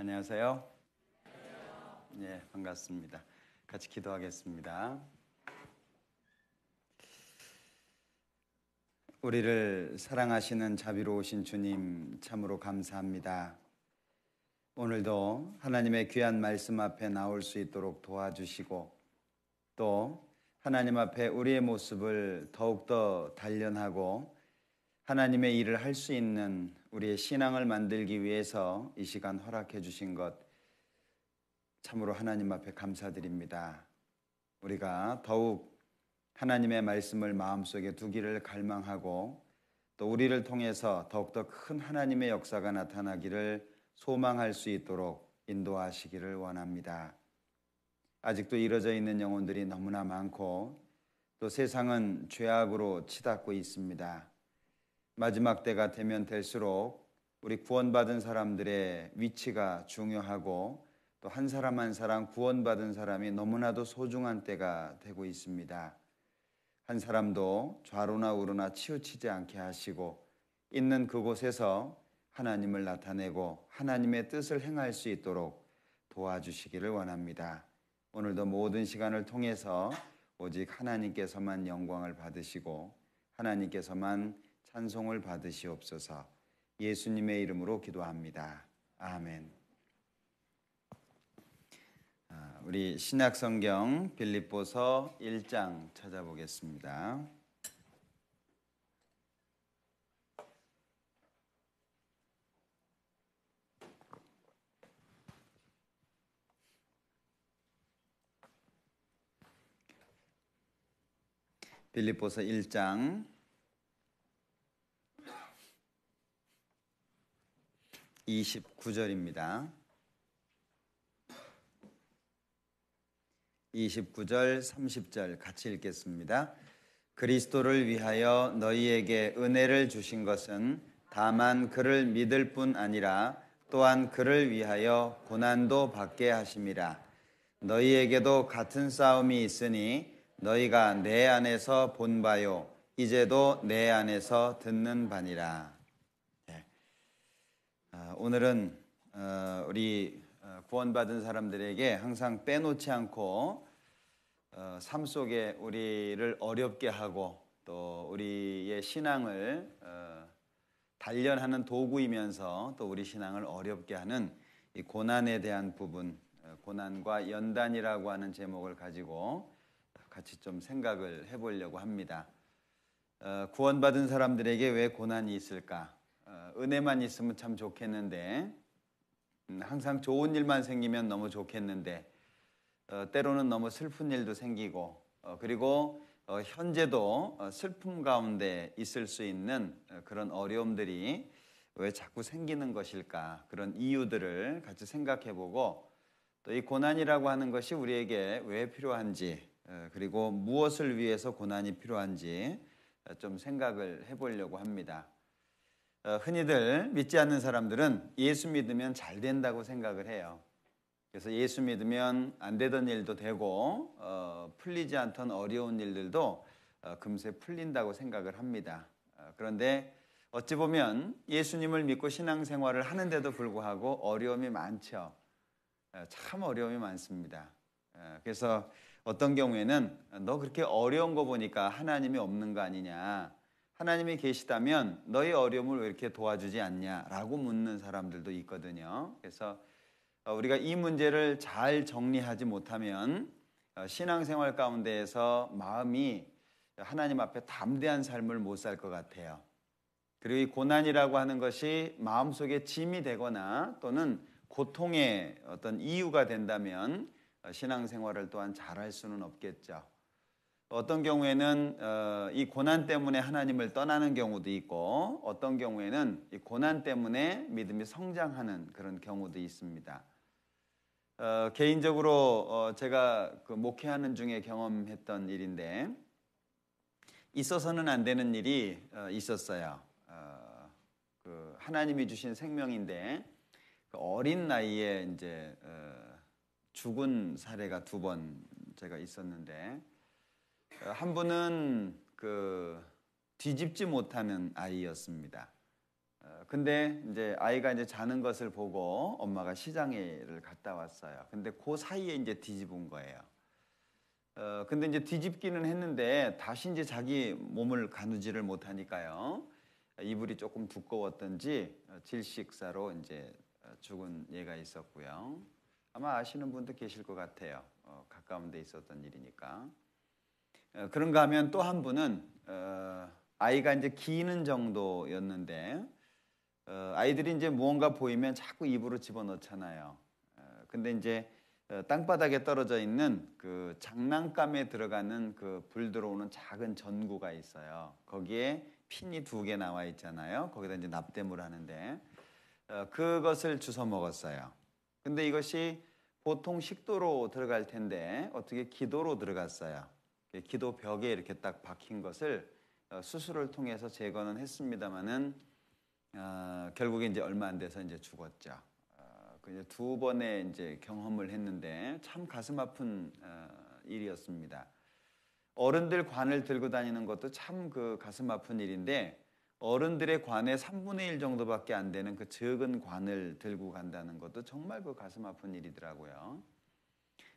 안녕하세요. 네, 반갑습니다. 같이 기도하겠습니다. 우리를 사랑하시는 자비로우신 주님 참으로 감사합니다. 오늘도 하나님의 귀한 말씀 앞에 나올 수 있도록 도와주시고 또 하나님 앞에 우리의 모습을 더욱더 단련하고 하나님의 일을 할 수 있는 우리의 신앙을 만들기 위해서 이 시간 허락해 주신 것 참으로 하나님 앞에 감사드립니다. 우리가 더욱 하나님의 말씀을 마음속에 두기를 갈망하고 또 우리를 통해서 더욱더 큰 하나님의 역사가 나타나기를 소망할 수 있도록 인도하시기를 원합니다. 아직도 이뤄져 있는 영혼들이 너무나 많고 또 세상은 죄악으로 치닫고 있습니다. 마지막 때가 되면 될수록 우리 구원받은 사람들의 위치가 중요하고 또 한 사람 한 사람 구원받은 사람이 너무나도 소중한 때가 되고 있습니다. 한 사람도 좌로나 우로나 치우치지 않게 하시고 있는 그곳에서 하나님을 나타내고 하나님의 뜻을 행할 수 있도록 도와주시기를 원합니다. 오늘도 모든 시간을 통해서 오직 하나님께서만 영광을 받으시고 하나님께서만 찬송을 받으시옵소서. 예수님의 이름으로 기도합니다. 아멘. 아, 우리 신약 성경 빌립보서 1장 찾아보겠습니다. 빌립보서 1장 29절입니다. 29절 30절 같이 읽겠습니다. 그리스도를 위하여 너희에게 은혜를 주신 것은 다만 그를 믿을 뿐 아니라 또한 그를 위하여 고난도 받게 하심이라. 너희에게도 같은 싸움이 있으니 너희가 내 안에서 본 바요 이제도 내 안에서 듣는 바니라. 오늘은 어, 우리 어, 구원받은 사람들에게 항상 빼놓지 않고 어, 삶 속에 우리를 어렵게 하고 또 우리의 신앙을 단련하는 도구이면서 또 우리 신앙을 어렵게 하는 이 고난에 대한 부분, 고난과 연단이라고 하는 제목을 가지고 같이 좀 생각을 해보려고 합니다. 구원받은 사람들에게 왜 고난이 있을까? 어, 은혜만 있으면 참 좋겠는데 음, 항상 좋은 일만 생기면 너무 좋겠는데 어, 때로는 너무 슬픈 일도 생기고 어, 그리고 현재도 슬픔 가운데 있을 수 있는 그런 어려움들이 왜 자꾸 생기는 것일까 그런 이유들을 같이 생각해보고 또 이 고난이라고 하는 것이 우리에게 왜 필요한지 그리고 무엇을 위해서 고난이 필요한지 좀 생각을 해보려고 합니다. 어, 흔히들 믿지 않는 사람들은 예수 믿으면 잘 된다고 생각을 해요. 그래서 예수 믿으면 안 되던 일도 되고 어, 풀리지 않던 어려운 일들도 어, 금세 풀린다고 생각을 합니다. 어, 그런데 어찌 보면 예수님을 믿고 신앙생활을 하는데도 불구하고 어려움이 많죠. 어, 참 어려움이 많습니다. 어, 그래서 어떤 경우에는 너 그렇게 어려운 거 보니까 하나님이 없는 거 아니냐. 하나님이 계시다면 너의 어려움을 왜 이렇게 도와주지 않냐라고 묻는 사람들도 있거든요. 그래서 어, 우리가 이 문제를 잘 정리하지 못하면 어, 신앙생활 가운데에서 마음이 하나님 앞에 담대한 삶을 못 살 것 같아요. 그리고 이 고난이라고 하는 것이 마음속에 짐이 되거나 또는 고통의 어떤 이유가 된다면 어, 신앙생활을 또한 잘할 수는 없겠죠. 어떤 경우에는 어, 이 고난 때문에 하나님을 떠나는 경우도 있고 어떤 경우에는 이 고난 때문에 믿음이 성장하는 그런 경우도 있습니다. 어, 개인적으로 어, 제가 그 목회하는 중에 경험했던 일인데 있어서는 안 되는 일이 있었어요. 그 하나님이 주신 생명인데 그 어린 나이에 이제 죽은 사례가 두 번 제가 있었는데 한 분은 그 뒤집지 못하는 아이였습니다. 어, 근데 이제 아이가 이제 자는 것을 보고 엄마가 시장에를 갔다 왔어요. 근데 그 사이에 이제 뒤집은 거예요. 어, 근데 이제 뒤집기는 했는데 다시 이제 자기 몸을 가누지를 못하니까요. 이불이 조금 두꺼웠던지 어, 질식사로 이제 어, 죽은 예가 있었고요. 아마 아시는 분도 계실 것 같아요. 어, 가까운 데 있었던 일이니까. 어, 그런가 하면 또 한 분은 어, 아이가 이제 기는 정도였는데 어, 아이들이 이제 무언가 보이면 자꾸 입으로 집어넣잖아요. 어, 근데 이제 어, 땅바닥에 떨어져 있는 그 장난감에 들어가는 그 불 들어오는 작은 전구가 있어요. 거기에 핀이 두 개 나와 있잖아요. 거기다 이제 납땜을 하는데 어, 그것을 주워 먹었어요. 근데 이것이 보통 식도로 들어갈 텐데 어떻게 기도로 들어갔어요. 예, 기도 벽에 이렇게 딱 박힌 것을 어, 수술을 통해서 제거는 했습니다만은 어, 아, 결국에 이제 얼마 안 돼서 이제 죽었죠. 어, 그 이제 두 번의 이제 경험을 했는데 참 가슴 아픈 어, 일이었습니다. 어른들 관을 들고 다니는 것도 참 그 가슴 아픈 일인데 어른들의 관의 3분의 1 정도밖에 안 되는 그 적은 관을 들고 간다는 것도 정말 그 가슴 아픈 일이더라고요.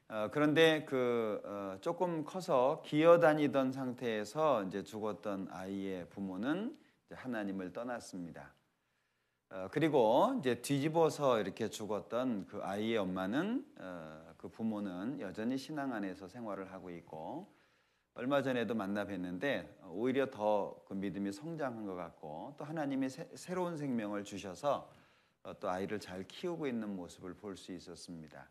어, 그런데 그 어, 조금 커서 기어다니던 상태에서 이제 죽었던 아이의 부모는 하나님을 떠났습니다. 어, 그리고 이제 뒤집어서 이렇게 죽었던 그 아이의 엄마는 어, 그 부모는 여전히 신앙 안에서 생활을 하고 있고 얼마 전에도 만나 뵀는데 오히려 더 그 믿음이 성장한 것 같고 또 하나님이 새, 로운 생명을 주셔서 어, 또 아이를 잘 키우고 있는 모습을 볼 수 있었습니다.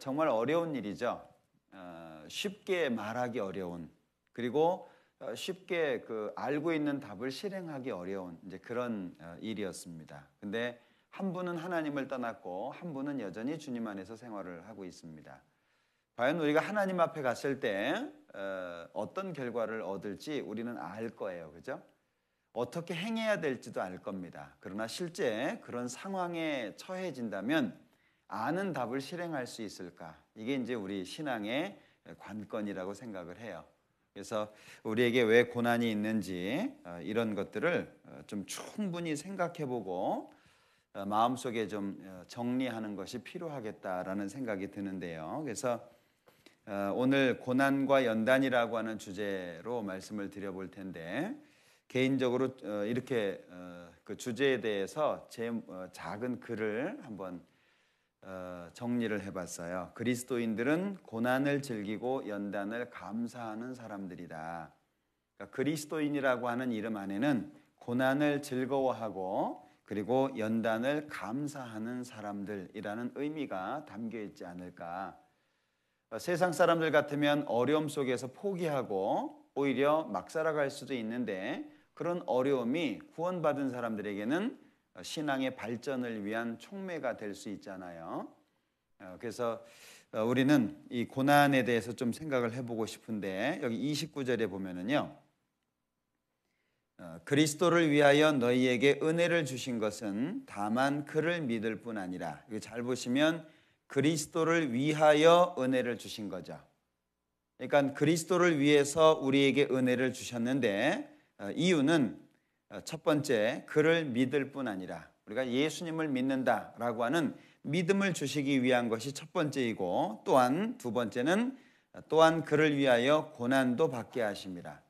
정말 어려운 일이죠. 어, 쉽게 말하기 어려운 그리고 어, 쉽게 그 알고 있는 답을 실행하기 어려운 이제 그런 어, 일이었습니다. 근데 한 분은 하나님을 떠났고 한 분은 여전히 주님 안에서 생활을 하고 있습니다. 과연 우리가 하나님 앞에 갔을 때 어떤 결과를 얻을지 우리는 알 거예요. 그죠? 어떻게 행해야 될지도 알 겁니다. 그러나 실제 그런 상황에 처해진다면 아는 답을 실행할 수 있을까? 이게 이제 우리 신앙의 관건이라고 생각을 해요. 그래서 우리에게 왜 고난이 있는지 어, 이런 것들을 어, 좀 충분히 생각해보고 어, 마음속에 좀 정리하는 것이 필요하겠다라는 생각이 드는데요. 그래서 오늘 고난과 연단이라고 하는 주제로 말씀을 드려볼 텐데 개인적으로 이렇게 그 주제에 대해서 제 작은 글을 한번 어, 정리를 해봤어요. 그리스도인들은 고난을 즐기고 연단을 감사하는 사람들이다. 그러니까 그리스도인이라고 하는 이름 안에는 고난을 즐거워하고 그리고 연단을 감사하는 사람들이라는 의미가 담겨 있지 않을까. 어, 세상 사람들 같으면 어려움 속에서 포기하고 오히려 막 살아갈 수도 있는데 그런 어려움이 구원받은 사람들에게는 신앙의 발전을 위한 촉매가 될 수 있잖아요. 어, 그래서 어, 우리는 이 고난에 대해서 좀 생각을 해보고 싶은데 여기 29절에 보면은요. 어, 그리스도를 위하여 너희에게 은혜를 주신 것은 다만 그를 믿을 뿐 아니라 이거 잘 보시면 그리스도를 위하여 은혜를 주신 거죠. 그러니까 그리스도를 위해서 우리에게 은혜를 주셨는데 이유는 어, 첫 번째, 그를 믿을 뿐 아니라 우리가 예수님을 믿는다라고 하는 믿음을 주시기 위한 것이 첫 번째이고 또한 두 번째는 또한 그를 위하여 고난도 받게 하십니다.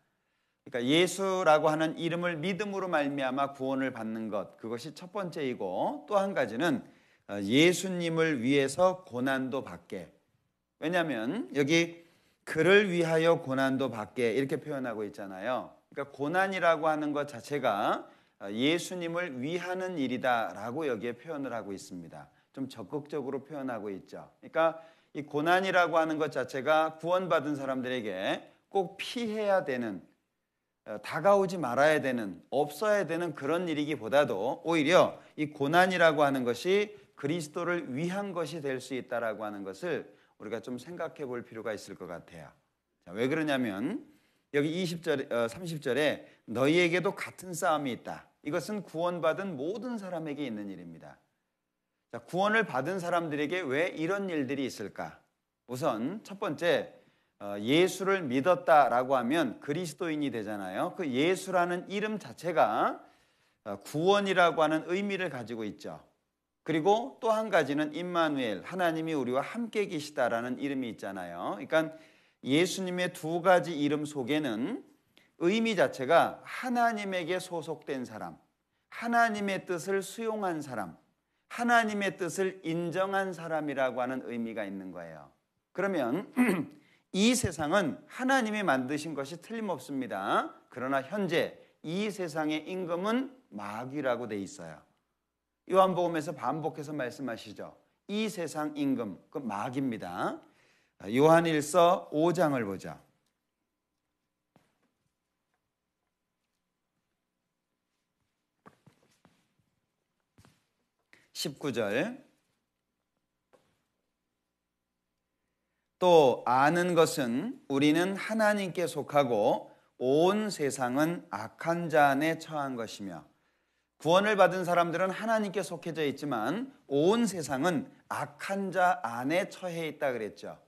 그러니까 예수라고 하는 이름을 믿음으로 말미암아 구원을 받는 것 그것이 첫 번째이고 또 한 가지는 어, 예수님을 위해서 고난도 받게 왜냐하면 여기 그를 위하여 고난도 받게 이렇게 표현하고 있잖아요. 그러니까 고난이라고 하는 것 자체가 어, 예수님을 위하는 일이다라고 여기에 표현을 하고 있습니다. 좀 적극적으로 표현하고 있죠. 그러니까 이 고난이라고 하는 것 자체가 구원받은 사람들에게 꼭 피해야 되는 어, 다가오지 말아야 되는 없어야 되는 그런 일이기보다도 오히려 이 고난이라고 하는 것이 그리스도를 위한 것이 될 수 있다라고 하는 것을 우리가 좀 생각해 볼 필요가 있을 것 같아요. 자, 왜 그러냐면 여기 20절, 30절에 어, 너희에게도 같은 싸움이 있다. 이것은 구원받은 모든 사람에게 있는 일입니다. 자, 구원을 받은 사람들에게 왜 이런 일들이 있을까? 우선 첫 번째, 어, 예수를 믿었다라고 하면 그리스도인이 되잖아요. 그 예수라는 이름 자체가 어, 구원이라고 하는 의미를 가지고 있죠. 그리고 또 한 가지는 임마누엘 하나님이 우리와 함께 계시다라는 이름이 있잖아요. 그러니까 예수님의 두 가지 이름 속에는 의미 자체가 하나님에게 소속된 사람, 하나님의 뜻을 수용한 사람, 하나님의 뜻을 인정한 사람이라고 하는 의미가 있는 거예요. 그러면 이 세상은 하나님이 만드신 것이 틀림없습니다. 그러나 현재 이 세상의 임금은 마귀라고 돼 있어요. 요한복음에서 반복해서 말씀하시죠. 이 세상 임금, 그 마귀입니다. 요한일서 5장을 보자. (19절)또 아는 것은 우리는 하나님께 속하고 온 세상은 악한 자 안에 처한 것이며 구원을 받은 사람들은 하나님께 속해져 있지만 온 세상은 악한 자 안에 처해 있다 그랬죠.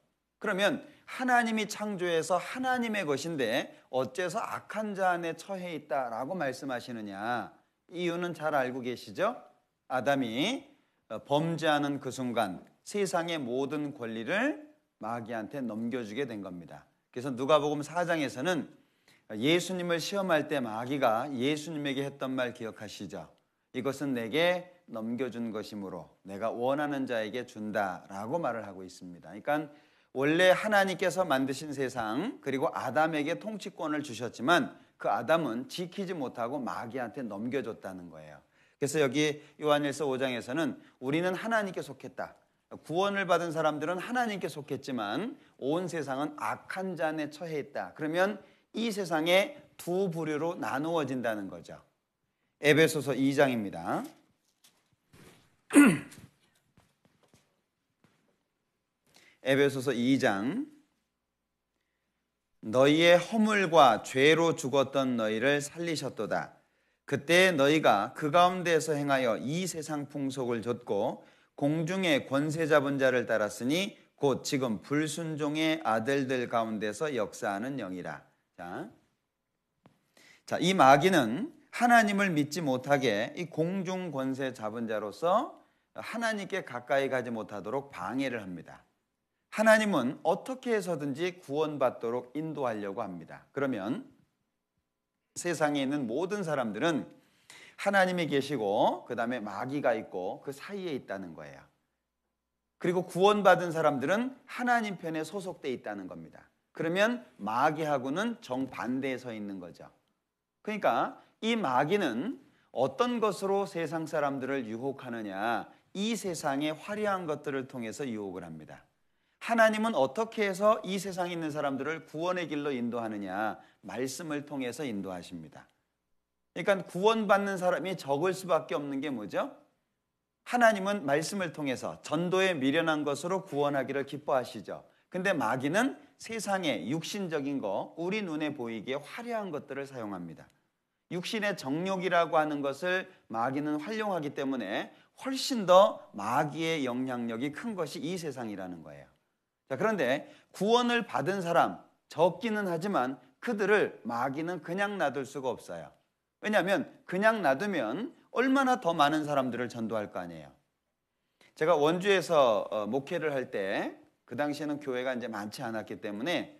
그러면 하나님이 창조해서 하나님의 것인데 어째서 악한 자 안에 처해 있다라고 말씀하시느냐? 이유는 잘 알고 계시죠? 아담이 어, 범죄하는 그 순간 세상의 모든 권리를 마귀한테 넘겨주게 된 겁니다. 그래서 누가복음 4장에서는 예수님을 시험할 때 마귀가 예수님에게 했던 말 기억하시죠? 이것은 내게 넘겨준 것이므로 내가 원하는 자에게 준다라고 말을 하고 있습니다. 그러니까 원래 하나님께서 만드신 세상 그리고 아담에게 통치권을 주셨지만 그 아담은 지키지 못하고 마귀한테 넘겨줬다는 거예요. 그래서 여기 요한일서 5장에서는 우리는 하나님께 속했다. 구원을 받은 사람들은 하나님께 속했지만 온 세상은 악한 잔에 처해 있다. 그러면 이 세상에 두 부류로 나누어진다는 거죠. 에베소서 2장입니다. 에베소서 2장 너희의 허물과 죄로 죽었던 너희를 살리셨도다. 그때 너희가 그 가운데서 행하여 이 세상 풍속을 줬고 공중의 권세 잡은 자를 따랐으니 곧 지금 불순종의 아들들 가운데서 역사하는 영이라. 자. 자, 이 마귀는 하나님을 믿지 못하게 이 공중 권세 잡은 자로서 하나님께 가까이 가지 못하도록 방해를 합니다. 하나님은 어떻게 해서든지 구원받도록 인도하려고 합니다. 그러면 세상에 있는 모든 사람들은 하나님이 계시고 그 다음에 마귀가 있고 그 사이에 있다는 거예요. 그리고 구원받은 사람들은 하나님 편에 소속돼 있다는 겁니다. 그러면 마귀하고는 정반대에 서 있는 거죠. 그러니까 이 마귀는 어떤 것으로 세상 사람들을 유혹하느냐 이 세상의 화려한 것들을 통해서 유혹을 합니다. 하나님은 어떻게 해서 이 세상에 있는 사람들을 구원의 길로 인도하느냐? 말씀을 통해서 인도하십니다. 그러니까 구원받는 사람이 적을 수밖에 없는 게 뭐죠? 하나님은 말씀을 통해서 전도에 미련한 것으로 구원하기를 기뻐하시죠. 근데 마귀는 세상에 육신적인 거, 우리 눈에 보이기에 화려한 것들을 사용합니다. 육신의 정욕이라고 하는 것을 마귀는 활용하기 때문에 훨씬 더 마귀의 영향력이 큰 것이 이 세상이라는 거예요. 자, 그런데 구원을 받은 사람 적기는 하지만 그들을 마귀는 그냥 놔둘 수가 없어요. 왜냐하면 그냥 놔두면 얼마나 더 많은 사람들을 전도할 거 아니에요. 제가 원주에서 어, 목회를 할 때 그 당시에는 교회가 이제 많지 않았기 때문에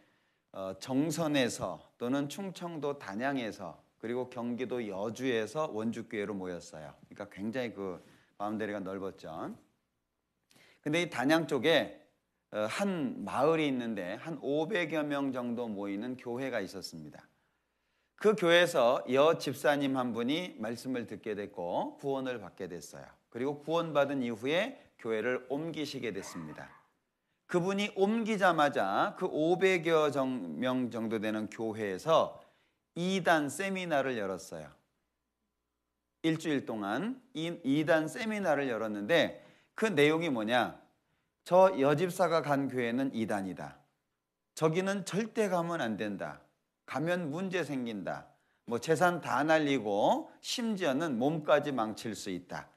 어, 정선에서 또는 충청도 단양에서 그리고 경기도 여주에서 원주교회로 모였어요. 그러니까 굉장히 그 마음대리가 넓었죠. 근데 이 단양 쪽에 어, 한 마을이 있는데 한 500여 명 정도 모이는 교회가 있었습니다. 그 교회에서 여 집사님 한 분이 말씀을 듣게 됐고 구원을 받게 됐어요. 그리고 구원받은 이후에 교회를 옮기시게 됐습니다. 그분이 옮기자마자 그 500여 명 정도 되는 교회에서 2단 세미나를 열었어요. 일주일 동안 2단 세미나를 열었는데 그 내용이 뭐냐? 저 여집사가 간 교회는 이단이다. 저기는 절대 가면 안 된다. 가면 문제 생긴다. 뭐 재산 다 날리고 심지어는 몸까지 망칠 수 있다.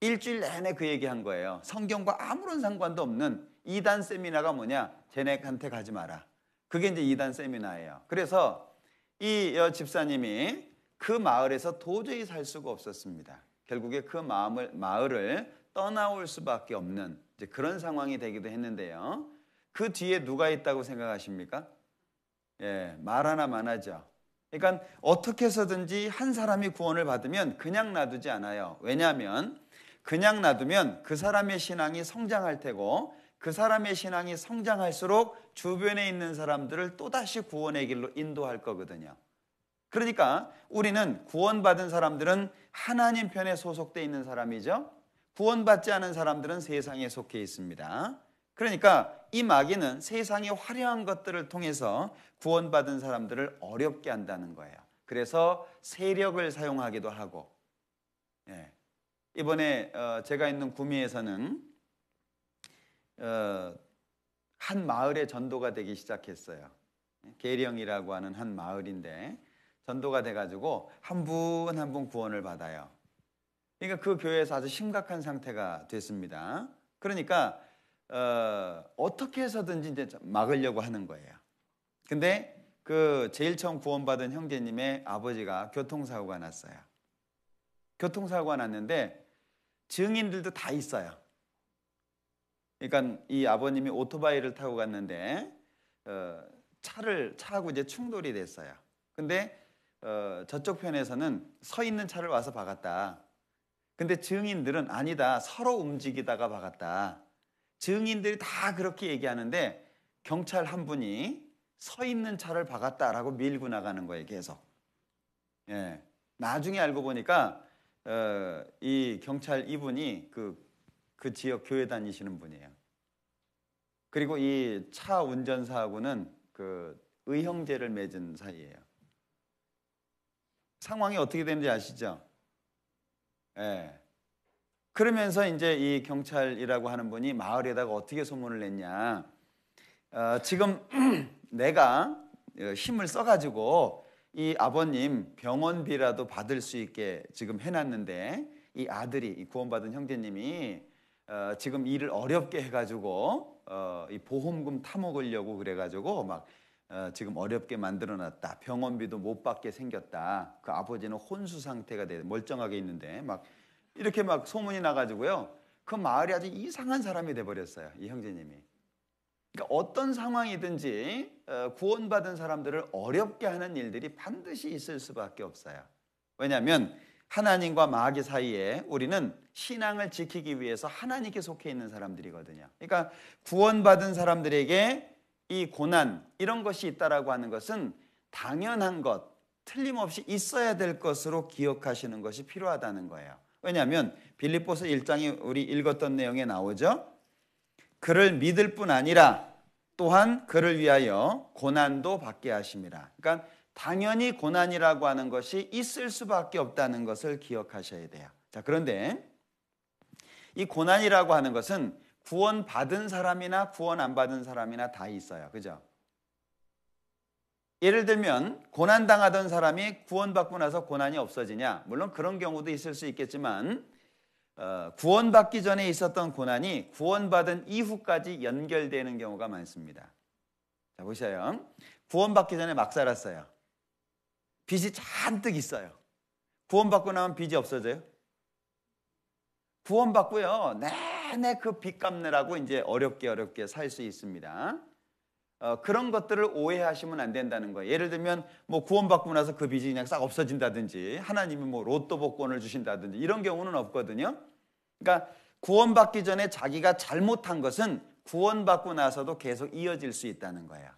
일주일 내내 그 얘기한 거예요. 성경과 아무런 상관도 없는 이단 세미나가 뭐냐? 제네한테 가지 마라. 그게 이제 이단 세미나예요. 그래서 이 집사님이 그 마을에서 도저히 살 수가 없었습니다. 결국에 그 마음을, 마을을 떠나올 수밖에 없는 이제 그런 상황이 되기도 했는데요. 그 뒤에 누가 있다고 생각하십니까? 예, 말 하나만 하죠. 그러니까 어떻게 해서든지 한 사람이 구원을 받으면 그냥 놔두지 않아요. 왜냐하면 그냥 놔두면 그 사람의 신앙이 성장할 테고 그 사람의 신앙이 성장할수록 주변에 있는 사람들을 또다시 구원의 길로 인도할 거거든요. 그러니까 우리는 구원받은 사람들은 하나님 편에 소속되어 있는 사람이죠. 구원받지 않은 사람들은 세상에 속해 있습니다. 그러니까 이 마귀는 세상의 화려한 것들을 통해서 구원받은 사람들을 어렵게 한다는 거예요. 그래서 세력을 사용하기도 하고, 예. 이번에 어, 제가 있는 구미에서는 어, 한 마을에 전도가 되기 시작했어요. 계령이라고 하는 한 마을인데 전도가 돼가지고 한 분 한 분 구원을 받아요. 그러니까 그 교회에서 아주 심각한 상태가 됐습니다. 그러니까 어, 어떻게 해서든지 이제 막으려고 하는 거예요. 근데 그 제일 처음 구원받은 형제님의 아버지가 교통사고가 났어요. 교통사고가 났는데 증인들도 다 있어요. 그러니까 이 아버님이 오토바이를 타고 갔는데 어, 차를 차하고 이제 충돌이 됐어요. 근데 어, 저쪽 편에서는 서 있는 차를 와서 박았다. 근데 증인들은 아니다. 서로 움직이다가 박았다. 증인들이 다 그렇게 얘기하는데 경찰 한 분이 서 있는 차를 박았다라고 밀고 나가는 거예요, 계속. 예. 나중에 알고 보니까 어, 이 경찰 이분이 그, 그 지역 교회 다니시는 분이에요. 그리고 이 차 운전사하고는 그 의형제를 맺은 사이예요. 상황이 어떻게 되는지 아시죠? 예. 그러면서 이제 이 경찰이라고 하는 분이 마을에다가 어떻게 소문을 냈냐. 어, 지금 내가 어, 힘을 써가지고 이 아버님 병원비라도 받을 수 있게 지금 해놨는데 이 아들이 구원받은 형제님이 어, 지금 일을 어렵게 해가지고 어, 이 보험금 타먹으려고 그래가지고 막 어, 지금 어렵게 만들어놨다. 병원비도 못 받게 생겼다. 그 아버지는 혼수 상태가 돼 멀쩡하게 있는데 막 이렇게 막 소문이 나가지고요. 그 마을이 아주 이상한 사람이 돼버렸어요. 이 형제님이. 그러니까 어떤 상황이든지 어, 구원받은 사람들을 어렵게 하는 일들이 반드시 있을 수밖에 없어요. 왜냐하면 하나님과 마귀 사이에 우리는 신앙을 지키기 위해서 하나님께 속해 있는 사람들이거든요. 그러니까 구원받은 사람들에게 이 고난 이런 것이 있다라고 하는 것은 당연한 것, 틀림없이 있어야 될 것으로 기억하시는 것이 필요하다는 거예요. 왜냐하면 빌립보서 1장이 우리 읽었던 내용에 나오죠. 그를 믿을 뿐 아니라 또한 그를 위하여 고난도 받게 하심이라. 그러니까 당연히 고난이라고 하는 것이 있을 수밖에 없다는 것을 기억하셔야 돼요. 자, 그런데 이 고난이라고 하는 것은 구원 받은 사람이나 구원 안 받은 사람이나 다 있어요. 그죠? 예를 들면 고난 당하던 사람이 구원받고 나서 고난이 없어지냐? 물론 그런 경우도 있을 수 있겠지만 어, 구원받기 전에 있었던 고난이 구원받은 이후까지 연결되는 경우가 많습니다. 자, 보셔요. 구원받기 전에 막 살았어요. 빚이 잔뜩 있어요. 구원받고 나면 빚이 없어져요? 구원받고요. 내내 네, 네, 그빚 갚느라고 이제 어렵게 어렵게 살 수 있습니다. 어, 그런 것들을 오해하시면 안 된다는 거예요. 예를 들면 뭐 구원받고 나서 그 빚이 그냥 싹 없어진다든지 하나님이 뭐 로또 복권을 주신다든지 이런 경우는 없거든요. 그러니까 구원받기 전에 자기가 잘못한 것은 구원받고 나서도 계속 이어질 수 있다는 거예요.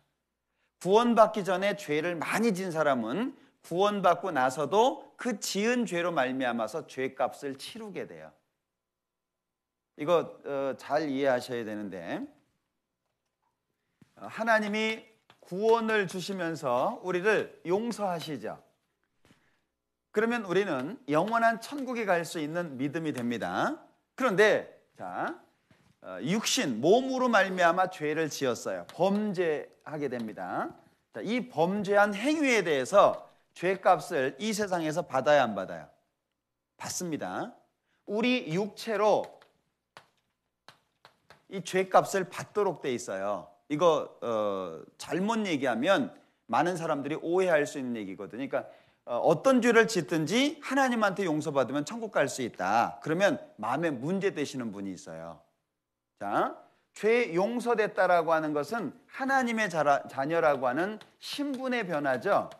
구원받기 전에 죄를 많이 진 사람은 구원받고 나서도 그 지은 죄로 말미암아서 죄값을 치르게 돼요. 이거 어, 잘 이해하셔야 되는데 어, 하나님이 구원을 주시면서 우리를 용서하시죠. 그러면 우리는 영원한 천국에 갈 수 있는 믿음이 됩니다. 그런데 자 어, 육신 몸으로 말미암아 죄를 지었어요. 범죄하게 됩니다. 이 범죄한 행위에 대해서 죄값을 이 세상에서 받아야 안 받아요. 받습니다. 우리 육체로 이 죄값을 받도록 돼 있어요. 이거 어, 잘못 얘기하면 많은 사람들이 오해할 수 있는 얘기거든요. 그러니까 어, 어떤 죄를 짓든지 하나님한테 용서받으면 천국 갈 수 있다. 그러면 마음에 문제 되시는 분이 있어요. 자, 죄 용서됐다라고 하는 것은 하나님의 자라, 자녀라고 하는 신분의 변화죠.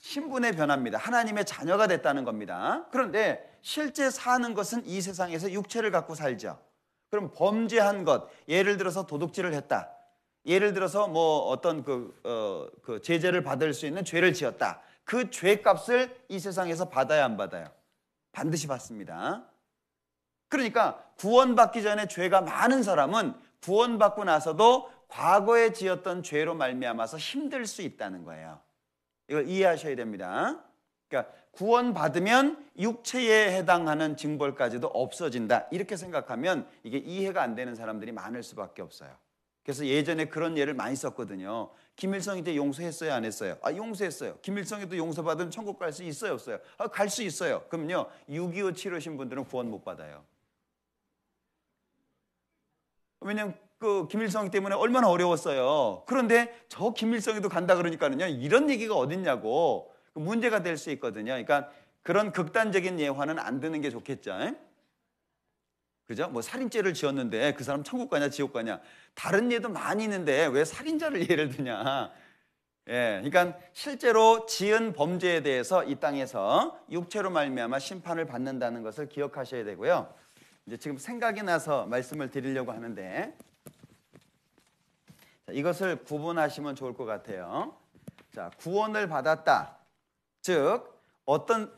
신분의 변화입니다. 하나님의 자녀가 됐다는 겁니다. 그런데 실제 사는 것은 이 세상에서 육체를 갖고 살죠. 그럼 범죄한 것, 예를 들어서 도둑질을 했다. 예를 들어서 뭐 어떤 그, 어, 그 제재를 받을 수 있는 죄를 지었다. 그 죄값을 이 세상에서 받아야 안 받아요? 반드시 받습니다. 그러니까 구원받기 전에 죄가 많은 사람은 구원받고 나서도 과거에 지었던 죄로 말미암아서 힘들 수 있다는 거예요. 이걸 이해하셔야 됩니다. 그러니까 구원받으면 육체에 해당하는 징벌까지도 없어진다. 이렇게 생각하면 이게 이해가 안 되는 사람들이 많을 수밖에 없어요. 그래서 예전에 그런 예를 많이 썼거든요. 김일성이 때 용서했어요, 안 했어요? 아, 용서했어요. 김일성이도 용서받은면 천국 갈 수 있어요, 없어요? 아, 갈 수 있어요. 그럼요, 6.25 치르신 분들은 구원 못 받아요. 왜냐면 그 김일성 때문에 얼마나 어려웠어요. 그런데 저 김일성이도 간다 그러니까는요, 이런 얘기가 어딨냐고. 문제가 될 수 있거든요. 그러니까 그런 극단적인 예화는 안 드는 게 좋겠죠. 그죠? 뭐 살인죄를 지었는데 그 사람 천국 가냐 지옥 가냐 다른 예도 많이 있는데 왜 살인자를 예를 드냐? 예, 그러니까 실제로 지은 범죄에 대해서 이 땅에서 육체로 말미암아 심판을 받는다는 것을 기억하셔야 되고요. 이제 지금 생각이 나서 말씀을 드리려고 하는데 자, 이것을 구분하시면 좋을 것 같아요. 자, 구원을 받았다. 즉 어떤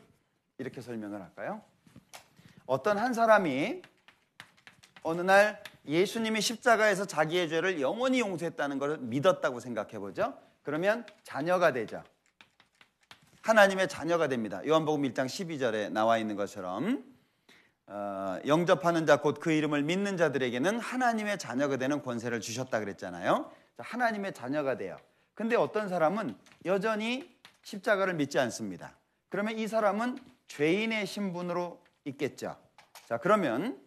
이렇게 설명을 할까요? 어떤 한 사람이 어느 날 예수님이 십자가에서 자기의 죄를 영원히 용서했다는 것을 믿었다고 생각해 보죠. 그러면 자녀가 되자. 하나님의 자녀가 됩니다. 요한복음 1장 12절에 나와 있는 것처럼 어, 영접하는 자 곧 그 이름을 믿는 자들에게는 하나님의 자녀가 되는 권세를 주셨다 그랬잖아요. 하나님의 자녀가 돼요. 근데 어떤 사람은 여전히 십자가를 믿지 않습니다. 그러면 이 사람은 죄인의 신분으로 있겠죠. 자, 그러면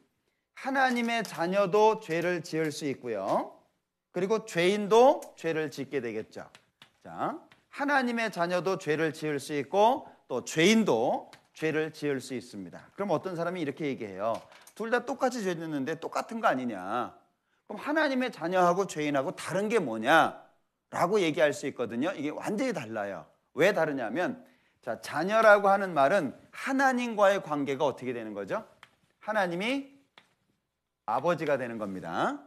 하나님의 자녀도 죄를 지을 수 있고요. 그리고 죄인도 죄를 짓게 되겠죠. 자, 하나님의 자녀도 죄를 지을 수 있고 또 죄인도 죄를 지을 수 있습니다. 그럼 어떤 사람이 이렇게 얘기해요. 둘 다 똑같이 죄 짓는데 똑같은 거 아니냐. 그럼 하나님의 자녀하고 죄인하고 다른 게 뭐냐? 라고 얘기할 수 있거든요. 이게 완전히 달라요. 왜 다르냐면 자, 자녀라고 하는 말은 하나님과의 관계가 어떻게 되는 거죠? 하나님이 아버지가 되는 겁니다.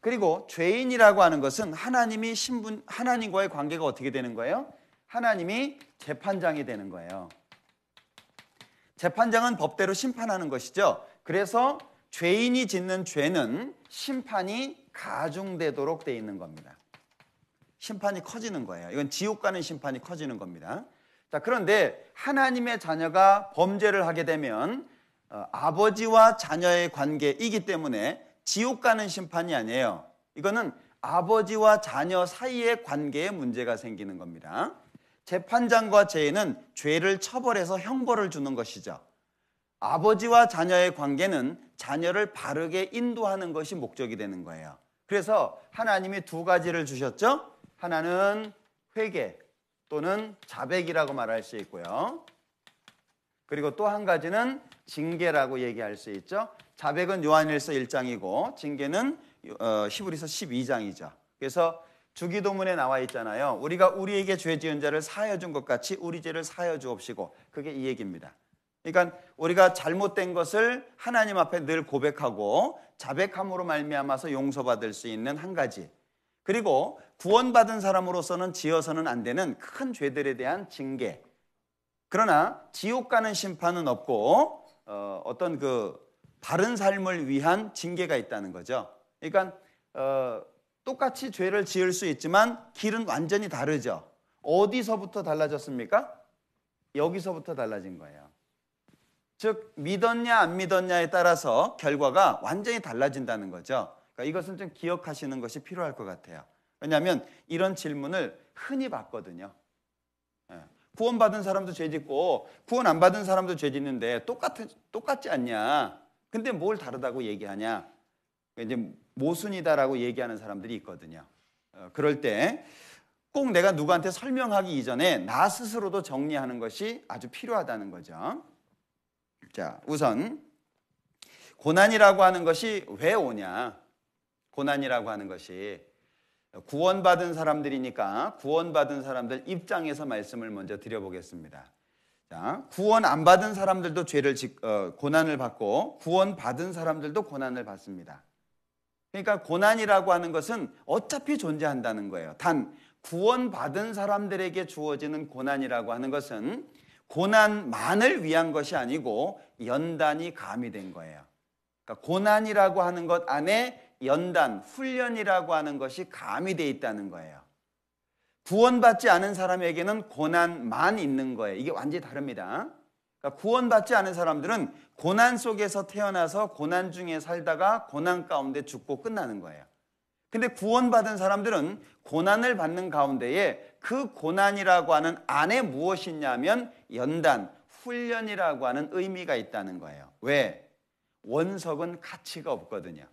그리고 죄인이라고 하는 것은 하나님이 신분 하나님과의 관계가 어떻게 되는 거예요? 하나님이 재판장이 되는 거예요. 재판장은 법대로 심판하는 것이죠. 그래서 죄인이 짓는 죄는 심판이 가중되도록 돼 있는 겁니다. 심판이 커지는 거예요. 이건 지옥 가는 심판이 커지는 겁니다. 자, 그런데 하나님의 자녀가 범죄를 하게 되면 어, 아버지와 자녀의 관계이기 때문에 지옥 가는 심판이 아니에요. 이거는 아버지와 자녀 사이의 관계에 문제가 생기는 겁니다. 재판장과 죄인은 죄를 처벌해서 형벌을 주는 것이죠. 아버지와 자녀의 관계는 자녀를 바르게 인도하는 것이 목적이 되는 거예요. 그래서 하나님이 두 가지를 주셨죠. 하나는 회개 또는 자백이라고 말할 수 있고요. 그리고 또 한 가지는 징계라고 얘기할 수 있죠. 자백은 요한일서 1장이고 징계는 어, 히브리서 12장이죠. 그래서 주기도문에 나와 있잖아요. 우리가 우리에게 죄 지은 자를 사여준 것 같이 우리 죄를 사여 주옵시고 그게 이 얘기입니다. 그러니까 우리가 잘못된 것을 하나님 앞에 늘 고백하고 자백함으로 말미암아서 용서받을 수 있는 한 가지 그리고 구원받은 사람으로서는 지어서는 안 되는 큰 죄들에 대한 징계. 그러나 지옥 가는 심판은 없고 어, 어떤 그 바른 삶을 위한 징계가 있다는 거죠. 그러니까 어, 똑같이 죄를 지을 수 있지만 길은 완전히 다르죠. 어디서부터 달라졌습니까? 여기서부터 달라진 거예요. 즉 믿었냐 안 믿었냐에 따라서 결과가 완전히 달라진다는 거죠. 그러니까 이것은 좀 기억하시는 것이 필요할 것 같아요. 왜냐하면 이런 질문을 흔히 받거든요. 예. 구원받은 사람도 죄 짓고 구원 안 받은 사람도 죄 짓는데 똑같 똑같지 않냐? 근데 뭘 다르다고 얘기하냐? 이제 모순이다라고 얘기하는 사람들이 있거든요. 어, 그럴 때 꼭 내가 누구한테 설명하기 이전에 나 스스로도 정리하는 것이 아주 필요하다는 거죠. 자, 우선 고난이라고 하는 것이 왜 오냐? 고난이라고 하는 것이 구원받은 사람들이니까 구원받은 사람들 입장에서 말씀을 먼저 드려보겠습니다. 자, 구원 안 받은 사람들도 죄를 어, 고난을 받고 구원 받은 사람들도 고난을 받습니다. 그러니까 고난이라고 하는 것은 어차피 존재한다는 거예요. 단 구원 받은 사람들에게 주어지는 고난이라고 하는 것은 고난만을 위한 것이 아니고 연단이 가미된 거예요. 그러니까 고난이라고 하는 것 안에 연단, 훈련이라고 하는 것이 가미되어 있다는 거예요. 구원받지 않은 사람에게는 고난만 있는 거예요. 이게 완전히 다릅니다. 그러니까 구원받지 않은 사람들은 고난 속에서 태어나서 고난 중에 살다가 고난 가운데 죽고 끝나는 거예요. 근데 구원받은 사람들은 고난을 받는 가운데에 그 고난이라고 하는 안에 무엇이 있냐면 연단, 훈련이라고 하는 의미가 있다는 거예요. 왜? 원석은 가치가 없거든요.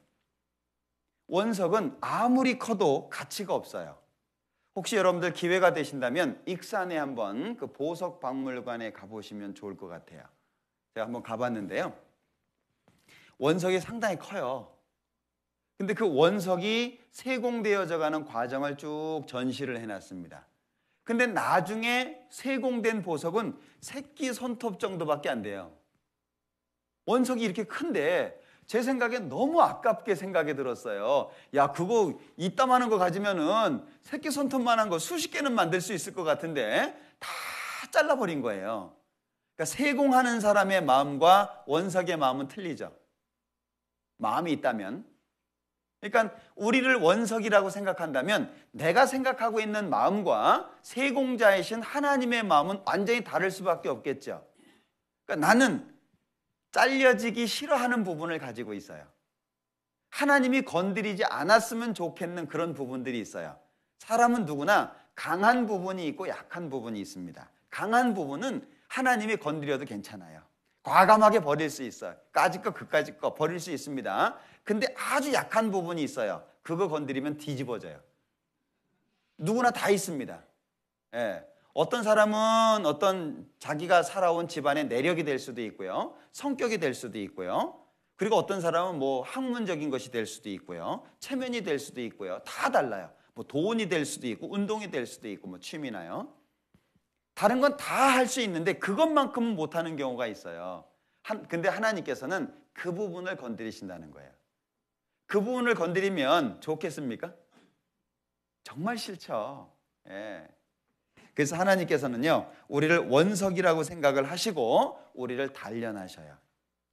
원석은 아무리 커도 가치가 없어요. 혹시 여러분들 기회가 되신다면 익산에 한번 그 보석 박물관에 가보시면 좋을 것 같아요. 제가 한번 가봤는데요. 원석이 상당히 커요. 근데 그 원석이 세공되어져 가는 과정을 쭉 전시를 해놨습니다. 근데 나중에 세공된 보석은 새끼 손톱 정도밖에 안 돼요. 원석이 이렇게 큰데 제 생각엔 너무 아깝게 생각이 들었어요. 야, 그거 이따만한 거 가지면은 새끼 손톱만한 거 수십 개는 만들 수 있을 것 같은데 다 잘라버린 거예요. 그러니까 세공하는 사람의 마음과 원석의 마음은 틀리죠. 마음이 있다면. 그러니까 우리를 원석이라고 생각한다면 내가 생각하고 있는 마음과 세공자이신 하나님의 마음은 완전히 다를 수밖에 없겠죠. 그러니까 나는 잘려지기 싫어하는 부분을 가지고 있어요. 하나님이 건드리지 않았으면 좋겠는 그런 부분들이 있어요. 사람은 누구나 강한 부분이 있고 약한 부분이 있습니다. 강한 부분은 하나님이 건드려도 괜찮아요. 과감하게 버릴 수 있어요. 까짓 거, 그까짓 거 버릴 수 있습니다. 근데 아주 약한 부분이 있어요. 그거 건드리면 뒤집어져요. 누구나 다 있습니다. 예. 어떤 사람은 어떤 자기가 살아온 집안의 내력이 될 수도 있고요. 성격이 될 수도 있고요. 그리고 어떤 사람은 뭐 학문적인 것이 될 수도 있고요. 체면이 될 수도 있고요. 다 달라요. 뭐 돈이 될 수도 있고 운동이 될 수도 있고 뭐 취미나요. 다른 건 다 할 수 있는데 그것만큼은 못 하는 경우가 있어요. 한, 근데 하나님께서는 그 부분을 건드리신다는 거예요. 그 부분을 건드리면 좋겠습니까? 정말 싫죠. 예. 그래서 하나님께서는요, 우리를 원석이라고 생각을 하시고 우리를 단련하셔요.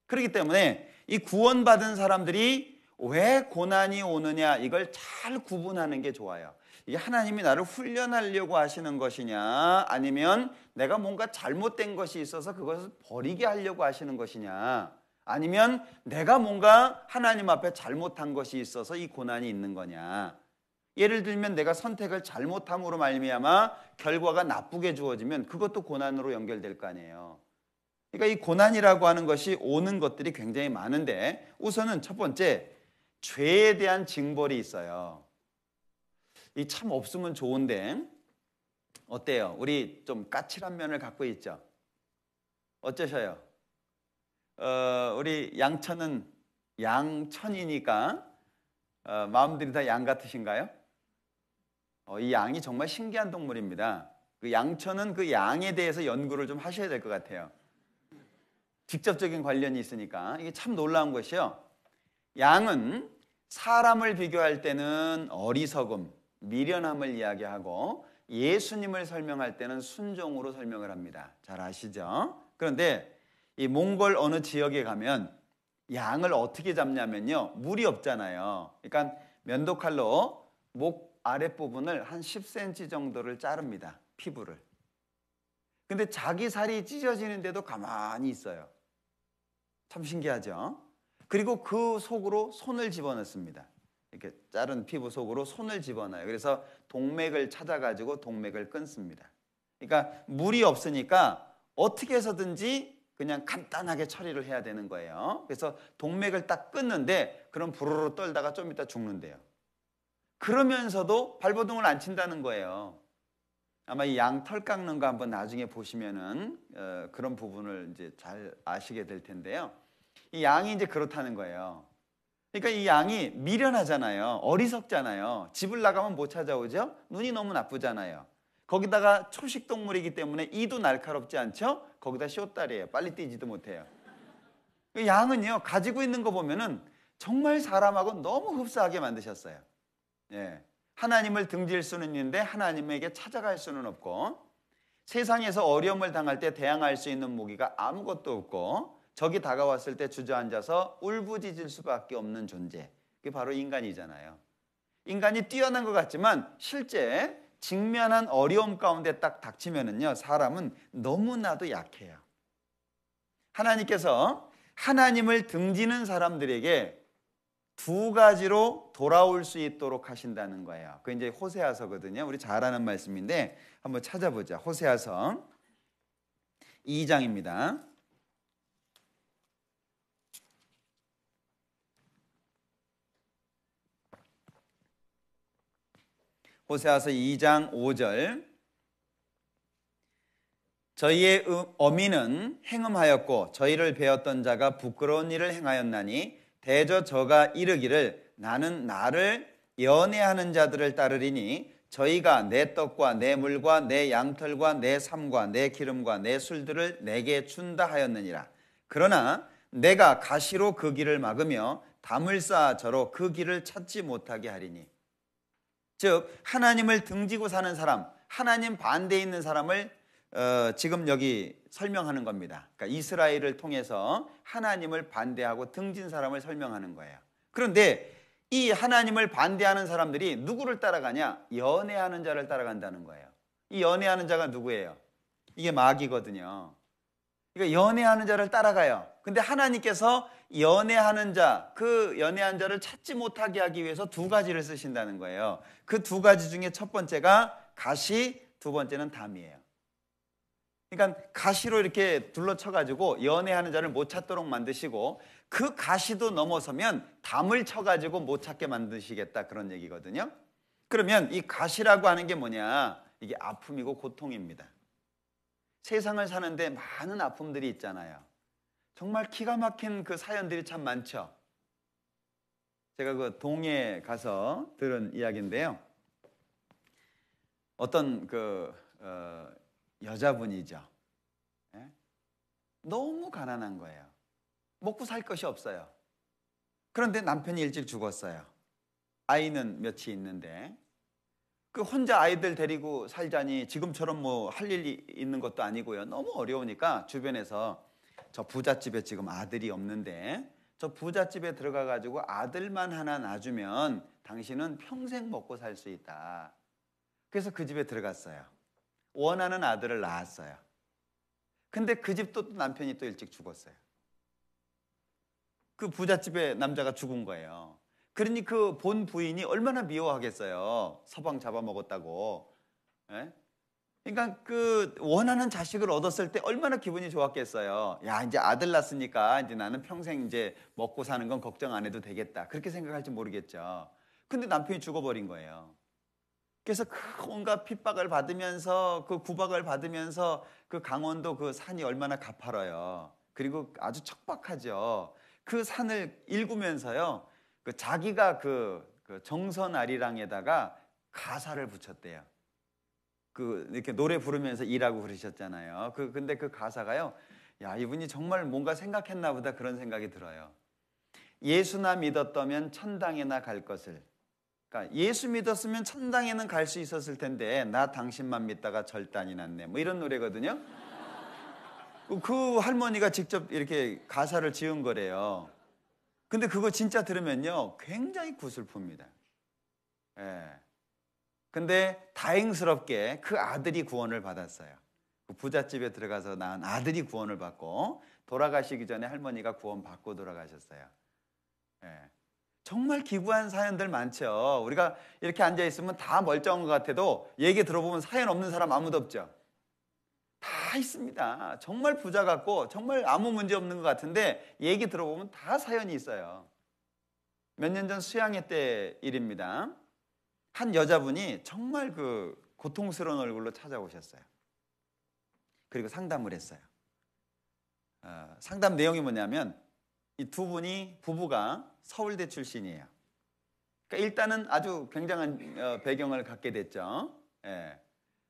그렇기 때문에 이 구원받은 사람들이 왜 고난이 오느냐 이걸 잘 구분하는 게 좋아요. 이게 하나님이 나를 훈련하려고 하시는 것이냐 아니면 내가 뭔가 잘못된 것이 있어서 그것을 버리게 하려고 하시는 것이냐 아니면 내가 뭔가 하나님 앞에 잘못한 것이 있어서 이 고난이 있는 거냐 예를 들면 내가 선택을 잘못함으로 말미암아 결과가 나쁘게 주어지면 그것도 고난으로 연결될 거 아니에요. 그러니까 이 고난이라고 하는 것이 오는 것들이 굉장히 많은데 우선은 첫 번째 죄에 대한 징벌이 있어요. 이 참 없으면 좋은데 어때요? 우리 좀 까칠한 면을 갖고 있죠. 어쩌셔요? 어, 우리 양천은 양천이니까 어, 마음들이 다 양 같으신가요? 어, 이 양이 정말 신기한 동물입니다. 그 양천은 그 양에 대해서 연구를 좀 하셔야 될 것 같아요. 직접적인 관련이 있으니까 이게 참 놀라운 것이요. 양은 사람을 비교할 때는 어리석음, 미련함을 이야기하고 예수님을 설명할 때는 순종으로 설명을 합니다. 잘 아시죠? 그런데 이 몽골 어느 지역에 가면 양을 어떻게 잡냐면요. 물이 없잖아요. 그러니까 면도칼로 목 아랫부분을 한 10cm 정도를 자릅니다. 피부를. 근데 자기 살이 찢어지는데도 가만히 있어요. 참 신기하죠? 그리고 그 속으로 손을 집어넣습니다. 이렇게 자른 피부 속으로 손을 집어넣어요. 그래서 동맥을 찾아가지고 동맥을 끊습니다. 그러니까 물이 없으니까 어떻게 해서든지 그냥 간단하게 처리를 해야 되는 거예요. 그래서 동맥을 딱 끊는데 그럼 부르르 떨다가 좀 이따 죽는데요. 그러면서도 발버둥을 안 친다는 거예요. 아마 이 양털 깎는 거 한번 나중에 보시면은 어, 그런 부분을 이제 잘 아시게 될 텐데요. 이 양이 이제 그렇다는 거예요. 그러니까 이 양이 미련하잖아요. 어리석잖아요. 집을 나가면 못 찾아오죠. 눈이 너무 나쁘잖아요. 거기다가 초식동물이기 때문에 이도 날카롭지 않죠? 거기다 쇼다리에요 빨리 뛰지도 못해요. 그 양은요, 가지고 있는 거 보면은 정말 사람하고 너무 흡사하게 만드셨어요. 예. 하나님을 등질 수는 있는데 하나님에게 찾아갈 수는 없고 세상에서 어려움을 당할 때 대항할 수 있는 무기가 아무것도 없고 적이 다가왔을 때 주저앉아서 울부짖을 수밖에 없는 존재. 그게 바로 인간이잖아요. 인간이 뛰어난 것 같지만 실제 직면한 어려움 가운데 딱 닥치면은요, 사람은 너무나도 약해요. 하나님께서 하나님을 등지는 사람들에게 두 가지로 돌아올 수 있도록 하신다는 거예요. 그 이제 호세아서거든요. 우리 잘 아는 말씀인데 한번 찾아보자. 호세아서 2장입니다. 호세아서 2장 5절 저희의 어미는 행음하였고 저희를 배웠던 자가 부끄러운 일을 행하였나니 대저 저가 이르기를 나는 나를 연애하는 자들을 따르리니 저희가 내 떡과 내 물과 내 양털과 내 삶과 내 기름과 내 술들을 내게 준다 하였느니라. 그러나 내가 가시로 그 길을 막으며 담을 쌓아 저로 그 길을 찾지 못하게 하리니. 즉 하나님을 등지고 사는 사람, 하나님 반대에 있는 사람을 어, 지금 여기 설명하는 겁니다. 그러니까 이스라엘을 통해서 하나님을 반대하고 등진 사람을 설명하는 거예요. 그런데 이 하나님을 반대하는 사람들이 누구를 따라가냐? 연애하는 자를 따라간다는 거예요. 이 연애하는 자가 누구예요? 이게 마귀거든요. 그러니까 연애하는 자를 따라가요. 근데 하나님께서 연애하는 자, 그 연애한 자를 찾지 못하게 하기 위해서 두 가지를 쓰신다는 거예요. 그 두 가지 중에 첫 번째가 가시, 두 번째는 담이에요. 그러니까 가시로 이렇게 둘러쳐가지고 연애하는 자를 못 찾도록 만드시고 그 가시도 넘어서면 담을 쳐가지고 못 찾게 만드시겠다 그런 얘기거든요. 그러면 이 가시라고 하는 게 뭐냐? 이게 아픔이고 고통입니다. 세상을 사는데 많은 아픔들이 있잖아요. 정말 키가 막힌 그 사연들이 참 많죠. 제가 그 동해 가서 들은 이야기인데요. 어떤 그 어, 여자분이죠. 예? 너무 가난한 거예요. 먹고 살 것이 없어요. 그런데 남편이 일찍 죽었어요. 아이는 며칠 있는데 그 혼자 아이들 데리고 살자니 지금처럼 뭐 할 일이 있는 것도 아니고요. 너무 어려우니까 주변에서 저 부잣집에 지금 아들이 없는데 저 부잣집에 들어가 가지고 아들만 하나 놔주면 당신은 평생 먹고 살 수 있다. 그래서 그 집에 들어갔어요. 원하는 아들을 낳았어요. 근데 그 집도 또 남편이 또 일찍 죽었어요. 그 부잣집의 남자가 죽은 거예요. 그러니 그 본 부인이 얼마나 미워하겠어요. 서방 잡아먹었다고. 에? 예? 그러니까 그 원하는 자식을 얻었을 때 얼마나 기분이 좋았겠어요. 야, 이제 아들 낳았으니까 이제 나는 평생 이제 먹고 사는 건 걱정 안 해도 되겠다. 그렇게 생각할지 모르겠죠. 근데 남편이 죽어버린 거예요. 그래서 그 온갖 핍박을 받으면서 그 구박을 받으면서 그 강원도 그 산이 얼마나 가파러요. 그리고 아주 척박하죠. 그 산을 일구면서요. 그 자기가 그, 그 정선 아리랑에다가 가사를 붙였대요. 그 이렇게 노래 부르면서 일하고 그러셨잖아요. 그 근데 그 가사가요. 야, 이분이 정말 뭔가 생각했나 보다 그런 생각이 들어요. 예수나 믿었다면 천당에나 갈 것을 그러니까 예수 믿었으면 천당에는 갈 수 있었을 텐데 나 당신만 믿다가 절단이 났네. 뭐 이런 노래거든요. 그 할머니가 직접 이렇게 가사를 지은 거래요. 근데 그거 진짜 들으면요. 굉장히 구슬픕니다. 예. 근데 다행스럽게 그 아들이 구원을 받았어요. 그 부잣집에 들어가서 낳은 아들이 구원을 받고 돌아가시기 전에 할머니가 구원 받고 돌아가셨어요. 예. 정말 기부한 사연들 많죠. 우리가 이렇게 앉아 있으면 다 멀쩡한 것 같아도 얘기 들어보면 사연 없는 사람 아무도 없죠. 다 있습니다. 정말 부자 같고 정말 아무 문제 없는 것 같은데 얘기 들어보면 다 사연이 있어요. 몇 년 전 수양회 때 일입니다. 한 여자분이 정말 그 고통스러운 얼굴로 찾아오셨어요. 그리고 상담을 했어요. 어, 상담 내용이 뭐냐면 이 두 분이 부부가 서울대 출신이에요. 그러니까 일단은 아주 굉장한 어, 배경을 갖게 됐죠. 예.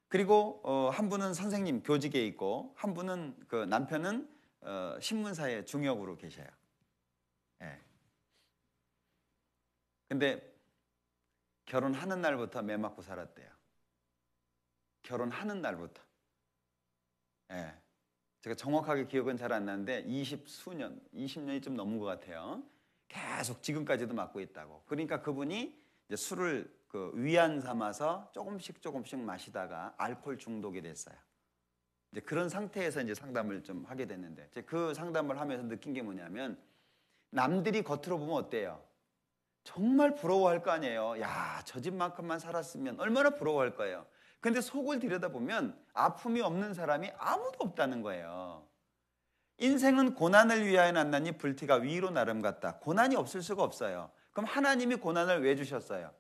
그리고 어, 한 분은 선생님 교직에 있고 한 분은 그 남편은 어, 신문사의 중역으로 계셔요. 예. 근데 결혼하는 날부터 매 맞고 살았대요. 결혼하는 날부터. 예. 제가 정확하게 기억은 잘 안 나는데 20 수년, 20년이 좀 넘은 것 같아요. 계속 지금까지도 맡고 있다고. 그러니까 그분이 이제 술을 그 위안 삼아서 조금씩 조금씩 마시다가 알코올 중독이 됐어요. 이제 그런 상태에서 이제 상담을 좀 하게 됐는데 그 상담을 하면서 느낀 게 뭐냐면 남들이 겉으로 보면 어때요? 정말 부러워할 거 아니에요. 야, 저 집만큼만 살았으면 얼마나 부러워할 거예요. 근데 속을 들여다보면 아픔이 없는 사람이 아무도 없다는 거예요. 인생은 고난을 위하여 났나니 불티가 위로 나름 같다. 고난이 없을 수가 없어요. 그럼 하나님이 고난을 왜 주셨어요?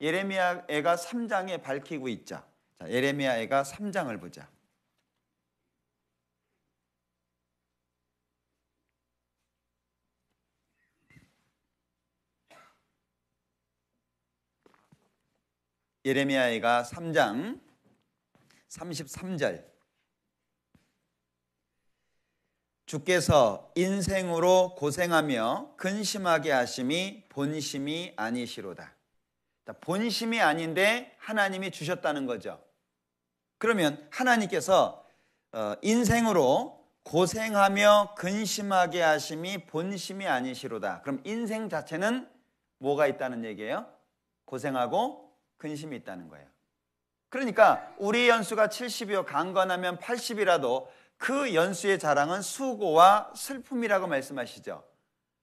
예레미야애가 3장에 밝히고 있자. 자, 예레미야애가 3장을 보자. 예레미야애가 3장 33절 주께서 인생으로 고생하며 근심하게 하심이 본심이 아니시로다. 본심이 아닌데 하나님이 주셨다는 거죠. 그러면 하나님께서 어, 인생으로 고생하며 근심하게 하심이 본심이 아니시로다. 그럼 인생 자체는 뭐가 있다는 얘기예요? 고생하고 근심이 있다는 거예요. 그러니까 우리 연수가 70이요, 강건하면 80이라도 그 연수의 자랑은 수고와 슬픔이라고 말씀하시죠.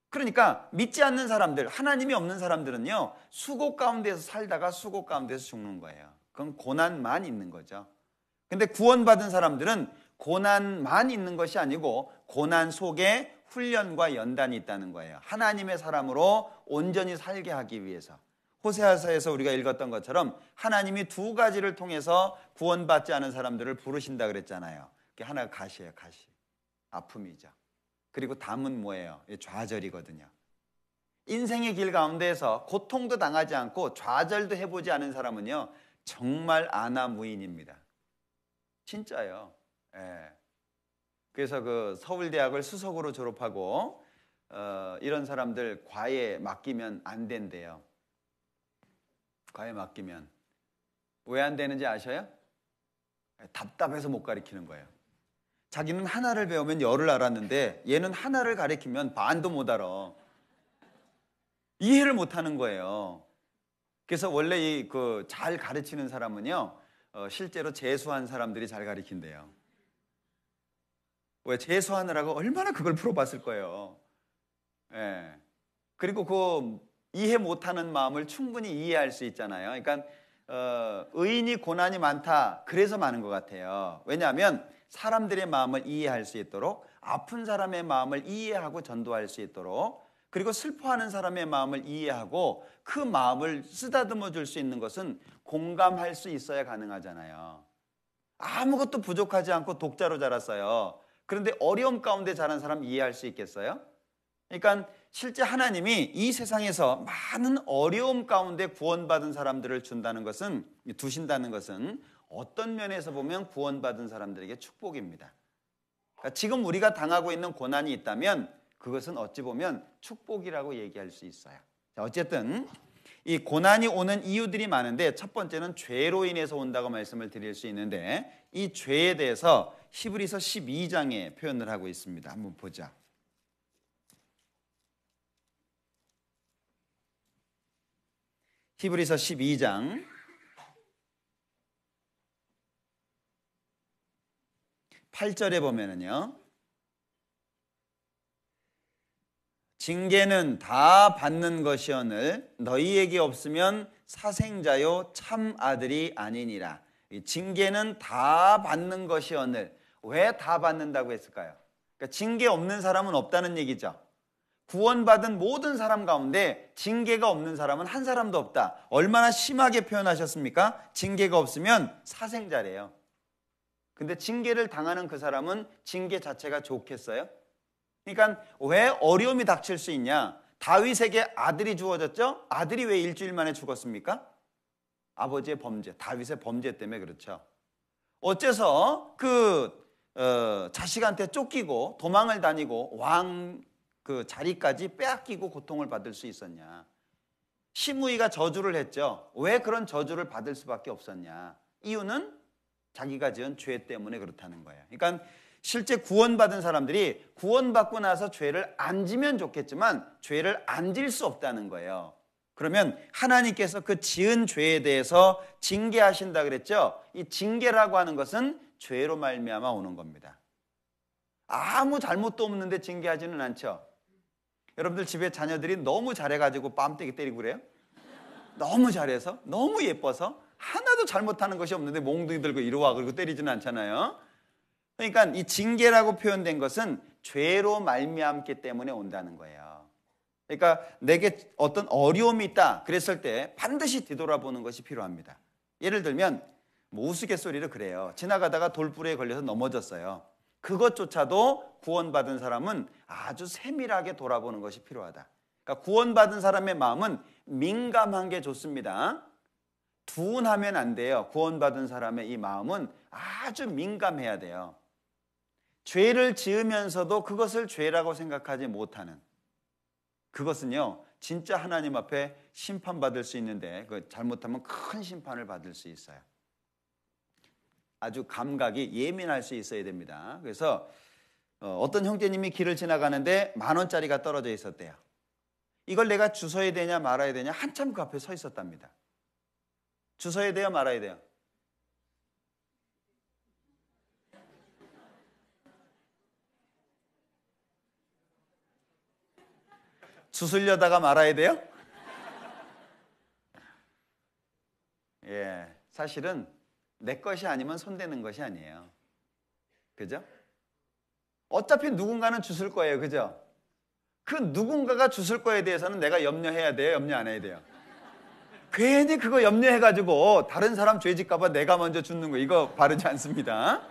그러니까 믿지 않는 사람들, 하나님이 없는 사람들은요, 수고 가운데서 살다가 수고 가운데서 죽는 거예요. 그건 고난만 있는 거죠. 근데 구원받은 사람들은 고난만 있는 것이 아니고 고난 속에 훈련과 연단이 있다는 거예요. 하나님의 사람으로 온전히 살게 하기 위해서. 호세아서에서 우리가 읽었던 것처럼 하나님이 두 가지를 통해서 구원받지 않은 사람들을 부르신다 그랬잖아요. 하나가 가시예요, 가시. 아픔이죠. 그리고 담은 뭐예요? 좌절이거든요. 인생의 길 가운데에서 고통도 당하지 않고 좌절도 해보지 않은 사람은요, 정말 아나무인입니다. 진짜요. 예. 그래서 그 서울대학을 수석으로 졸업하고, 어, 이런 사람들 과에 맡기면 안 된대요. 과에 맡기면. 왜 안 되는지 아셔요? 답답해서 못 가리키는 거예요. 자기는 하나를 배우면 열을 알았는데 얘는 하나를 가리키면 반도 못 알아. 이해를 못 하는 거예요. 그래서 원래 이 그 잘 가르치는 사람은요, 어, 실제로 재수한 사람들이 잘 가르친대요. 왜 재수하느라고 얼마나 그걸 풀어봤을 거예요. 예. 그리고 그 이해 못하는 마음을 충분히 이해할 수 있잖아요. 그러니까 어, 의인이 고난이 많다. 그래서 많은 것 같아요. 왜냐하면 사람들의 마음을 이해할 수 있도록 아픈 사람의 마음을 이해하고 전도할 수 있도록 그리고 슬퍼하는 사람의 마음을 이해하고 그 마음을 쓰다듬어 줄 수 있는 것은 공감할 수 있어야 가능하잖아요. 아무것도 부족하지 않고 독자로 자랐어요. 그런데 어려움 가운데 자란 사람 이해할 수 있겠어요? 그러니까 실제 하나님이 이 세상에서 많은 어려움 가운데 구원받은 사람들을 준다는 것은 두신다는 것은 어떤 면에서 보면 구원받은 사람들에게 축복입니다. 그러니까 지금 우리가 당하고 있는 고난이 있다면 그것은 어찌 보면 축복이라고 얘기할 수 있어요. 자, 어쨌든 이 고난이 오는 이유들이 많은데 첫 번째는 죄로 인해서 온다고 말씀을 드릴 수 있는데 이 죄에 대해서 히브리서 12장에 표현을 하고 있습니다. 한번 보자. 히브리서 12장 8절에 보면은요. 징계는 다 받는 것이오늘 너희에게 없으면 사생자요 참 아들이 아니니라. 징계는 다 받는 것이오늘 왜 다 받는다고 했을까요? 그러니까 징계 없는 사람은 없다는 얘기죠. 구원받은 모든 사람 가운데 징계가 없는 사람은 한 사람도 없다. 얼마나 심하게 표현하셨습니까? 징계가 없으면 사생자래요. 근데 징계를 당하는 그 사람은 징계 자체가 좋겠어요? 그러니까 왜 어려움이 닥칠 수 있냐? 다윗에게 아들이 주어졌죠? 아들이 왜 일주일 만에 죽었습니까? 아버지의 범죄, 다윗의 범죄 때문에 그렇죠. 어째서 그 어, 자식한테 쫓기고 도망을 다니고 왕 그 자리까지 빼앗기고 고통을 받을 수 있었냐? 시므이가 저주를 했죠. 왜 그런 저주를 받을 수밖에 없었냐? 이유는 자기가 지은 죄 때문에 그렇다는 거예요. 그러니까 실제 구원받은 사람들이 구원받고 나서 죄를 안 지면 좋겠지만 죄를 안 질 수 없다는 거예요. 그러면 하나님께서 그 지은 죄에 대해서 징계하신다 그랬죠? 이 징계라고 하는 것은 죄로 말미암아 오는 겁니다. 아무 잘못도 없는데 징계하지는 않죠. 여러분들 집에 자녀들이 너무 잘해가지고 빰때기 때리고 그래요? 너무 잘해서, 너무 예뻐서, 하나도 잘못하는 것이 없는데 몽둥이 들고 이리 와 그리고 때리지는 않잖아요. 그러니까 이 징계라고 표현된 것은 죄로 말미암기 때문에 온다는 거예요. 그러니까 내게 어떤 어려움이 있다 그랬을 때 반드시 뒤돌아보는 것이 필요합니다. 예를 들면 뭐우스갯소리를 그래요. 지나가다가 돌부에 리 걸려서 넘어졌어요. 그것조차도 구원받은 사람은 아주 세밀하게 돌아보는 것이 필요하다. 그러니까 구원받은 사람의 마음은 민감한 게 좋습니다. 둔하면 안 돼요. 구원받은 사람의 이 마음은 아주 민감해야 돼요. 죄를 지으면서도 그것을 죄라고 생각하지 못하는 그것은요, 진짜 하나님 앞에 심판받을 수 있는데, 그 잘못하면 큰 심판을 받을 수 있어요. 아주 감각이 예민할 수 있어야 됩니다. 그래서 어, 어떤 형제님이 길을 지나가는데 만 원짜리가 떨어져 있었대요. 이걸 내가 주워야 되냐 말아야 되냐 한참 그 앞에 서 있었답니다. 주서야 돼요, 말아야 돼요? 주술려다가 말아야 돼요? 예, 사실은 내 것이 아니면 손대는 것이 아니에요. 그죠? 어차피 누군가는 주술 거예요. 그죠? 그 누군가가 주술 거에 대해서는 내가 염려해야 돼요? 염려 안 해야 돼요? 괜히 그거 염려해가지고 다른 사람 죄질까봐 내가 먼저 죽는 거 이거 바르지 않습니다.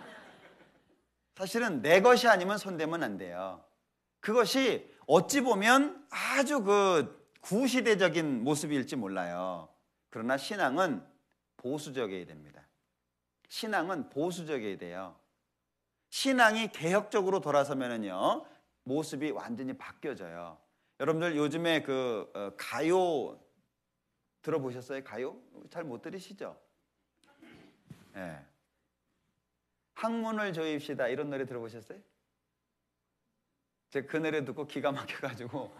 사실은 내 것이 아니면 손대면 안 돼요. 그것이 어찌 보면 아주 그 구시대적인 모습일지 몰라요. 그러나 신앙은 보수적이어야 됩니다. 신앙은 보수적이어야 돼요. 신앙이 개혁적으로 돌아서면은요 모습이 완전히 바뀌어져요. 여러분들 요즘에 그 어, 가요 들어보셨어요? 가요? 잘 못 들으시죠? 예. 네. 학문을 조입시다 이런 노래 들어보셨어요? 제그 노래 듣고 기가 막혀가지고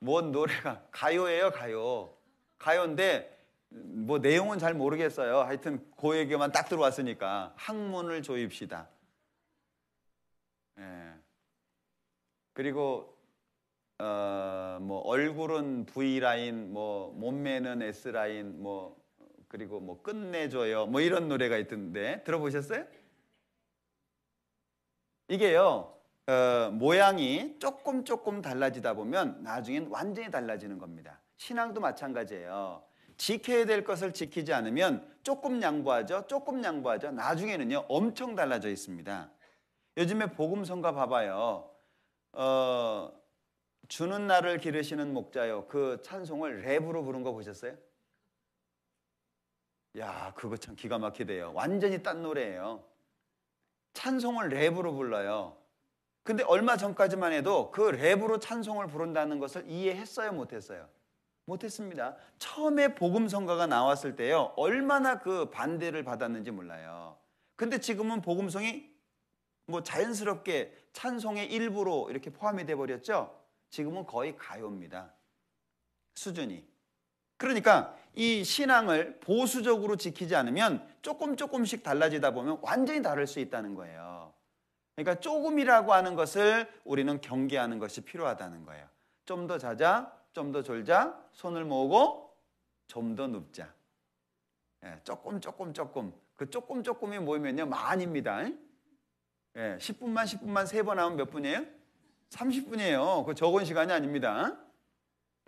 뭔 노래가 가요예요 가요 가요인데 뭐 내용은 잘 모르겠어요 하여튼 고에게만 그 딱 들어왔으니까 학문을 조입시다 예. 그리고 어, 뭐 얼굴은 V 라인, 뭐 몸매는 S 라인, 뭐 그리고 뭐 끝내줘요, 뭐 이런 노래가 있던데 들어보셨어요? 이게요 어, 모양이 조금 조금 달라지다 보면 나중엔 완전히 달라지는 겁니다. 신앙도 마찬가지예요. 지켜야 될 것을 지키지 않으면 조금 양보하죠, 조금 양보하죠. 나중에는요 엄청 달라져 있습니다. 요즘에 복음성가 봐봐요. 어, 주는 나를 기르시는 목자요그 찬송을 랩으로 부른 거 보셨어요? 야, 그거 참 기가 막히대요. 완전히 딴 노래예요. 찬송을 랩으로 불러요. 근데 얼마 전까지만 해도 그 랩으로 찬송을 부른다는 것을 이해했어요, 못했어요? 못했습니다. 처음에 복음성가가 나왔을 때요, 얼마나 그 반대를 받았는지 몰라요. 근데 지금은 복음성이 뭐 자연스럽게 찬송의 일부로 이렇게 포함이 돼버렸죠? 지금은 거의 가요입니다. 수준이. 그러니까 이 신앙을 보수적으로 지키지 않으면 조금 조금씩 달라지다 보면 완전히 다를 수 있다는 거예요. 그러니까 조금이라고 하는 것을 우리는 경계하는 것이 필요하다는 거예요. 좀 더 자자, 좀 더 졸자, 손을 모으고 좀 더 눕자. 예, 조금, 조금, 조금. 그 조금, 조금이 모이면요, 만입니다. 예, 10분만, 10분만 3번 하면 몇 분이에요? 30분이에요. 그 적은 시간이 아닙니다.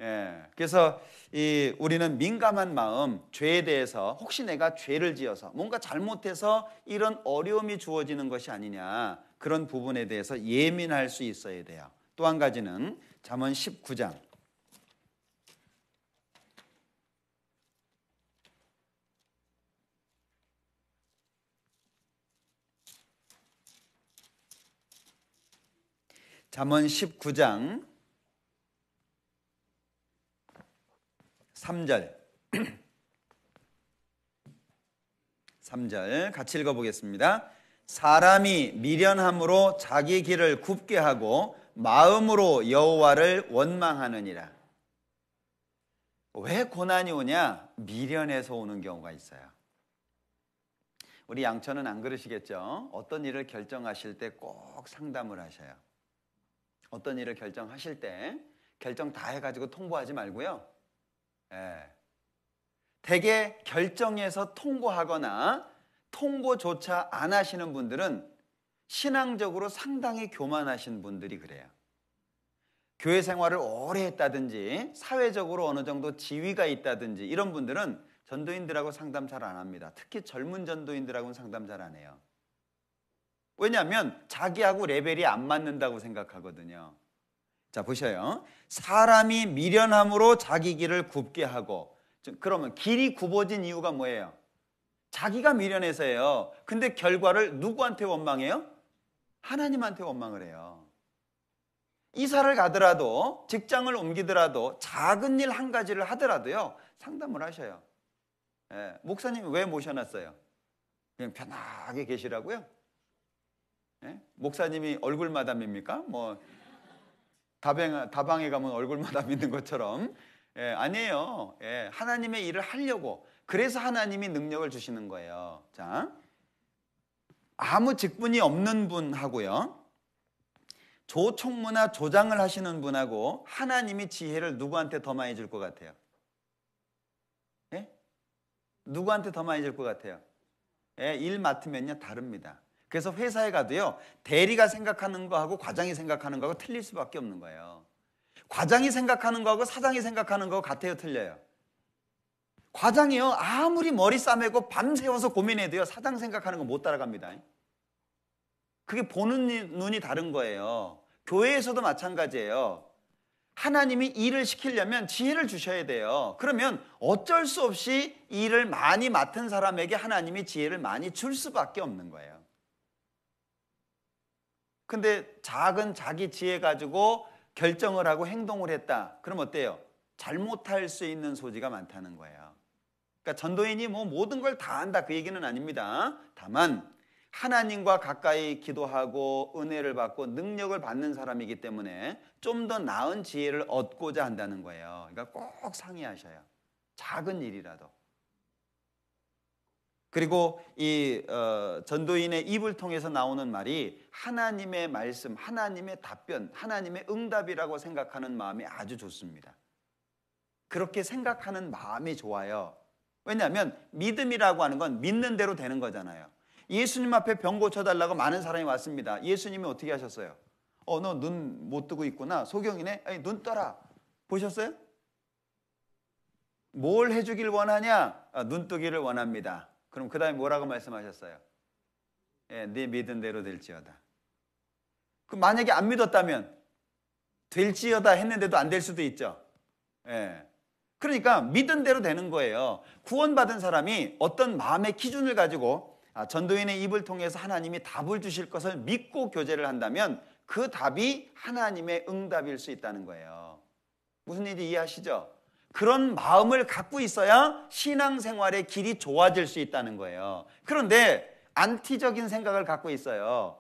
예. 그래서 이 우리는 민감한 마음, 죄에 대해서 혹시 내가 죄를 지어서 뭔가 잘못해서 이런 어려움이 주어지는 것이 아니냐 그런 부분에 대해서 예민할 수 있어야 돼요. 또 한 가지는 잠언 19장 잠언 19장 3절 3절 같이 읽어보겠습니다. 사람이 미련함으로 자기 길을 굽게 하고 마음으로 여호와를 원망하느니라. 왜 고난이 오냐? 미련해서 오는 경우가 있어요. 우리 양천은 안 그러시겠죠? 어떤 일을 결정하실 때 꼭 상담을 하셔요. 어떤 일을 결정하실 때 결정 다 해가지고 통보하지 말고요. 예. 대개 결정해서 통보하거나 통보조차 안 하시는 분들은 신앙적으로 상당히 교만하신 분들이 그래요. 교회 생활을 오래 했다든지 사회적으로 어느 정도 지위가 있다든지 이런 분들은 전도인들하고 상담 잘 안 합니다. 특히 젊은 전도인들하고는 상담 잘 안 해요. 왜냐하면 자기하고 레벨이 안 맞는다고 생각하거든요. 자, 보셔요. 사람이 미련함으로 자기 길을 굽게 하고, 그러면 길이 굽어진 이유가 뭐예요? 자기가 미련해서예요. 근데 결과를 누구한테 원망해요? 하나님한테 원망을 해요. 이사를 가더라도, 직장을 옮기더라도, 작은 일 한 가지를 하더라도요, 상담을 하셔요. 예, 목사님 왜 모셔놨어요? 그냥 편하게 계시라고요? 예? 목사님이 얼굴 마담입니까? 뭐 다방, 다방에 가면 얼굴 마담 있는 것처럼 예, 아니에요. 예, 하나님의 일을 하려고 그래서 하나님이 능력을 주시는 거예요. 자, 아무 직분이 없는 분하고요. 조총무나 조장을 하시는 분하고 하나님이 지혜를 누구한테 더 많이 줄 것 같아요? 예? 누구한테 더 많이 줄 것 같아요? 예, 일 맡으면요, 다릅니다. 그래서 회사에 가도요, 대리가 생각하는 거하고 과장이 생각하는 거하고 틀릴 수밖에 없는 거예요. 과장이 생각하는 거하고 사장이 생각하는 거 같아요, 틀려요? 과장이요, 아무리 머리 싸매고 밤새워서 고민해도요, 사장 생각하는 거 못 따라갑니다. 그게 보는 눈이 다른 거예요. 교회에서도 마찬가지예요. 하나님이 일을 시키려면 지혜를 주셔야 돼요. 그러면 어쩔 수 없이 일을 많이 맡은 사람에게 하나님이 지혜를 많이 줄 수밖에 없는 거예요. 근데 작은 자기 지혜 가지고 결정을 하고 행동을 했다. 그럼 어때요? 잘못할 수 있는 소지가 많다는 거예요. 그러니까 전도인이 뭐 모든 걸다 안다 그 얘기는 아닙니다. 다만 하나님과 가까이 기도하고 은혜를 받고 능력을 받는 사람이기 때문에 좀 더 나은 지혜를 얻고자 한다는 거예요. 그러니까 꼭 상의하셔요. 작은 일이라도. 그리고 이 어, 전도인의 입을 통해서 나오는 말이 하나님의 말씀, 하나님의 답변, 하나님의 응답이라고 생각하는 마음이 아주 좋습니다. 그렇게 생각하는 마음이 좋아요. 왜냐하면 믿음이라고 하는 건 믿는 대로 되는 거잖아요. 예수님 앞에 병 고쳐달라고 많은 사람이 왔습니다. 예수님이 어떻게 하셨어요? 어, 너 눈 못 뜨고 있구나. 소경이네. 아니, 눈 떠라. 보셨어요? 뭘 해주길 원하냐? 아, 눈 뜨기를 원합니다. 그럼 그 다음에 뭐라고 말씀하셨어요? 예, 네 믿은 대로 될지어다. 그 만약에 안 믿었다면 될지어다 했는데도 안 될 수도 있죠. 예. 그러니까 믿은 대로 되는 거예요. 구원받은 사람이 어떤 마음의 기준을 가지고 아, 전도인의 입을 통해서 하나님이 답을 주실 것을 믿고 교제를 한다면 그 답이 하나님의 응답일 수 있다는 거예요. 무슨 일이 이해하시죠? 그런 마음을 갖고 있어야 신앙생활의 길이 좋아질 수 있다는 거예요. 그런데 안티적인 생각을 갖고 있어요.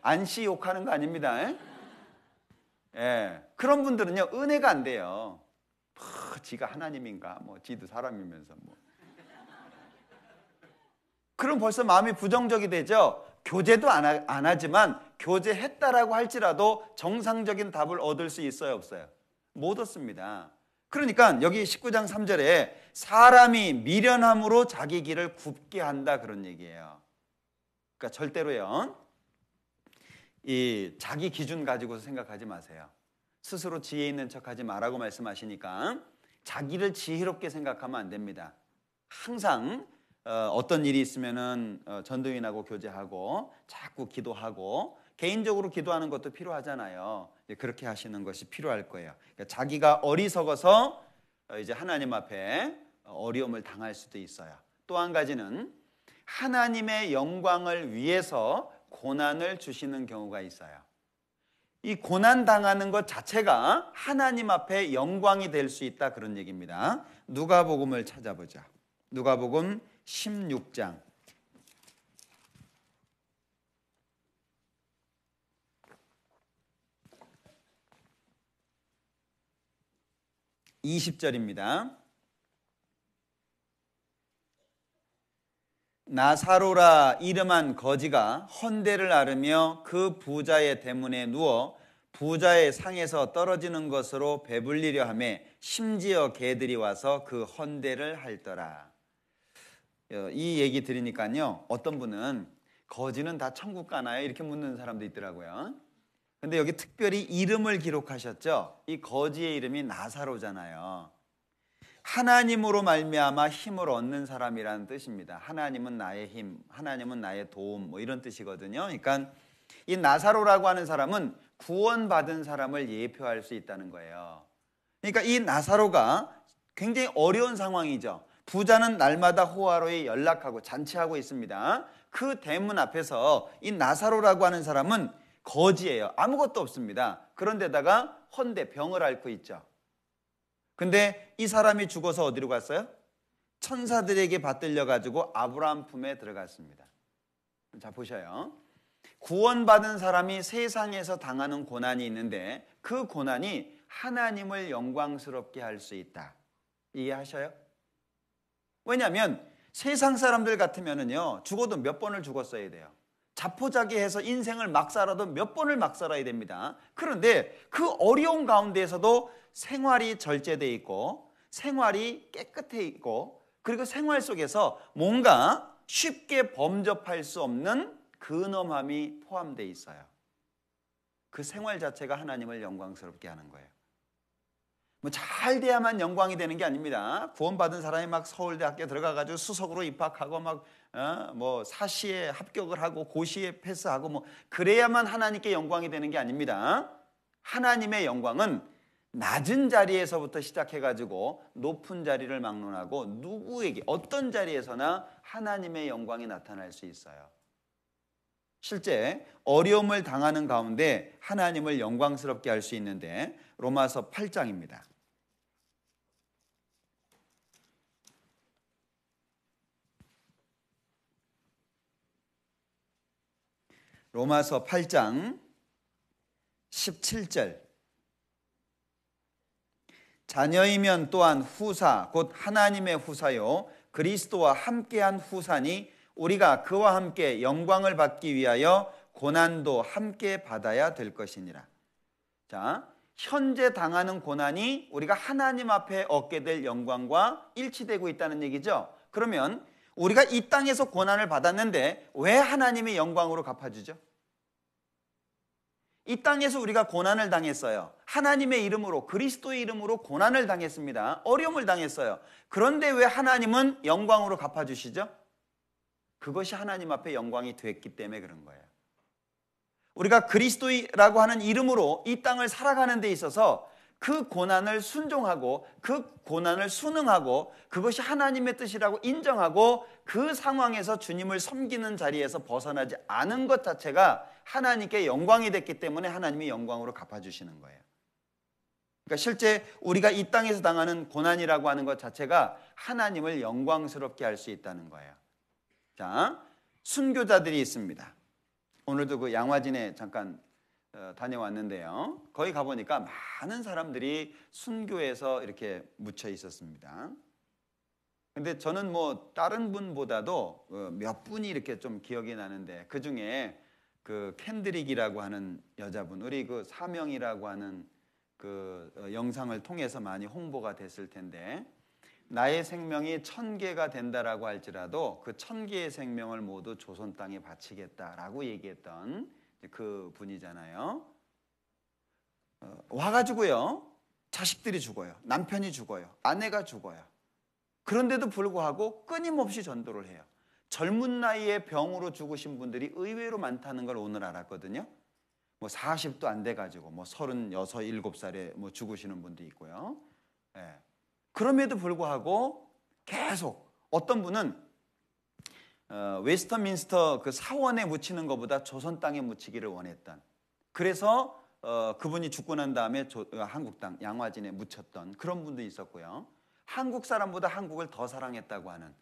안시 욕하는 거 아닙니다. 예. 그런 분들은요, 은혜가 안 돼요. 아, 지가 하나님인가? 뭐, 지도 사람이면서 뭐. 그럼 벌써 마음이 부정적이 되죠? 교제도 안, 하, 안 하지만 교제했다라고 할지라도 정상적인 답을 얻을 수 있어요, 없어요? 못 얻습니다. 그러니까 여기 19장 3절에 사람이 미련함으로 자기 길을 굽게 한다 그런 얘기예요. 그러니까 절대로요. 이 자기 기준 가지고서 생각하지 마세요. 스스로 지혜 있는 척 하지 마라고 말씀하시니까 자기를 지혜롭게 생각하면 안 됩니다. 항상 어, 어떤 일이 있으면은 어, 전도인하고 교제하고 자꾸 기도하고 개인적으로 기도하는 것도 필요하잖아요. 예, 그렇게 하시는 것이 필요할 거예요. 그러니까 자기가 어리석어서 어, 이제 하나님 앞에 어, 어려움을 당할 수도 있어요. 또 한 가지는 하나님의 영광을 위해서 고난을 주시는 경우가 있어요. 이 고난 당하는 것 자체가 하나님 앞에 영광이 될 수 있다 그런 얘기입니다. 누가복음을 찾아보자. 누가복음 16장 20절입니다. 나사로라 이름한 거지가 헌대를 앓으며 그 부자의 대문에 누워 부자의 상에서 떨어지는 것으로 배불리려 함에 심지어 개들이 와서 그 헌대를 핥더라. 어, 이 얘기 들으니까요. 어떤 분은 거지는 다 천국 가나요? 이렇게 묻는 사람도 있더라고요. 근데 여기 특별히 이름을 기록하셨죠? 이 거지의 이름이 나사로잖아요. 하나님으로 말미암아 힘을 얻는 사람이라는 뜻입니다. 하나님은 나의 힘, 하나님은 나의 도움 뭐 이런 뜻이거든요. 그러니까 이 나사로라고 하는 사람은 구원받은 사람을 예표할 수 있다는 거예요. 그러니까 이 나사로가 굉장히 어려운 상황이죠. 부자는 날마다 호화로이 연락하고 잔치하고 있습니다. 그 대문 앞에서 이 나사로라고 하는 사람은 거지예요. 아무것도 없습니다. 그런데다가 헌데 병을 앓고 있죠. 근데 이 사람이 죽어서 어디로 갔어요? 천사들에게 받들려 가지고 아브라함 품에 들어갔습니다. 자 보셔요. 구원받은 사람이 세상에서 당하는 고난이 있는데 그 고난이 하나님을 영광스럽게 할 수 있다. 이해하셔요? 왜냐하면 세상 사람들 같으면은요 죽어도 몇 번을 죽었어야 돼요. 자포자기해서 인생을 막 살아도 몇 번을 막 살아야 됩니다. 그런데 그 어려운 가운데에서도 생활이 절제돼 있고 생활이 깨끗해 있고 그리고 생활 속에서 뭔가 쉽게 범접할 수 없는 근엄함이 포함되어 있어요. 그 생활 자체가 하나님을 영광스럽게 하는 거예요. 뭐잘 돼야만 영광이 되는 게 아닙니다. 구원받은 사람이 막 서울대학교 들어가가지고 수석으로 입학하고 막, 어? 뭐 사시에 합격을 하고 고시에 패스하고 뭐 그래야만 하나님께 영광이 되는 게 아닙니다. 하나님의 영광은 낮은 자리에서부터 시작해가지고 높은 자리를 막론하고 누구에게, 어떤 자리에서나 하나님의 영광이 나타날 수 있어요. 실제 어려움을 당하는 가운데 하나님을 영광스럽게 할 수 있는데 로마서 8장입니다. 로마서 8장 17절 자녀이면 또한 후사 곧 하나님의 후사요 그리스도와 함께한 후사니 우리가 그와 함께 영광을 받기 위하여 고난도 함께 받아야 될 것이니라. 자, 현재 당하는 고난이 우리가 하나님 앞에 얻게 될 영광과 일치되고 있다는 얘기죠. 그러면 우리가 이 땅에서 고난을 받았는데 왜 하나님이 영광으로 갚아주죠? 이 땅에서 우리가 고난을 당했어요. 하나님의 이름으로 그리스도의 이름으로 고난을 당했습니다. 어려움을 당했어요. 그런데 왜 하나님은 영광으로 갚아주시죠? 그것이 하나님 앞에 영광이 됐기 때문에 그런 거예요. 우리가 그리스도라고 하는 이름으로 이 땅을 살아가는 데 있어서 그 고난을 순종하고 그 고난을 순응하고 그것이 하나님의 뜻이라고 인정하고 그 상황에서 주님을 섬기는 자리에서 벗어나지 않은 것 자체가 하나님께 영광이 됐기 때문에 하나님이 영광으로 갚아주시는 거예요. 그러니까 실제 우리가 이 땅에서 당하는 고난이라고 하는 것 자체가 하나님을 영광스럽게 할 수 있다는 거예요. 자, 순교자들이 있습니다. 오늘도 그 양화진에 잠깐 어, 다녀왔는데요. 거기 가보니까 많은 사람들이 순교에서 이렇게 묻혀 있었습니다. 근데 저는 뭐 다른 분보다도 어, 몇 분이 이렇게 좀 기억이 나는데 그 중에 그 캔드릭이라고 하는 여자분, 우리 그 사명이라고 하는 그 어, 영상을 통해서 많이 홍보가 됐을 텐데 나의 생명이 천 개가 된다라고 할지라도 그 천 개의 생명을 모두 조선 땅에 바치겠다라고 얘기했던 그 분이잖아요. 어, 와가지고요. 자식들이 죽어요. 남편이 죽어요. 아내가 죽어요. 그런데도 불구하고 끊임없이 전도를 해요. 젊은 나이에 병으로 죽으신 분들이 의외로 많다는 걸 오늘 알았거든요. 뭐 40도 안 돼가지고 뭐 36, 7살에 뭐 죽으시는 분도 있고요. 예. 그럼에도 불구하고 계속 어떤 분은 어, 웨스터민스터 그 사원에 묻히는 것보다 조선 땅에 묻히기를 원했던. 그래서 어, 그분이 죽고 난 다음에 조, 어, 한국 땅 양화진에 묻혔던 그런 분도 있었고요. 한국 사람보다 한국을 더 사랑했다고 하는.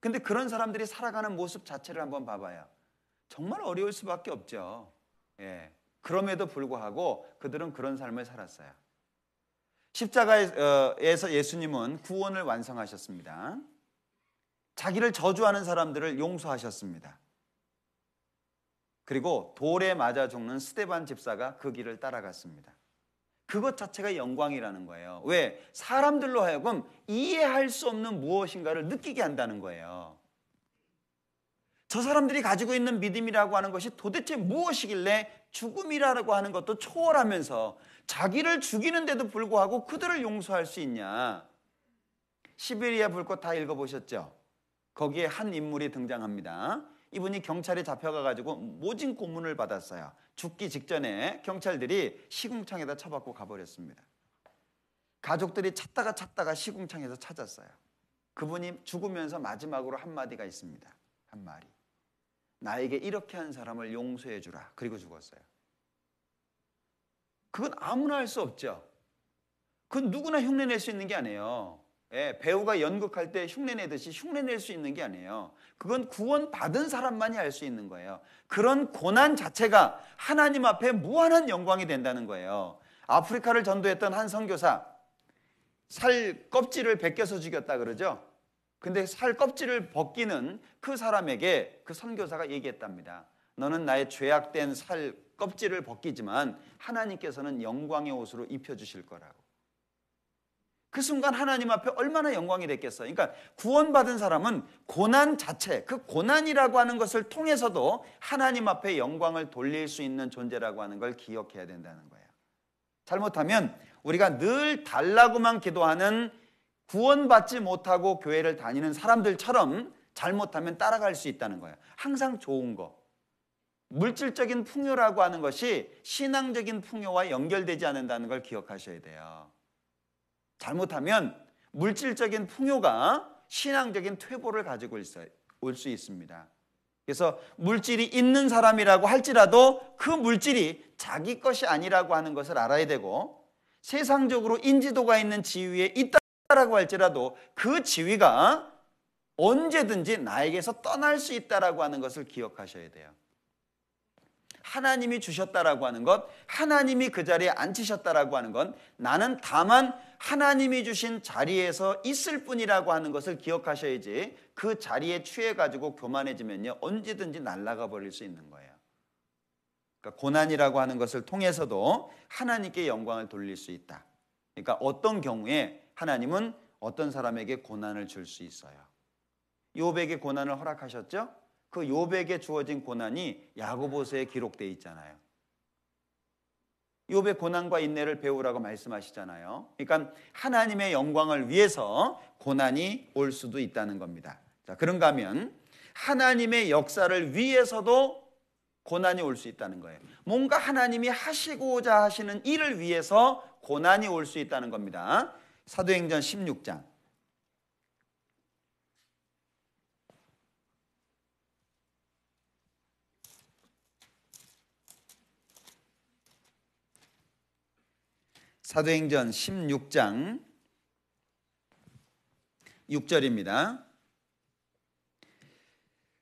근데 그런 사람들이 살아가는 모습 자체를 한번 봐봐요. 정말 어려울 수밖에 없죠. 예. 그럼에도 불구하고 그들은 그런 삶을 살았어요. 십자가에서 어, 예수님은 구원을 완성하셨습니다. 자기를 저주하는 사람들을 용서하셨습니다. 그리고 돌에 맞아 죽는 스테반 집사가 그 길을 따라갔습니다. 그것 자체가 영광이라는 거예요. 왜? 사람들로 하여금 이해할 수 없는 무엇인가를 느끼게 한다는 거예요. 저 사람들이 가지고 있는 믿음이라고 하는 것이 도대체 무엇이길래 죽음이라고 하는 것도 초월하면서 자기를 죽이는데도 불구하고 그들을 용서할 수 있냐. 시베리아 불꽃 다 읽어보셨죠? 거기에 한 인물이 등장합니다. 이분이 경찰에 잡혀가가지고 모진 고문을 받았어요. 죽기 직전에 경찰들이 시궁창에다 쳐박고 가버렸습니다. 가족들이 찾다가 찾다가 시궁창에서 찾았어요. 그분이 죽으면서 마지막으로 한마디가 있습니다. 한마디. 나에게 이렇게 한 사람을 용서해 주라. 그리고 죽었어요. 그건 아무나 할 수 없죠. 그건 누구나 흉내낼 수 있는 게 아니에요. 예, 배우가 연극할 때 흉내내듯이 흉내낼 수 있는 게 아니에요. 그건 구원받은 사람만이 알 수 있는 거예요. 그런 고난 자체가 하나님 앞에 무한한 영광이 된다는 거예요. 아프리카를 전도했던 한 선교사 살 껍질을 벗겨서 죽였다 그러죠. 근데 살 껍질을 벗기는 그 사람에게 그 선교사가 얘기했답니다. 너는 나의 죄악된 살 껍질을 벗기지만 하나님께서는 영광의 옷으로 입혀 주실 거라고. 그 순간 하나님 앞에 얼마나 영광이 됐겠어요. 그러니까 구원받은 사람은 고난 자체, 그 고난이라고 하는 것을 통해서도 하나님 앞에 영광을 돌릴 수 있는 존재라고 하는 걸 기억해야 된다는 거예요. 잘못하면 우리가 늘 달라고만 기도하는 구원받지 못하고 교회를 다니는 사람들처럼 잘못하면 따라갈 수 있다는 거예요. 항상 좋은 거. 물질적인 풍요라고 하는 것이 신앙적인 풍요와 연결되지 않는다는 걸 기억하셔야 돼요. 잘못하면 물질적인 풍요가 신앙적인 퇴보를 가지고 올 수 있습니다. 그래서 물질이 있는 사람이라고 할지라도 그 물질이 자기 것이 아니라고 하는 것을 알아야 되고 세상적으로 인지도가 있는 지위에 있다라고 할지라도 그 지위가 언제든지 나에게서 떠날 수 있다라고 하는 것을 기억하셔야 돼요. 하나님이 주셨다라고 하는 것, 하나님이 그 자리에 앉히셨다라고 하는 건 나는 다만 하나님이 주신 자리에서 있을 뿐이라고 하는 것을 기억하셔야지 그 자리에 취해가지고 교만해지면요. 언제든지 날아가 버릴 수 있는 거예요. 그러니까 고난이라고 하는 것을 통해서도 하나님께 영광을 돌릴 수 있다. 그러니까 어떤 경우에 하나님은 어떤 사람에게 고난을 줄 수 있어요. 요백의 고난을 허락하셨죠? 그백에 주어진 고난이 야고보서에 기록되어 있잖아요. 욥의 고난과 인내를 배우라고 말씀하시잖아요. 그러니까 하나님의 영광을 위해서 고난이 올 수도 있다는 겁니다. 자, 그런가 하면 하나님의 역사를 위해서도 고난이 올 수 있다는 거예요. 뭔가 하나님이 하시고자 하시는 일을 위해서 고난이 올 수 있다는 겁니다. 사도행전 16장 사도행전 16장 6절입니다.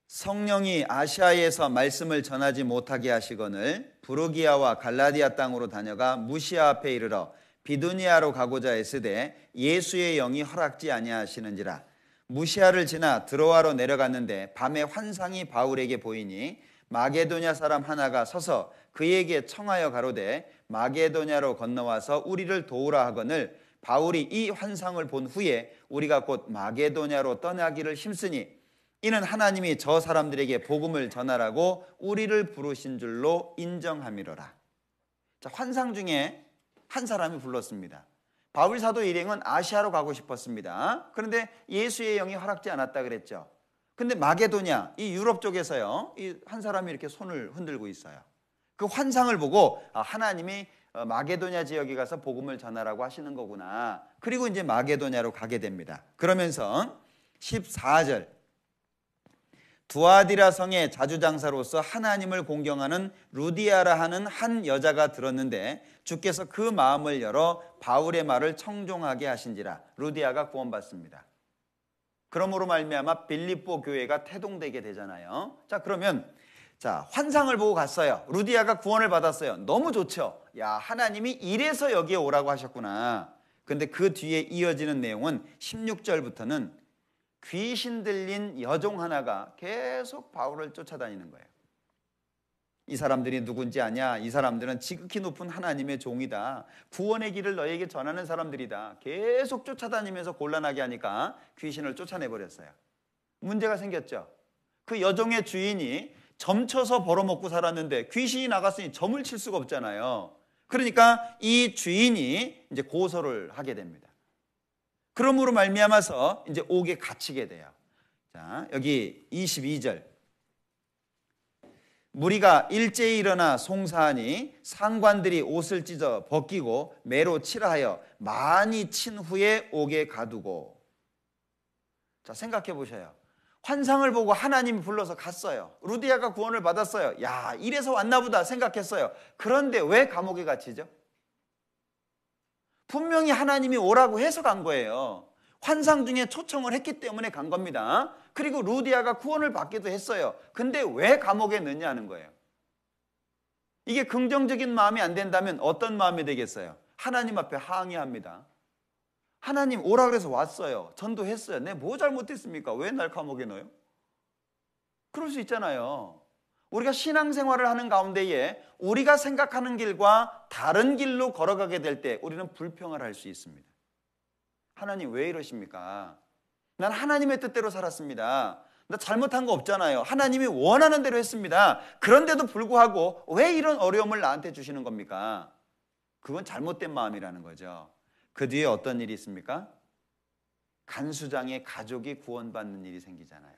성령이 아시아에서 말씀을 전하지 못하게 하시거늘 부르기아와 갈라디아 땅으로 다녀가 무시아 앞에 이르러 비두니아로 가고자 했으되 예수의 영이 허락지 아니하시는지라 무시아를 지나 드로아로 내려갔는데 밤에 환상이 바울에게 보이니 마게도냐 사람 하나가 서서 그에게 청하여 가로되 마게도냐로 건너와서 우리를 도우라 하거늘 바울이 이 환상을 본 후에 우리가 곧 마게도냐로 떠나기를 힘쓰니 이는 하나님이 저 사람들에게 복음을 전하라고 우리를 부르신 줄로 인정함이로라. 자, 환상 중에 한 사람이 불렀습니다. 바울 사도 일행은 아시아로 가고 싶었습니다. 그런데 예수의 영이 허락지 않았다 그랬죠. 근데 마게도냐, 이 유럽 쪽에서요, 이 한 사람이 이렇게 손을 흔들고 있어요. 그 환상을 보고 아, 하나님이 어, 마게도냐 지역에 가서 복음을 전하라고 하시는 거구나. 그리고 이제 마게도냐로 가게 됩니다. 그러면서 14절 두아디라 성의 자주장사로서 하나님을 공경하는 루디아라 하는 한 여자가 들었는데 주께서 그 마음을 열어 바울의 말을 청종하게 하신지라 루디아가 구원받습니다. 그러므로 말미암아 빌립보 교회가 태동되게 되잖아요. 자 그러면 자, 환상을 보고 갔어요. 루디아가 구원을 받았어요. 너무 좋죠. 야, 하나님이 이래서 여기에 오라고 하셨구나. 근데 그 뒤에 이어지는 내용은 16절부터는 귀신 들린 여종 하나가 계속 바울을 쫓아다니는 거예요. 이 사람들이 누군지 아냐? 이 사람들은 지극히 높은 하나님의 종이다. 구원의 길을 너에게 전하는 사람들이다. 계속 쫓아다니면서 곤란하게 하니까 귀신을 쫓아내버렸어요. 문제가 생겼죠. 그 여종의 주인이 점쳐서 벌어먹고 살았는데 귀신이 나갔으니 점을 칠 수가 없잖아요. 그러니까 이 주인이 이제 고소를 하게 됩니다. 그러므로 말미암아서 이제 옥에 갇히게 돼요. 자, 여기 22절. 무리가 일제히 일어나 송사하니 상관들이 옷을 찢어 벗기고 매로 칠하여 많이 친 후에 옥에 가두고 자 생각해 보셔요. 환상을 보고 하나님 불러서 갔어요. 루디아가 구원을 받았어요. 야, 이래서 왔나 보다 생각했어요. 그런데 왜 감옥에 갇히죠? 분명히 하나님이 오라고 해서 간 거예요. 환상 중에 초청을 했기 때문에 간 겁니다. 그리고 루디아가 구원을 받기도 했어요. 근데 왜 감옥에 넣냐는 거예요. 이게 긍정적인 마음이 안 된다면 어떤 마음이 되겠어요? 하나님 앞에 항의합니다. 하나님 오라 그래서 왔어요. 전도했어요. 내뭐 네, 잘못했습니까? 왜 날 감옥에 넣어요? 그럴 수 있잖아요. 우리가 신앙생활을 하는 가운데에 우리가 생각하는 길과 다른 길로 걸어가게 될 때 우리는 불평을 할 수 있습니다. 하나님 왜 이러십니까? 난 하나님의 뜻대로 살았습니다. 나 잘못한 거 없잖아요. 하나님이 원하는 대로 했습니다. 그런데도 불구하고 왜 이런 어려움을 나한테 주시는 겁니까? 그건 잘못된 마음이라는 거죠. 그 뒤에 어떤 일이 있습니까? 간수장의 가족이 구원받는 일이 생기잖아요.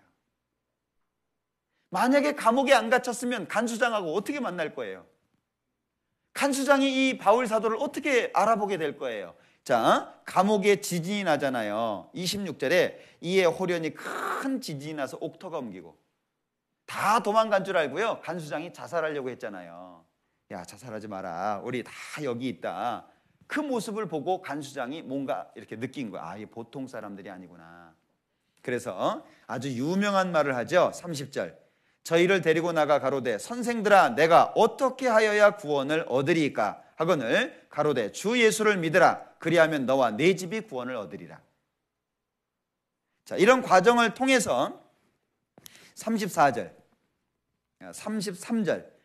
만약에 감옥에 안 갇혔으면 간수장하고 어떻게 만날 거예요? 간수장이 이 바울 사도를 어떻게 알아보게 될 거예요? 자, 감옥에 지진이 나잖아요. 26절에 이에 호련이 큰 지진이 나서 옥터가 옮기고 다 도망간 줄 알고요. 간수장이 자살하려고 했잖아요. 야, 자살하지 마라. 우리 다 여기 있다. 그 모습을 보고 간수장이 뭔가 이렇게 느낀 거야. 아, 이 보통 사람들이 아니구나. 그래서 아주 유명한 말을 하죠. 30절. 저희를 데리고 나가 가로되 선생들아 내가 어떻게 하여야 구원을 얻으리까 하거늘 가로되 주 예수를 믿으라 그리하면 너와 네 집이 구원을 얻으리라. 자, 이런 과정을 통해서 34절 33절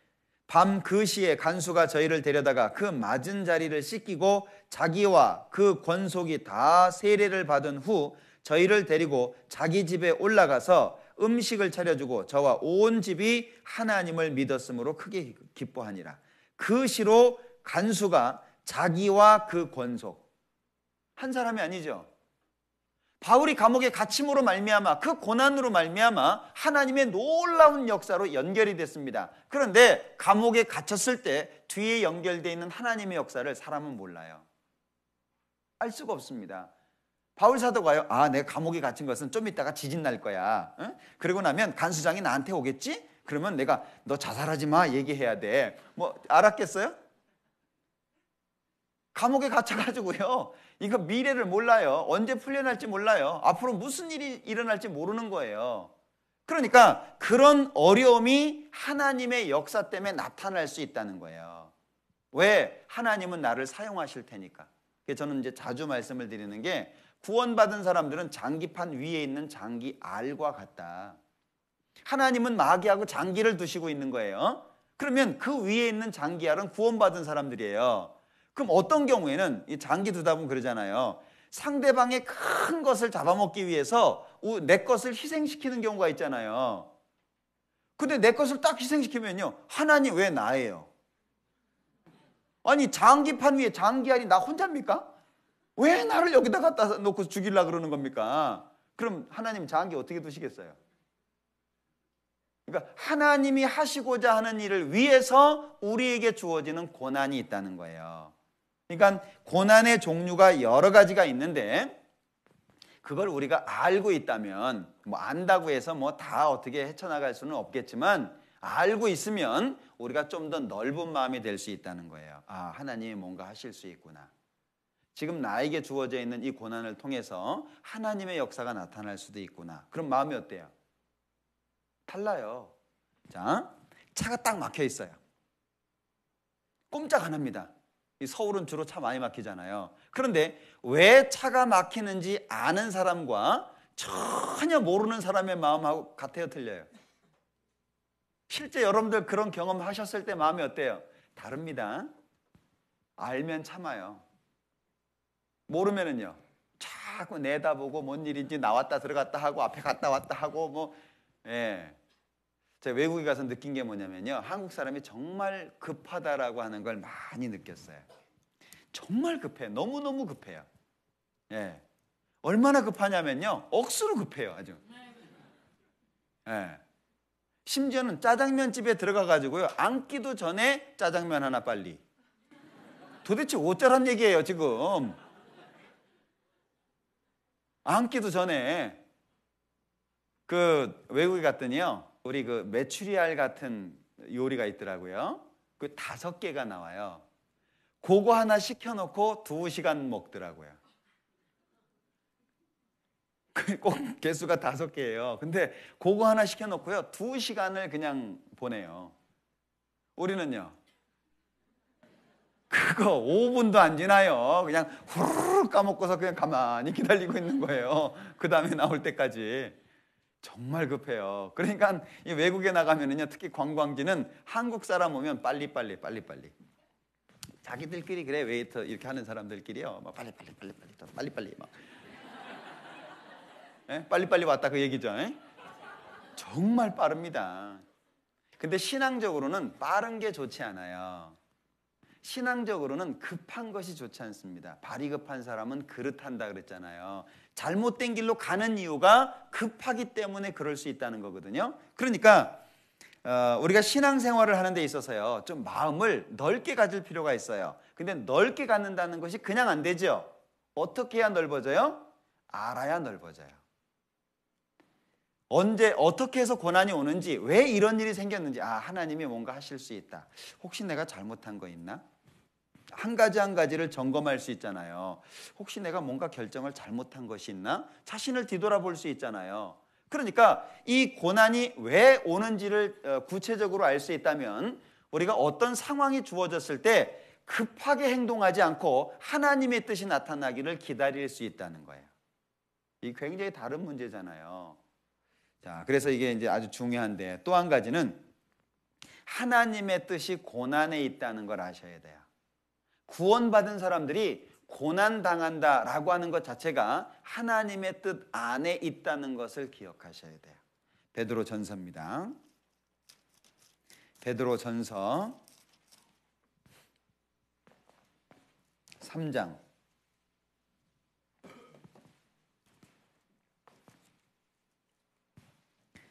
밤그 시에 간수가 저희를 데려다가 그 맞은 자리를 씻기고 자기와 그 권속이 다 세례를 받은 후 저희를 데리고 자기 집에 올라가서 음식을 차려주고 저와 온 집이 하나님을 믿었으므로 크게 기뻐하니라. 그 시로 간수가 자기와 그 권속 한 사람이 아니죠. 바울이 감옥에 갇힘으로 말미암아 그 고난으로 말미암아 하나님의 놀라운 역사로 연결이 됐습니다. 그런데 감옥에 갇혔을 때 뒤에 연결되어 있는 하나님의 역사를 사람은 몰라요. 알 수가 없습니다. 바울 사도가요. 아, 내가 감옥에 갇힌 것은 좀 이따가 지진 날 거야. 응? 그리고 나면 간수장이 나한테 오겠지? 그러면 내가 너 자살하지 마 얘기해야 돼. 뭐 알았겠어요? 감옥에 갇혀 가지고요. 이거 미래를 몰라요. 언제 풀려날지 몰라요. 앞으로 무슨 일이 일어날지 모르는 거예요. 그러니까 그런 어려움이 하나님의 역사 때문에 나타날 수 있다는 거예요. 왜? 하나님은 나를 사용하실 테니까. 저는 이제 자주 말씀을 드리는 게 구원받은 사람들은 장기판 위에 있는 장기 알과 같다. 하나님은 마귀하고 장기를 두시고 있는 거예요. 그러면 그 위에 있는 장기알은 구원받은 사람들이에요. 그럼 어떤 경우에는 이 장기 두답은 그러잖아요. 상대방의 큰 것을 잡아먹기 위해서 내 것을 희생시키는 경우가 있잖아요. 근데 내 것을 딱 희생시키면요. 하나님 왜 나예요? 아니, 장기판 위에 장기알이 나 혼자입니까? 왜 나를 여기다 갖다 놓고 죽일라 그러는 겁니까? 그럼 하나님 장기 어떻게 두시겠어요? 그러니까 하나님이 하시고자 하는 일을 위해서 우리에게 주어지는 고난이 있다는 거예요. 그러니까 고난의 종류가 여러 가지가 있는데 그걸 우리가 알고 있다면 뭐 안다고 해서 뭐 다 어떻게 헤쳐나갈 수는 없겠지만 알고 있으면 우리가 좀 더 넓은 마음이 될 수 있다는 거예요. 아, 하나님이 뭔가 하실 수 있구나. 지금 나에게 주어져 있는 이 고난을 통해서 하나님의 역사가 나타날 수도 있구나. 그럼 마음이 어때요? 달라요. 자, 차가 딱 막혀 있어요. 꼼짝 안 합니다. 서울은 주로 차 많이 막히잖아요. 그런데 왜 차가 막히는지 아는 사람과 전혀 모르는 사람의 마음하고 같아요, 틀려요? 실제 여러분들 그런 경험 하셨을 때 마음이 어때요? 다릅니다. 알면 참아요. 모르면은요. 자꾸 내다보고 뭔 일인지 나왔다 들어갔다 하고 앞에 갔다 왔다 하고 뭐 예. 제가 외국에 가서 느낀 게 뭐냐면요. 한국 사람이 정말 급하다라고 하는 걸 많이 느꼈어요. 정말 급해. 너무너무 급해요. 예. 얼마나 급하냐면요. 억수로 급해요. 아주. 예. 심지어는 짜장면 집에 들어가 가지고요. 앉기도 전에 짜장면 하나 빨리. 도대체 어쩌란 얘기예요, 지금. 앉기도 전에 그 외국에 갔더니요. 우리 그 메추리알 같은 요리가 있더라고요. 그 다섯 개가 나와요. 그거 하나 시켜놓고 두 시간 먹더라고요. 그 꼭 개수가 다섯 개예요. 근데 그거 하나 시켜놓고요. 두 시간을 그냥 보내요. 우리는요. 그거 5분도 안 지나요. 그냥 후루룩 까먹고서 그냥 가만히 기다리고 있는 거예요. 그 다음에 나올 때까지. 정말 급해요. 그러니까 외국에 나가면은요, 특히 관광지는 한국 사람 오면 빨리빨리, 빨리빨리. 자기들끼리 그래, 웨이터 이렇게 하는 사람들끼리요. 막 빨리빨리, 빨리빨리, 빨리빨리 막. 에? 예? 빨리빨리 왔다 그 얘기죠. 에? 예? 정말 빠릅니다. 근데 신앙적으로는 빠른 게 좋지 않아요. 신앙적으로는 급한 것이 좋지 않습니다. 발이 급한 사람은 그릇한다 그랬잖아요. 잘못된 길로 가는 이유가 급하기 때문에 그럴 수 있다는 거거든요. 그러니까 어, 우리가 신앙생활을 하는 데 있어서요. 좀 마음을 넓게 가질 필요가 있어요. 근데 넓게 갖는다는 것이 그냥 안 되죠. 어떻게 해야 넓어져요? 알아야 넓어져요. 언제 어떻게 해서 고난이 오는지 왜 이런 일이 생겼는지 아 하나님이 뭔가 하실 수 있다. 혹시 내가 잘못한 거 있나? 한 가지 한 가지를 점검할 수 있잖아요. 혹시 내가 뭔가 결정을 잘못한 것이 있나? 자신을 뒤돌아볼 수 있잖아요. 그러니까 이 고난이 왜 오는지를 어, 구체적으로 알 수 있다면 우리가 어떤 상황이 주어졌을 때 급하게 행동하지 않고 하나님의 뜻이 나타나기를 기다릴 수 있다는 거예요. 이 굉장히 다른 문제잖아요. 자, 그래서 이게 이제 아주 중요한데 또 한 가지는 하나님의 뜻이 고난에 있다는 걸 아셔야 돼요. 구원받은 사람들이 고난당한다라고 하는 것 자체가 하나님의 뜻 안에 있다는 것을 기억하셔야 돼요. 베드로 전서입니다. 베드로 전서 3장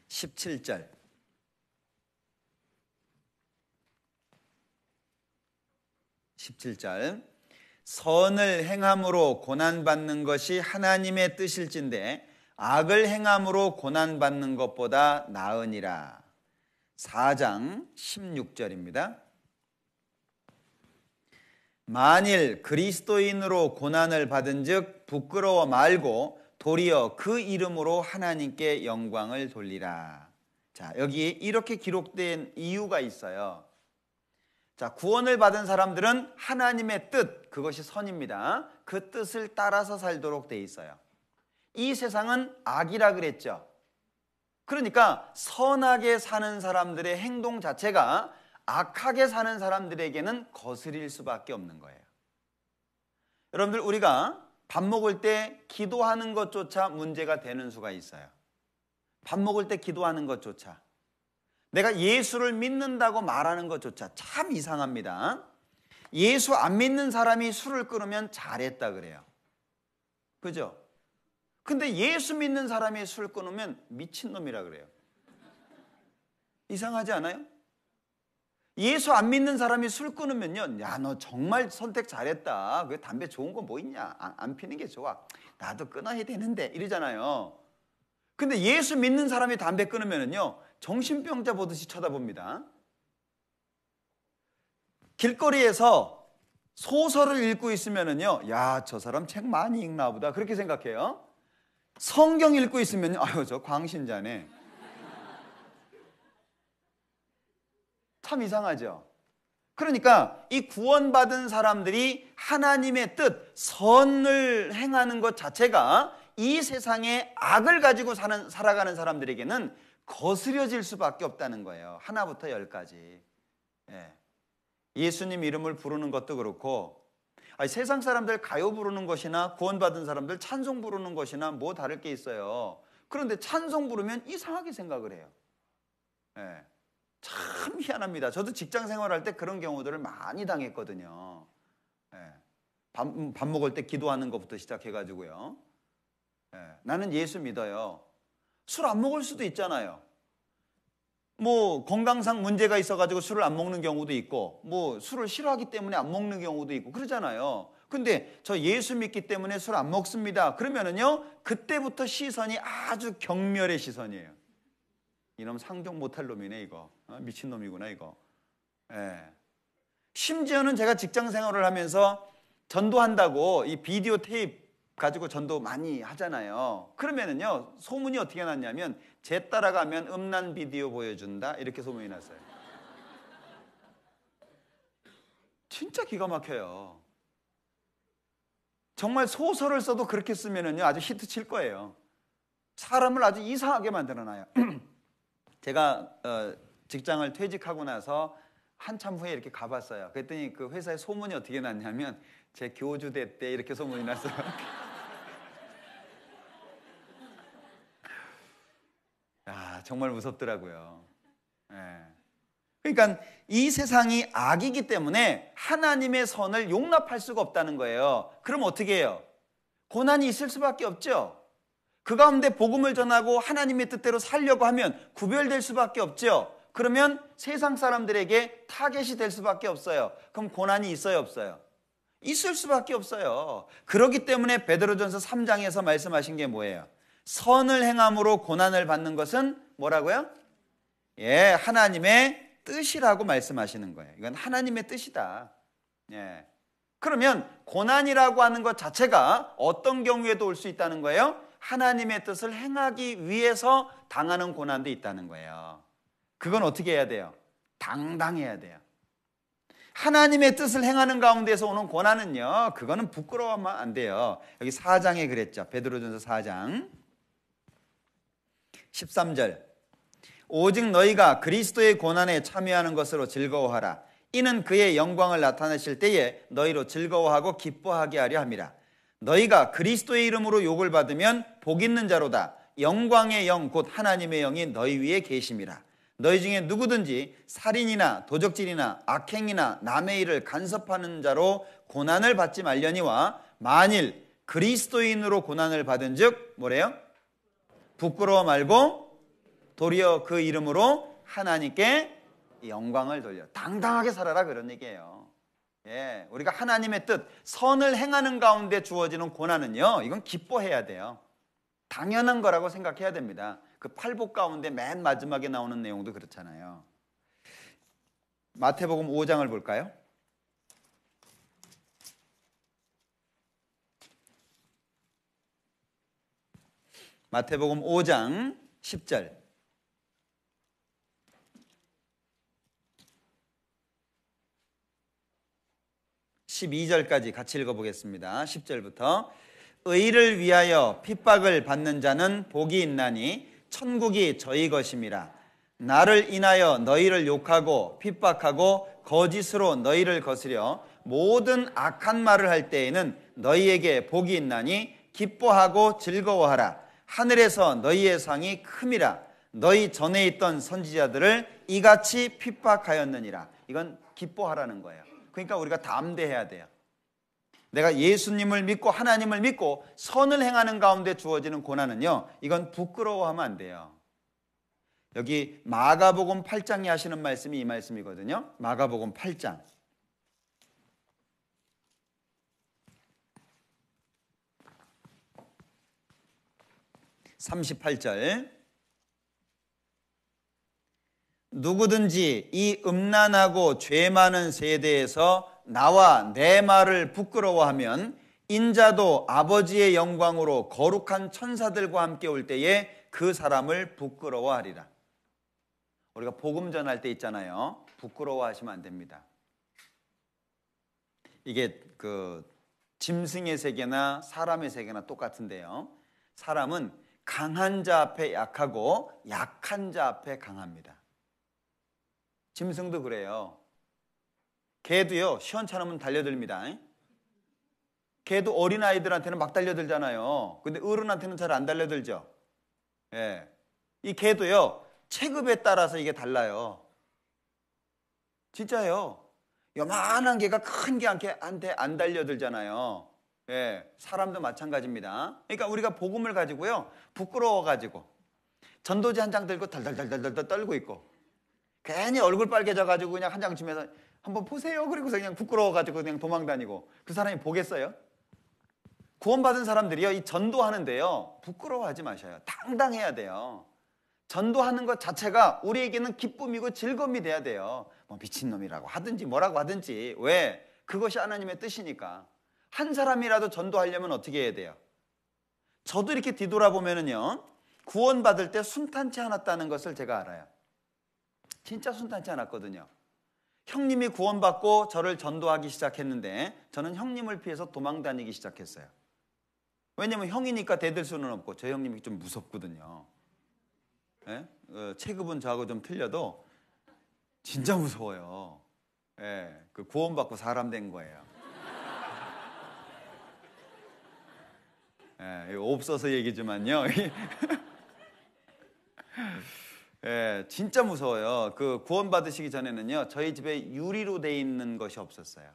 17절 17절 선을 행함으로 고난받는 것이 하나님의 뜻일진데 악을 행함으로 고난받는 것보다 나으니라 4장 16절입니다 만일 그리스도인으로 고난을 받은 즉 부끄러워 말고 도리어 그 이름으로 하나님께 영광을 돌리라 자 여기 이렇게 기록된 이유가 있어요 자, 구원을 받은 사람들은 하나님의 뜻, 그것이 선입니다. 그 뜻을 따라서 살도록 돼 있어요. 이 세상은 악이라 그랬죠. 그러니까 선하게 사는 사람들의 행동 자체가 악하게 사는 사람들에게는 거슬릴 수밖에 없는 거예요. 여러분들 우리가 밥 먹을 때 기도하는 것조차 문제가 되는 수가 있어요. 밥 먹을 때 기도하는 것조차 내가 예수를 믿는다고 말하는 것조차 참 이상합니다. 예수 안 믿는 사람이 술을 끊으면 잘했다 그래요. 그죠? 근데 예수 믿는 사람이 술 끊으면 미친놈이라 그래요. 이상하지 않아요? 예수 안 믿는 사람이 술 끊으면요. 야, 너 정말 선택 잘했다. 그 담배 좋은 거 뭐 있냐? 안, 안 피는 게 좋아. 나도 끊어야 되는데. 이러잖아요. 근데 예수 믿는 사람이 담배 끊으면요 정신병자 보듯이 쳐다봅니다. 길거리에서 소설을 읽고 있으면은요, 야, 저 사람 책 많이 읽나 보다. 그렇게 생각해요. 성경 읽고 있으면, 아유, 저 광신자네. 참 이상하죠? 그러니까 이 구원받은 사람들이 하나님의 뜻, 선을 행하는 것 자체가 이 세상에 악을 가지고 사는, 살아가는 사람들에게는 거스려질 수밖에 없다는 거예요. 하나부터 열까지. 예. 수님 이름을 부르는 것도 그렇고 아니, 세상 사람들 가요 부르는 것이나 구원받은 사람들 찬송 부르는 것이나 뭐 다를 게 있어요. 그런데 찬송 부르면 이상하게 생각을 해요. 예. 참 희한합니다. 저도 직장 생활할 때 그런 경우들을 많이 당했거든요. 예. 밥, 음, 밥 먹을 때 기도하는 것부터 시작해가지고요. 예, 나는 예수 믿어요. 술 안 먹을 수도 있잖아요. 뭐 건강상 문제가 있어가지고 술을 안 먹는 경우도 있고 뭐 술을 싫어하기 때문에 안 먹는 경우도 있고 그러잖아요. 근데 저 예수 믿기 때문에 술 안 먹습니다. 그러면은요 그때부터 시선이 아주 경멸의 시선이에요. 이놈 상종 못할 놈이네 이거 어? 미친 놈이구나 이거. 예. 심지어는 제가 직장 생활을 하면서 전도한다고 이 비디오 테이프 가지고 전도 많이 하잖아요. 그러면은요 소문이 어떻게 났냐면 제 따라가면 음란 비디오 보여준다 이렇게 소문이 났어요. 진짜 기가 막혀요. 정말 소설을 써도 그렇게 쓰면은요 아주 히트 칠 거예요. 사람을 아주 이상하게 만들어놔요. 제가 어, 직장을 퇴직하고 나서 한참 후에 이렇게 가봤어요. 그랬더니 그 회사에 소문이 어떻게 났냐면 제 교주대 이렇게 소문이 났어요. 정말 무섭더라고요. 예. 그러니까 이 세상이 악이기 때문에 하나님의 선을 용납할 수가 없다는 거예요. 그럼 어떻게 해요? 고난이 있을 수밖에 없죠. 그 가운데 복음을 전하고 하나님의 뜻대로 살려고 하면 구별될 수밖에 없죠. 그러면 세상 사람들에게 타겟이 될 수밖에 없어요. 그럼 고난이 있어요, 없어요? 있을 수밖에 없어요. 그렇기 때문에 베드로전서 3장에서 말씀하신 게 뭐예요? 선을 행함으로 고난을 받는 것은 뭐라고요? 예, 하나님의 뜻이라고 말씀하시는 거예요. 이건 하나님의 뜻이다. 예. 그러면 고난이라고 하는 것 자체가 어떤 경우에도 올 수 있다는 거예요? 하나님의 뜻을 행하기 위해서 당하는 고난도 있다는 거예요. 그건 어떻게 해야 돼요? 당당해야 돼요. 하나님의 뜻을 행하는 가운데서 오는 고난은요. 그거는 부끄러워하면 안 돼요. 여기 4장에 그랬죠. 베드로전서 4장 13절. 오직 너희가 그리스도의 고난에 참여하는 것으로 즐거워하라. 이는 그의 영광을 나타내실 때에 너희로 즐거워하고 기뻐하게 하려 함이라. 너희가 그리스도의 이름으로 욕을 받으면 복 있는 자로다. 영광의 영 곧 하나님의 영이 너희 위에 계십니다 너희 중에 누구든지 살인이나 도적질이나 악행이나 남의 일을 간섭하는 자로 고난을 받지 말려니와 만일 그리스도인으로 고난을 받은즉 뭐래요? 부끄러워 말고 도리어 그 이름으로 하나님께 영광을 돌려. 당당하게 살아라 그런 얘기예요. 예, 우리가 하나님의 뜻, 선을 행하는 가운데 주어지는 고난은요, 이건 기뻐해야 돼요. 당연한 거라고 생각해야 됩니다. 그 팔복 가운데 맨 마지막에 나오는 내용도 그렇잖아요. 마태복음 5장을 볼까요? 마태복음 5장 10절. 12절까지 같이 읽어보겠습니다. 10절부터 의를 위하여 핍박을 받는 자는 복이 있나니 천국이 저희 것입니다 나를 인하여 너희를 욕하고 핍박하고 거짓으로 너희를 거스려 모든 악한 말을 할 때에는 너희에게 복이 있나니 기뻐하고 즐거워하라 하늘에서 너희의 상이 큼이라 너희 전에 있던 선지자들을 이같이 핍박하였느니라 이건 기뻐하라는 거예요 그러니까 우리가 담대해야 돼요. 내가 예수님을 믿고 하나님을 믿고 선을 행하는 가운데 주어지는 고난은요. 이건 부끄러워하면 안 돼요. 여기 마가복음 8장이 하시는 말씀이 이 말씀이거든요. 마가복음 8장. 삼십절 누구든지 이 음란하고 죄 많은 세대에서 나와 내 말을 부끄러워하면 인자도 아버지의 영광으로 거룩한 천사들과 함께 올 때에 그 사람을 부끄러워하리라. 우리가 복음 전할 때 있잖아요. 부끄러워하시면 안 됩니다. 이게 그 짐승의 세계나 사람의 세계나 똑같은데요. 사람은 강한 자 앞에 약하고 약한 자 앞에 강합니다. 짐승도 그래요. 개도요, 시원찮으면 달려들니다. 개도 어린아이들한테는 막 달려들잖아요. 근데 어른한테는 잘 안 달려들죠. 예. 이 개도요, 체급에 따라서 이게 달라요. 진짜요. 요만한 개가 큰 개한테 안 달려들잖아요. 예, 사람도 마찬가지입니다. 그러니까 우리가 복음을 가지고요, 부끄러워가지고, 전도지 한 장 들고 달달달달달 떨고 있고, 괜히 얼굴 빨개져가지고 그냥 한장치면서 한번 보세요. 그리고서 그냥 부끄러워가지고 그냥 도망다니고 그 사람이 보겠어요? 구원받은 사람들이요. 이 전도하는데요. 부끄러워하지 마셔요. 당당해야 돼요. 전도하는 것 자체가 우리에게는 기쁨이고 즐거움이 돼야 돼요. 뭐 미친놈이라고 하든지 뭐라고 하든지. 왜? 그것이 하나님의 뜻이니까. 한 사람이라도 전도하려면 어떻게 해야 돼요? 저도 이렇게 뒤돌아보면은요. 구원받을 때 순탄치 않았다는 것을 제가 알아요. 진짜 순탄치 않았거든요. 형님이 구원받고 저를 전도하기 시작했는데 저는 형님을 피해서 도망 다니기 시작했어요. 왜냐면 형이니까 대들 수는 없고 저 형님이 좀 무섭거든요. 예? 어, 체급은 저하고 좀 틀려도 진짜 무서워요. 예, 그 구원받고 사람 된 거예요. 예, 없어서 얘기지만요. 예, 진짜 무서워요. 그 구원 받으시기 전에는요, 저희 집에 유리로 돼 있는 것이 없었어요.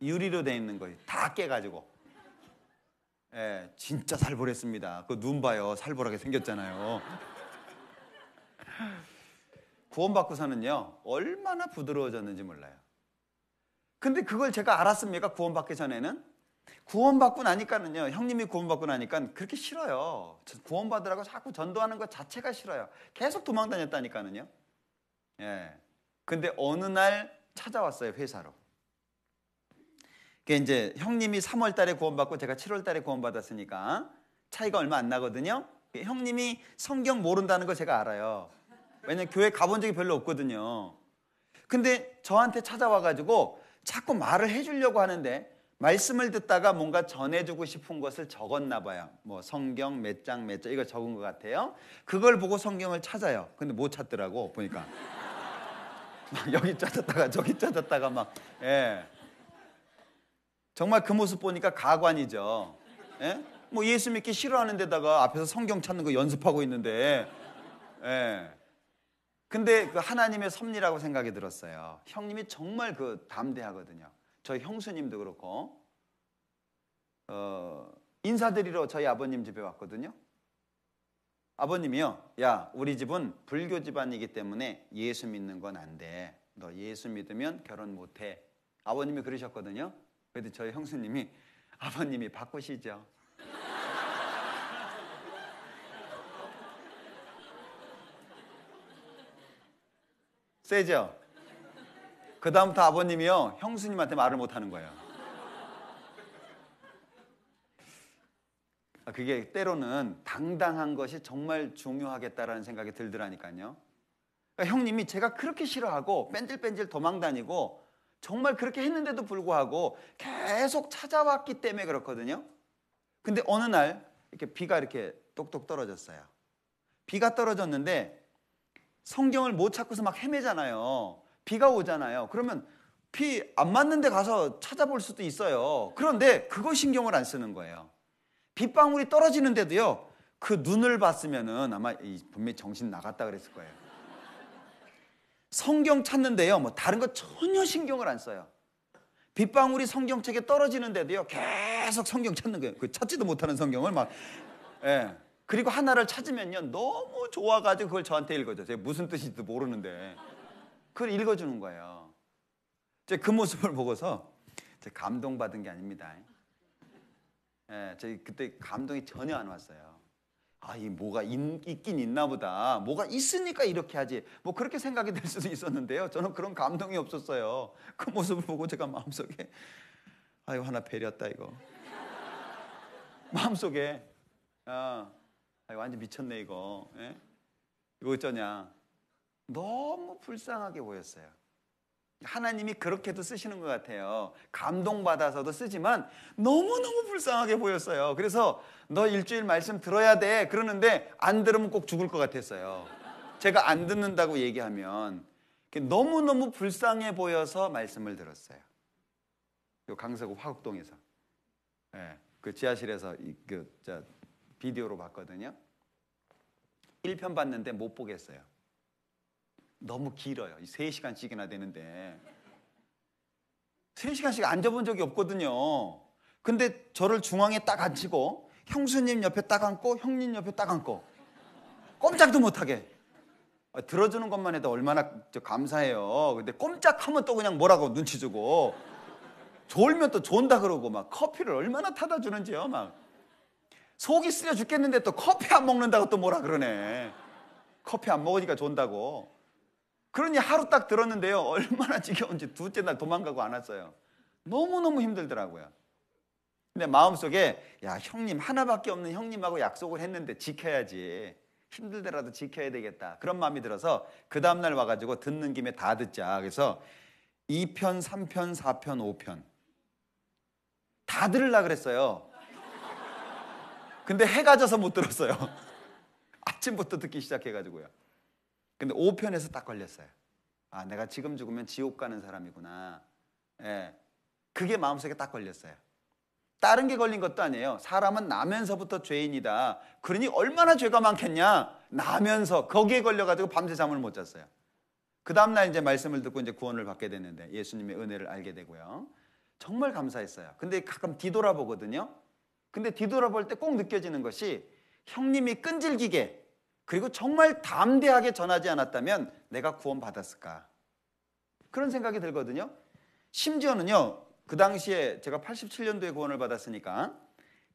유리로 돼 있는 것이 다 깨가지고. 예, 진짜 살벌했습니다. 그 눈 봐요. 살벌하게 생겼잖아요. 구원 받고서는요, 얼마나 부드러워졌는지 몰라요. 근데 그걸 제가 알았습니까? 구원 받기 전에는? 구원받고 나니까는요, 형님이 구원받고 나니까 그렇게 싫어요. 구원받으라고 자꾸 전도하는 것 자체가 싫어요. 계속 도망 다녔다니까는요. 예. 근데 어느 날 찾아왔어요, 회사로. 그게 이제 형님이 3월 달에 구원받고 제가 7월 달에 구원받았으니까 차이가 얼마 안 나거든요. 형님이 성경 모른다는 걸 제가 알아요. 왜냐면 교회 가본 적이 별로 없거든요. 근데 저한테 찾아와가지고 자꾸 말을 해주려고 하는데 말씀을 듣다가 뭔가 전해주고 싶은 것을 적었나 봐요. 뭐 성경 몇 장 몇 장 이걸 적은 것 같아요. 그걸 보고 성경을 찾아요. 근데 못 찾더라고 보니까 막 여기 찾았다가 저기 찾았다가 막 예. 정말 그 모습 보니까 가관이죠. 예? 뭐 예수 믿기 싫어하는 데다가 앞에서 성경 찾는 거 연습하고 있는데 예. 근데 그 하나님의 섭리라고 생각이 들었어요. 형님이 정말 그 담대하거든요. 저희 형수님도 그렇고 어, 인사드리러 저희 아버님 집에 왔거든요. 아버님이요, 야, 우리 집은 불교 집안이기 때문에 예수 믿는 건 안 돼. 너 예수 믿으면 결혼 못 해. 아버님이 그러셨거든요. 그래도 저희 형수님이 아버님이 바꾸시죠. 세죠? 그 다음부터 아버님이요 형수님한테 말을 못하는 거예요. 아, 그게 때로는 당당한 것이 정말 중요하겠다라는 생각이 들더라니까요. 그러니까 형님이 제가 그렇게 싫어하고 뺀질뺀질 도망다니고 정말 그렇게 했는데도 불구하고 계속 찾아왔기 때문에 그렇거든요. 근데 어느 날 이렇게 비가 이렇게 똑똑 떨어졌어요. 비가 떨어졌는데 성경을 못 찾고서 막 헤매잖아요. 비가 오잖아요. 그러면 비 안 맞는 데 가서 찾아볼 수도 있어요. 그런데 그거 신경을 안 쓰는 거예요. 빗방울이 떨어지는데도요. 그 눈을 봤으면은 아마 분명히 정신 나갔다 그랬을 거예요. 성경 찾는데요. 뭐 다른 거 전혀 신경을 안 써요. 빗방울이 성경책에 떨어지는데도요. 계속 성경 찾는 거예요. 그 찾지도 못하는 성경을 막 예. 그리고 하나를 찾으면요. 너무 좋아 가지고 그걸 저한테 읽어줘. 제가 무슨 뜻인지도 모르는데. 그걸 읽어주는 거예요. 제그 모습을 보고서 제 감동받은 게 아닙니다. 예, 제 그때 감동이 전혀 안 왔어요. 아, 이 뭐가 있, 긴 있나 보다. 뭐가 있으니까 이렇게 하지. 뭐 그렇게 생각이 될 수도 있었는데요. 저는 그런 감동이 없었어요. 그 모습을 보고 제가 마음속에 아유, 하나 배렸다, 이거. 마음속에, 아, 아유, 완전 미쳤네, 이거. 예? 이거 어쩌냐. 너무 불쌍하게 보였어요. 하나님이 그렇게도 쓰시는 것 같아요. 감동받아서도 쓰지만 너무너무 불쌍하게 보였어요. 그래서 너 일주일 말씀 들어야 돼. 그러는데 안 들으면 꼭 죽을 것 같았어요. 제가 안 듣는다고 얘기하면 너무너무 불쌍해 보여서 말씀을 들었어요. 강서구 화곡동에서. 예, 그 지하실에서 그, 저, 비디오로 봤거든요. 1편 봤는데 못 보겠어요. 너무 길어요. 3시간씩이나 되는데. 3시간씩 앉아본 적이 없거든요. 근데 저를 중앙에 딱 앉히고 형수님 옆에 딱 앉고 형님 옆에 딱 앉고 꼼짝도 못하게 아, 들어주는 것만 해도 얼마나 감사해요. 근데 꼼짝하면 또 그냥 뭐라고 눈치 주고 졸면 또 존다 그러고 막 커피를 얼마나 타다 주는지요. 막 속이 쓰려 죽겠는데 또 커피 안 먹는다고 또 뭐라 그러네. 커피 안 먹으니까 존다고. 그러니 하루 딱 들었는데요. 얼마나 지겨운지 두째 날 도망가고 안 왔어요. 너무너무 힘들더라고요. 근데 마음속에 야, 형님 하나밖에 없는 형님하고 약속을 했는데 지켜야지. 힘들더라도 지켜야 되겠다. 그런 마음이 들어서 그 다음 날와 가지고 듣는 김에 다 듣자. 그래서 2편, 3편, 4편, 5편 다 들으려 고 그랬어요. 근데 해가 져서 못 들었어요. 아침부터 듣기 시작해 가지고요. 근데 5편에서 딱 걸렸어요. 아, 내가 지금 죽으면 지옥 가는 사람이구나. 예. 그게 마음속에 딱 걸렸어요. 다른 게 걸린 것도 아니에요. 사람은 나면서부터 죄인이다. 그러니 얼마나 죄가 많겠냐? 나면서 거기에 걸려가지고 밤새 잠을 못 잤어요. 그 다음날 이제 말씀을 듣고 이제 구원을 받게 됐는데 예수님의 은혜를 알게 되고요. 정말 감사했어요. 근데 가끔 뒤돌아보거든요. 근데 뒤돌아볼 때 꼭 느껴지는 것이 형님이 끈질기게 그리고 정말 담대하게 전하지 않았다면 내가 구원받았을까? 그런 생각이 들거든요. 심지어는요, 그 당시에 제가 87년도에 구원을 받았으니까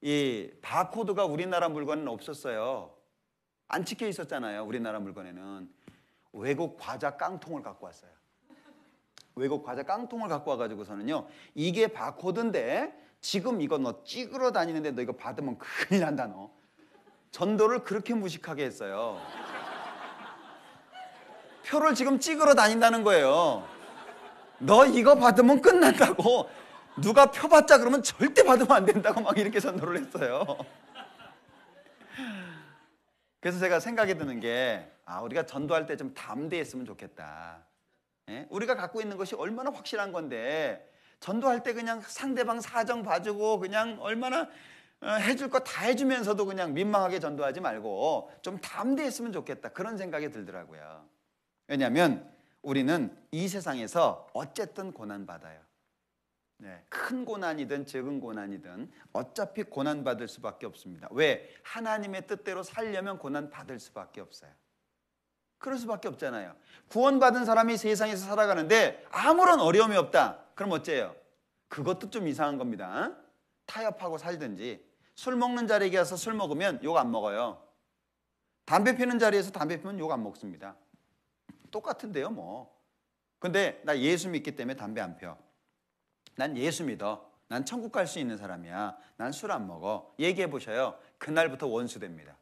이 바코드가 우리나라 물건은 없었어요. 안 찍혀 있었잖아요. 우리나라 물건에는. 외국 과자 깡통을 갖고 왔어요. 외국 과자 깡통을 갖고 와가지고서는요, 이게 바코드인데 지금 이거 너 찍으러 다니는데 너 이거 받으면 큰일 난다 너. 전도를 그렇게 무식하게 했어요. 표를 지금 찍으러 다닌다는 거예요. 너 이거 받으면 끝난다고. 누가 표 받자 그러면 절대 받으면 안 된다고 막 이렇게 전도를 했어요. 그래서 제가 생각이 드는 게, 아, 우리가 전도할 때 좀 담대했으면 좋겠다. 예? 우리가 갖고 있는 것이 얼마나 확실한 건데, 전도할 때 그냥 상대방 사정 봐주고 그냥 얼마나 어, 해줄 거 다 해주면서도 그냥 민망하게 전도하지 말고 좀 담대했으면 좋겠다 그런 생각이 들더라고요. 왜냐하면 우리는 이 세상에서 어쨌든 고난 받아요. 네, 큰 고난이든 적은 고난이든 어차피 고난 받을 수밖에 없습니다. 왜 하나님의 뜻대로 살려면 고난 받을 수밖에 없어요. 그럴 수밖에 없잖아요. 구원받은 사람이 세상에서 살아가는데 아무런 어려움이 없다. 그럼 어째요? 그것도 좀 이상한 겁니다. 어? 타협하고 살든지 술 먹는 자리에 가서 술 먹으면 욕 안 먹어요. 담배 피는 자리에서 담배 피면 욕 안 먹습니다. 똑같은데요, 뭐. 근데 나 예수 믿기 때문에 담배 안 펴. 난 예수 믿어. 난 천국 갈 수 있는 사람이야. 난 술 안 먹어. 얘기해 보셔요. 그날부터 원수 됩니다.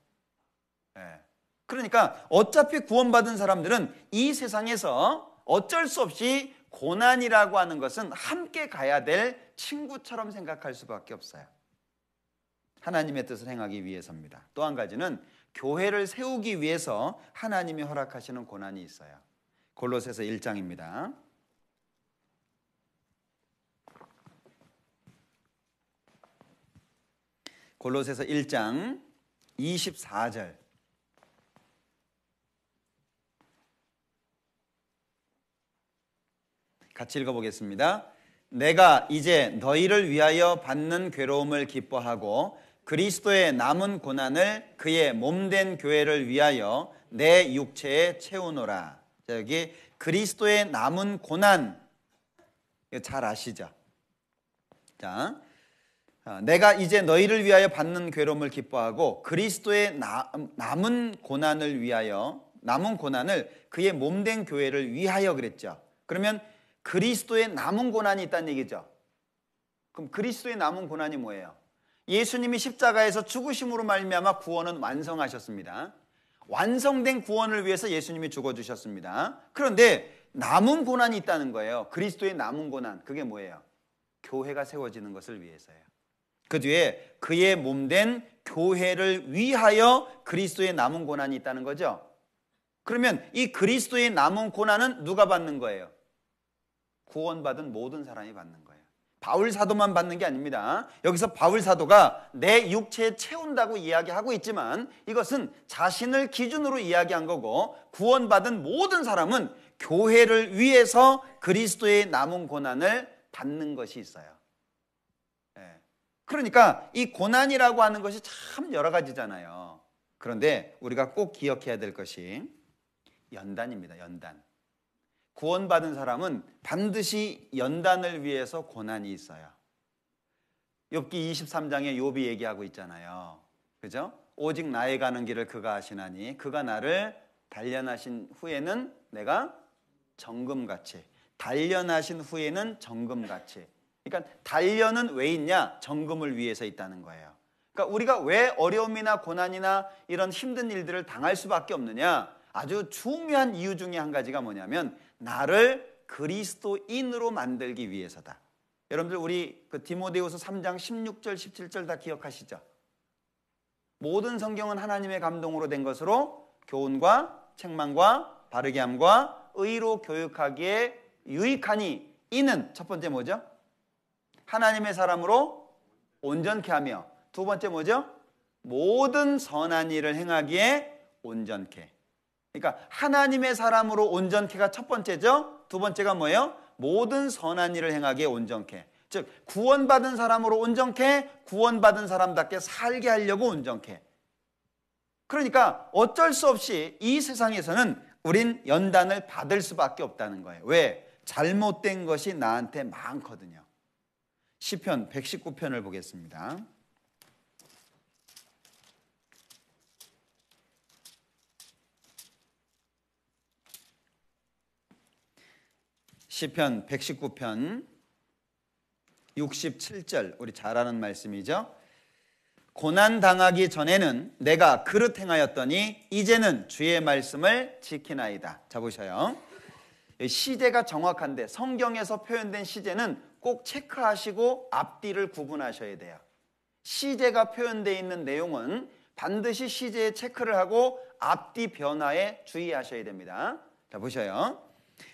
예. 그러니까 어차피 구원받은 사람들은 이 세상에서 어쩔 수 없이 고난이라고 하는 것은 함께 가야 될 친구처럼 생각할 수밖에 없어요. 하나님의 뜻을 행하기 위해서입니다. 또 한 가지는 교회를 세우기 위해서 하나님이 허락하시는 고난이 있어요. 골로새서 1장입니다. 골로새서 1장 24절 같이 읽어보겠습니다. 내가 이제 너희를 위하여 받는 괴로움을 기뻐하고 그리스도의 남은 고난을 그의 몸된 교회를 위하여 내 육체에 채우노라. 여기 그리스도의 남은 고난. 잘 아시죠? 자, 아, 내가 이제 너희를 위하여 받는 괴로움을 기뻐하고 그리스도의 나, 남은 고난을 위하여 남은 고난을 그의 몸된 교회를 위하여 그랬죠. 그러면 그리스도의 남은 고난이 있다는 얘기죠. 그럼 그리스도의 남은 고난이 뭐예요? 예수님이 십자가에서 죽으심으로 말미암아 구원은 완성하셨습니다. 완성된 구원을 위해서 예수님이 죽어 주셨습니다. 그런데 남은 고난이 있다는 거예요. 그리스도의 남은 고난. 그게 뭐예요? 교회가 세워지는 것을 위해서예요. 그 뒤에 그의 몸된 교회를 위하여 그리스도의 남은 고난이 있다는 거죠. 그러면 이 그리스도의 남은 고난은 누가 받는 거예요? 구원받은 모든 사람이 받는 거예요. 바울 사도만 받는 게 아닙니다. 여기서 바울 사도가 내 육체에 채운다고 이야기하고 있지만 이것은 자신을 기준으로 이야기한 거고 구원받은 모든 사람은 교회를 위해서 그리스도의 남은 고난을 받는 것이 있어요. 예. 그러니까 이 고난이라고 하는 것이 참 여러 가지잖아요. 그런데 우리가 꼭 기억해야 될 것이 연단입니다. 연단. 구원받은 사람은 반드시 연단을 위해서 고난이 있어요. 욥기 23장에 욥이 얘기하고 있잖아요. 그죠? 오직 나의 가는 길을 그가 아시나니 그가 나를 단련하신 후에는 내가 정금같이 단련하신 후에는 정금같이 그러니까 단련은 왜 있냐? 정금을 위해서 있다는 거예요. 그러니까 우리가 왜 어려움이나 고난이나 이런 힘든 일들을 당할 수밖에 없느냐? 아주 중요한 이유 중에 한 가지가 뭐냐면 나를 그리스도인으로 만들기 위해서다. 여러분들 우리 그 디모데후서 3장 16절 17절 다 기억하시죠? 모든 성경은 하나님의 감동으로 된 것으로 교훈과 책망과 바르게 함과 의로 교육하기에 유익하니 이는 첫 번째 뭐죠? 하나님의 사람으로 온전케 하며 두 번째 뭐죠? 모든 선한 일을 행하기에 온전케 그러니까 하나님의 사람으로 온전케가 첫 번째죠. 두 번째가 뭐예요? 모든 선한 일을 행하게 온전케. 즉 구원받은 사람으로 온전케, 구원받은 사람답게 살게 하려고 온전케. 그러니까 어쩔 수 없이 이 세상에서는 우린 연단을 받을 수밖에 없다는 거예요. 왜? 잘못된 것이 나한테 많거든요. 시편 119편을 보겠습니다. 시편 119편 67절 우리 잘 아는 말씀이죠. 고난 당하기 전에는 내가 그릇 행하였더니 이제는 주의 말씀을 지키나이다. 자 보셔요. 시제가 정확한데 성경에서 표현된 시제는 꼭 체크하시고 앞뒤를 구분하셔야 돼요. 시제가 표현되어 있는 내용은 반드시 시제에 체크를 하고 앞뒤 변화에 주의하셔야 됩니다. 자 보셔요.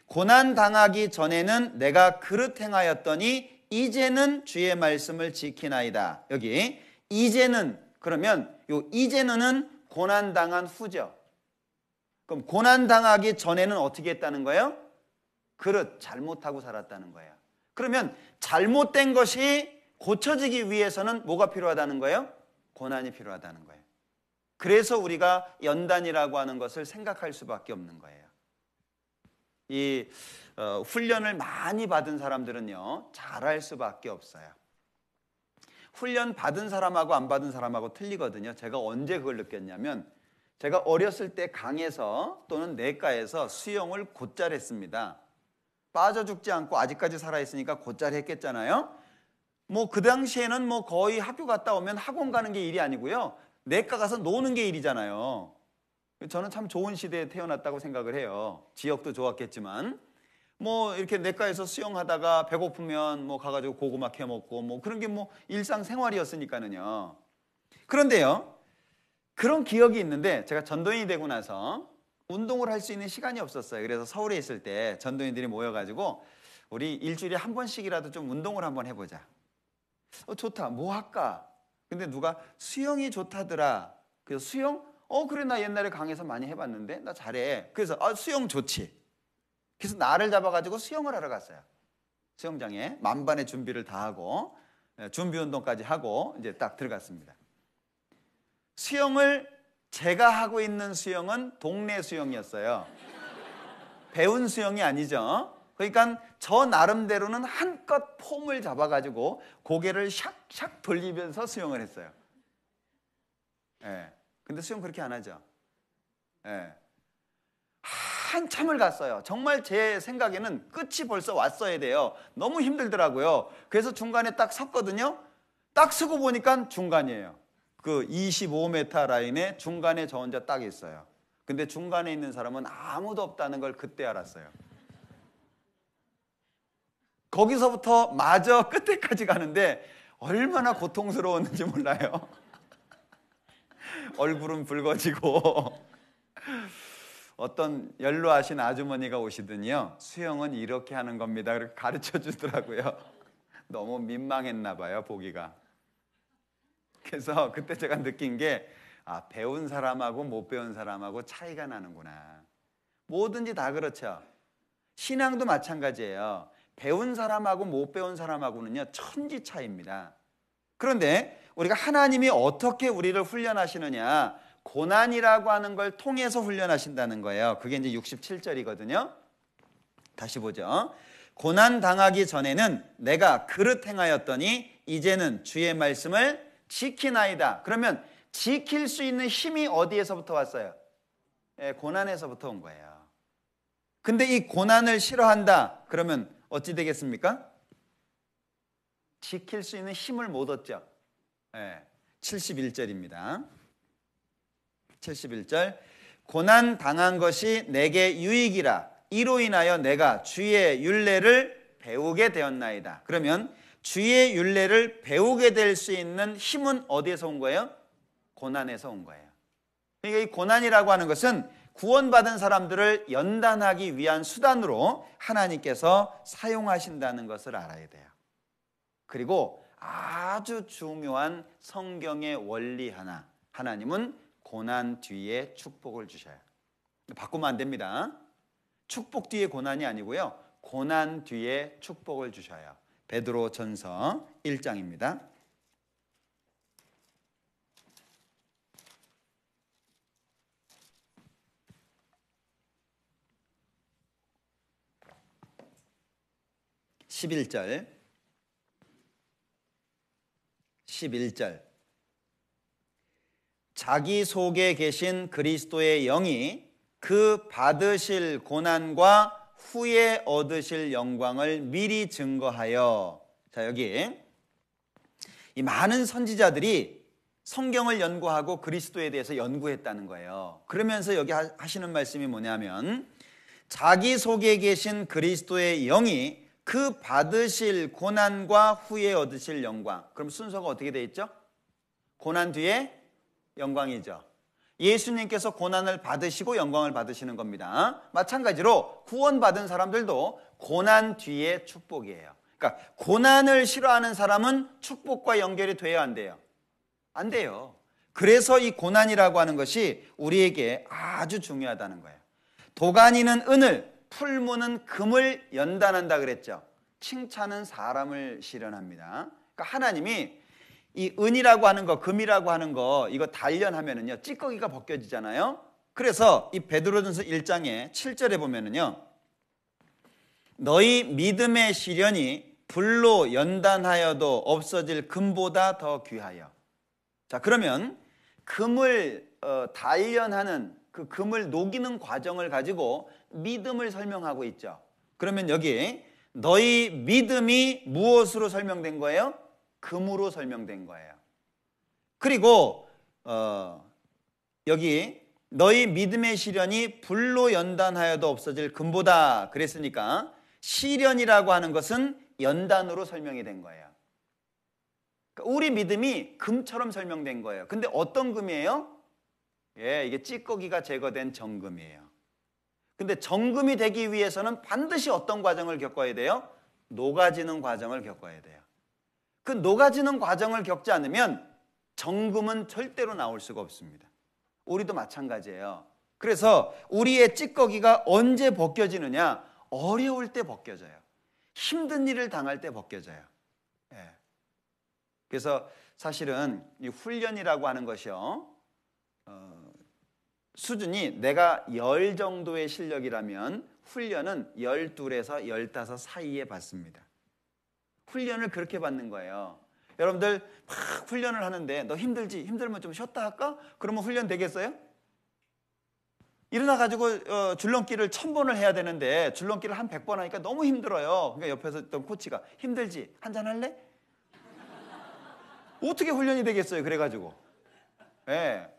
고난 당하기 전에는 내가 그릇 행하였더니 이제는 주의 말씀을 지키나이다. 여기 이제는 그러면 요 이제는은 고난 당한 후죠. 그럼 고난 당하기 전에는 어떻게 했다는 거예요? 그릇 잘못하고 살았다는 거예요. 그러면 잘못된 것이 고쳐지기 위해서는 뭐가 필요하다는 거예요? 고난이 필요하다는 거예요. 그래서 우리가 연단이라고 하는 것을 생각할 수밖에 없는 거예요. 이 어, 훈련을 많이 받은 사람들은요, 잘할 수밖에 없어요. 훈련 받은 사람하고 안 받은 사람하고 틀리거든요. 제가 언제 그걸 느꼈냐면, 제가 어렸을 때 강에서 또는 내과에서 수영을 곧잘 했습니다. 빠져 죽지 않고 아직까지 살아있으니까 곧잘 했겠잖아요. 뭐 그 당시에는 뭐 거의 학교 갔다 오면 학원 가는 게 일이 아니고요. 내과 가서 노는 게 일이잖아요. 저는 참 좋은 시대에 태어났다고 생각을 해요. 지역도 좋았겠지만 뭐 이렇게 내과에서 수영하다가 배고프면 뭐 가가지고 고구마 캐 먹고 뭐 그런 게 뭐 일상 생활이었으니까는요. 그런데요, 그런 기억이 있는데 제가 전도인이 되고 나서 운동을 할 수 있는 시간이 없었어요. 그래서 서울에 있을 때 전도인들이 모여가지고 우리 일주일에 한 번씩이라도 좀 운동을 한 번 해보자. 어, 좋다. 뭐 할까? 근데 누가 수영이 좋다더라. 그래서 수영? 어, 그래, 나 옛날에 강에서 많이 해봤는데, 나 잘해. 그래서, 아, 수영 좋지. 그래서 나를 잡아가지고 수영을 하러 갔어요. 수영장에 만반의 준비를 다 하고, 네, 준비 운동까지 하고, 이제 딱 들어갔습니다. 수영을, 제가 하고 있는 수영은 동네 수영이었어요. 배운 수영이 아니죠. 그러니까 저 나름대로는 한껏 폼을 잡아가지고 고개를 샥샥 돌리면서 수영을 했어요. 예. 근데 수영 그렇게 안 하죠. 예. 한참을 갔어요. 정말 제 생각에는 끝이 벌써 왔어야 돼요. 너무 힘들더라고요. 그래서 중간에 딱 섰거든요. 딱 서고 보니까 중간이에요. 그 25m 라인의 중간에 저 혼자 딱 있어요. 근데 중간에 있는 사람은 아무도 없다는 걸 그때 알았어요. 거기서부터 마저 끝에까지 가는데 얼마나 고통스러웠는지 몰라요. 얼굴은 붉어지고 어떤 연로하신 아주머니가 오시더니요. 수영은 이렇게 하는 겁니다. 그렇게 가르쳐 주더라고요. 너무 민망했나 봐요, 보기가. 그래서 그때 제가 느낀 게 아, 배운 사람하고 못 배운 사람하고 차이가 나는구나. 뭐든지 다 그렇죠. 신앙도 마찬가지예요. 배운 사람하고 못 배운 사람하고는요, 천지 차이입니다. 그런데 우리가 하나님이 어떻게 우리를 훈련하시느냐 고난이라고 하는 걸 통해서 훈련하신다는 거예요. 그게 이제 67절이거든요. 다시 보죠. 고난 당하기 전에는 내가 그릇 행하였더니 이제는 주의 말씀을 지키나이다. 그러면 지킬 수 있는 힘이 어디에서부터 왔어요? 예, 고난에서부터 온 거예요. 근데 이 고난을 싫어한다. 그러면 어찌 되겠습니까? 지킬 수 있는 힘을 못 얻죠. 예. 71절입니다. 71절. 고난 당한 것이 내게 유익이라 이로 인하여 내가 주의 윤례를 배우게 되었나이다. 그러면 주의 윤례를 배우게 될 수 있는 힘은 어디에서 온 거예요? 고난에서 온 거예요. 그러니까 이 고난이라고 하는 것은 구원받은 사람들을 연단하기 위한 수단으로 하나님께서 사용하신다는 것을 알아야 돼요. 그리고 아주 중요한 성경의 원리 하나. 하나님은 고난 뒤에 축복을 주셔요. 바꾸면 안 됩니다. 축복 뒤에 고난이 아니고요. 고난 뒤에 축복을 주셔요. 베드로 전서 1장입니다. (11절) 11절. 자기 속에 계신 그리스도의 영이 그 받으실 고난과 후에 얻으실 영광을 미리 증거하여 자 여기 이 많은 선지자들이 성경을 연구하고 그리스도에 대해서 연구했다는 거예요. 그러면서 여기 하시는 말씀이 뭐냐면 자기 속에 계신 그리스도의 영이 그 받으실 고난과 후에 얻으실 영광. 그럼 순서가 어떻게 되어 있죠? 고난 뒤에 영광이죠. 예수님께서 고난을 받으시고 영광을 받으시는 겁니다. 마찬가지로 구원받은 사람들도 고난 뒤에 축복이에요. 그러니까 고난을 싫어하는 사람은 축복과 연결이 돼야 안 돼요. 안 돼요. 그래서 이 고난이라고 하는 것이 우리에게 아주 중요하다는 거예요. 도가니는 은을, 풀무는 금을 연단한다 그랬죠. 칭찬은 사람을 실현합니다. 그러니까 하나님이 이 은이라고 하는 거, 금이라고 하는 거 이거 단련하면은요. 찌꺼기가 벗겨지잖아요. 그래서 이 베드로전서 1장에 7절에 보면은요. 너희 믿음의 시련이 불로 연단하여도 없어질 금보다 더 귀하여. 자, 그러면 금을 어, 단련하는 그 금을 녹이는 과정을 가지고 믿음을 설명하고 있죠. 그러면 여기 너희 믿음이 무엇으로 설명된 거예요? 금으로 설명된 거예요. 그리고 어, 여기 너희 믿음의 시련이 불로 연단하여도 없어질 금보다 그랬으니까 시련이라고 하는 것은 연단으로 설명이 된 거예요. 그러니까 우리 믿음이 금처럼 설명된 거예요. 근데 어떤 금이에요? 예, 이게 찌꺼기가 제거된 정금이에요. 근데 정금이 되기 위해서는 반드시 어떤 과정을 겪어야 돼요? 녹아지는 과정을 겪어야 돼요. 그 녹아지는 과정을 겪지 않으면 정금은 절대로 나올 수가 없습니다. 우리도 마찬가지예요. 그래서 우리의 찌꺼기가 언제 벗겨지느냐? 어려울 때 벗겨져요. 힘든 일을 당할 때 벗겨져요. 예. 그래서 사실은 이 훈련이라고 하는 것이요. 어, 수준이 내가 열 정도의 실력이라면 훈련은 열둘에서 열다섯 사이에 받습니다. 훈련을 그렇게 받는 거예요. 여러분들 막 훈련을 하는데 너 힘들지? 힘들면 좀 쉬었다 할까? 그러면 훈련 되겠어요? 일어나 가지고 어, 줄넘기를 천번을 해야 되는데 줄넘기를 한 백 번 하니까 너무 힘들어요. 그러니까 옆에서 있던 코치가 힘들지? 한 잔 할래? 어떻게 훈련이 되겠어요? 그래 가지고. 예. 네.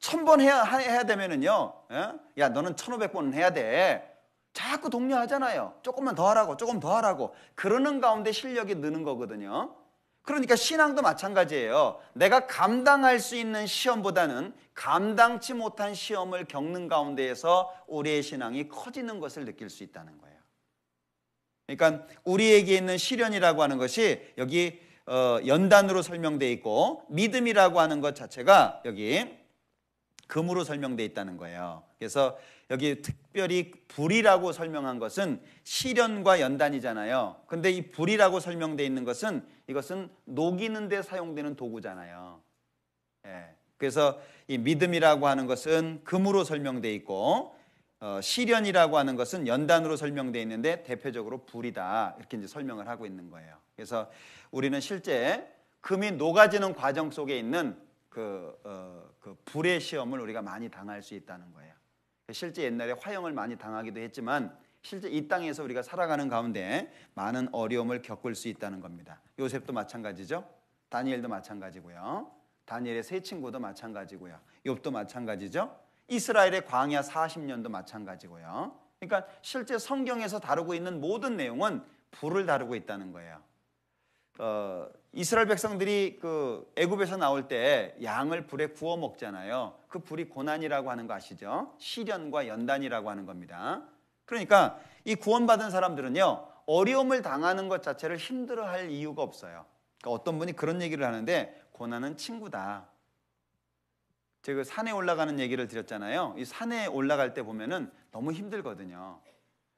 천번 해야, 해야 되면은요, 예? 야, 너는 천오백 번 해야 돼. 자꾸 독려하잖아요. 조금만 더 하라고, 조금 더 하라고. 그러는 가운데 실력이 느는 거거든요. 그러니까 신앙도 마찬가지예요. 내가 감당할 수 있는 시험보다는 감당치 못한 시험을 겪는 가운데에서 우리의 신앙이 커지는 것을 느낄 수 있다는 거예요. 그러니까 우리에게 있는 시련이라고 하는 것이 여기 어, 연단으로 설명되어 있고 믿음이라고 하는 것 자체가 여기 금으로 설명돼 있다는 거예요. 그래서 여기 특별히 불이라고 설명한 것은 시련과 연단이잖아요. 근데 이 불이라고 설명돼 있는 것은 이것은 녹이는 데 사용되는 도구잖아요. 예. 그래서 이 믿음이라고 하는 것은 금으로 설명돼 있고 어, 시련이라고 하는 것은 연단으로 설명돼 있는데 대표적으로 불이다 이렇게 이제 설명을 하고 있는 거예요. 그래서 우리는 실제 금이 녹아지는 과정 속에 있는 그 어, 그 불의 시험을 우리가 많이 당할 수 있다는 거예요. 실제 옛날에 화형을 많이 당하기도 했지만 실제 이 땅에서 우리가 살아가는 가운데 많은 어려움을 겪을 수 있다는 겁니다. 요셉도 마찬가지죠. 다니엘도 마찬가지고요. 다니엘의 세 친구도 마찬가지고요. 욥도 마찬가지죠. 이스라엘의 광야 40년도 마찬가지고요. 그러니까 실제 성경에서 다루고 있는 모든 내용은 불을 다루고 있다는 거예요. 어, 이스라엘 백성들이 그 애굽에서 나올 때 양을 불에 구워 먹잖아요. 그 불이 고난이라고 하는 거 아시죠? 시련과 연단이라고 하는 겁니다. 그러니까 이 구원받은 사람들은요. 어려움을 당하는 것 자체를 힘들어할 이유가 없어요. 그러니까 어떤 분이 그런 얘기를 하는데 고난은 친구다. 제가 그 산에 올라가는 얘기를 드렸잖아요. 이 산에 올라갈 때 보면은 너무 힘들거든요.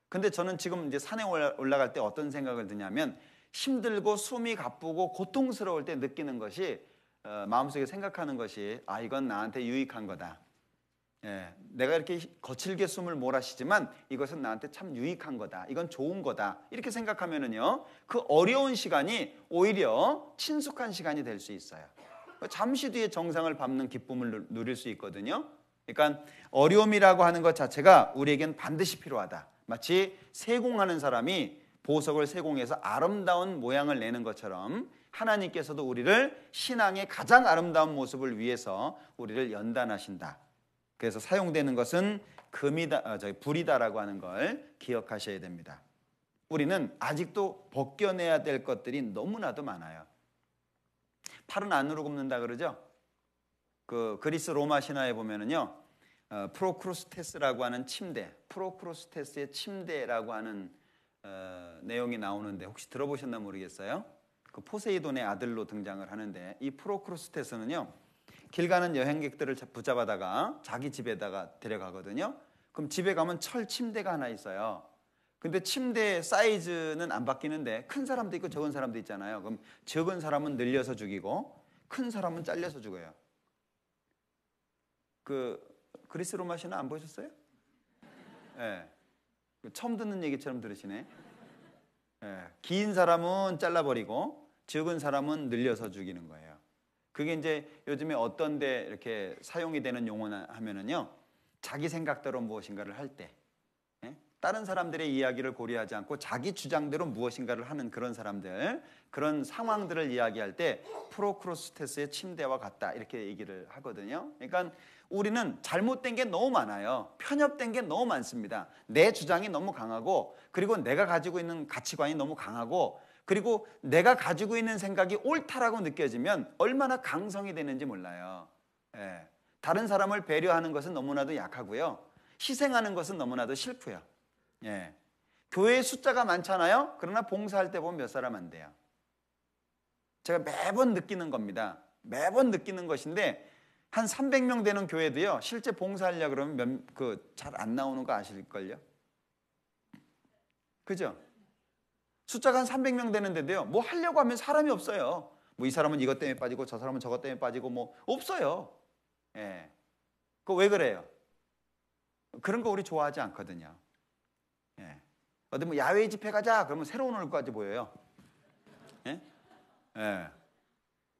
근데 저는 지금 이제 산에 올라갈 때 어떤 생각을 드냐면 힘들고 숨이 가쁘고 고통스러울 때 느끼는 것이 어, 마음속에 생각하는 것이 아 이건 나한테 유익한 거다. 예, 내가 이렇게 거칠게 숨을 몰아쉬지만 이것은 나한테 참 유익한 거다. 이건 좋은 거다. 이렇게 생각하면은요, 그 어려운 시간이 오히려 친숙한 시간이 될 수 있어요. 그 잠시 뒤에 정상을 밟는 기쁨을 누릴 수 있거든요. 그러니까 어려움이라고 하는 것 자체가 우리에겐 반드시 필요하다. 마치 세공하는 사람이 보석을 세공해서 아름다운 모양을 내는 것처럼 하나님께서도 우리를 신앙의 가장 아름다운 모습을 위해서 우리를 연단하신다. 그래서 사용되는 것은 금이다, 아, 저기 불이다라고 하는 걸 기억하셔야 됩니다. 우리는 아직도 벗겨내야 될 것들이 너무나도 많아요. 팔은 안으로 굽는다 그러죠? 그 그리스 로마 신화에 보면은요, 어, 프로크루스테스라고 하는 침대, 프로크루스테스의 침대라고 하는 어, 내용이 나오는데 혹시 들어보셨나 모르겠어요. 그 포세이돈의 아들로 등장을 하는데 이 프로크로스테스는요. 길 가는 여행객들을 붙잡아다가 자기 집에다가 데려가거든요. 그럼 집에 가면 철 침대가 하나 있어요. 근데 침대 사이즈는 안 바뀌는데 큰 사람도 있고 적은 사람도 있잖아요. 그럼 적은 사람은 늘려서 죽이고 큰 사람은 잘려서 죽어요. 그 그리스 로마 시는 안 보셨어요? 예. 네. 처음 듣는 얘기처럼 들으시네. 예, 긴 사람은 잘라버리고 적은 사람은 늘려서 죽이는 거예요. 그게 이제 요즘에 어떤데 이렇게 사용이 되는 용어 하면은요, 자기 생각대로 무엇인가를 할 때, 예? 다른 사람들의 이야기를 고려하지 않고 자기 주장대로 무엇인가를 하는 그런 사람들, 그런 상황들을 이야기할 때 프로크로스테스의 침대와 같다 이렇게 얘기를 하거든요. 그러니까 우리는 잘못된 게 너무 많아요. 편협된 게 너무 많습니다. 내 주장이 너무 강하고 그리고 내가 가지고 있는 가치관이 너무 강하고 그리고 내가 가지고 있는 생각이 옳다라고 느껴지면 얼마나 강성이 되는지 몰라요. 예. 다른 사람을 배려하는 것은 너무나도 약하고요. 희생하는 것은 너무나도 싫고요. 예. 교회의 숫자가 많잖아요. 그러나 봉사할 때 보면 몇 사람 안 돼요. 제가 매번 느끼는 겁니다. 매번 느끼는 것인데 한 300명 되는 교회도요. 실제 봉사하려 그러면 그 잘 안 나오는 거 아실걸요? 그죠? 숫자가 한 300명 되는데도요. 뭐 하려고 하면 사람이 없어요. 뭐 이 사람은 이것 때문에 빠지고 저 사람은 저것 때문에 빠지고 뭐 없어요. 예. 그왜 그래요? 그런 거 우리 좋아하지 않거든요. 예. 어디 뭐 야외 집회 가자 그러면 새로운 얼굴까지 보여요. 예? 예.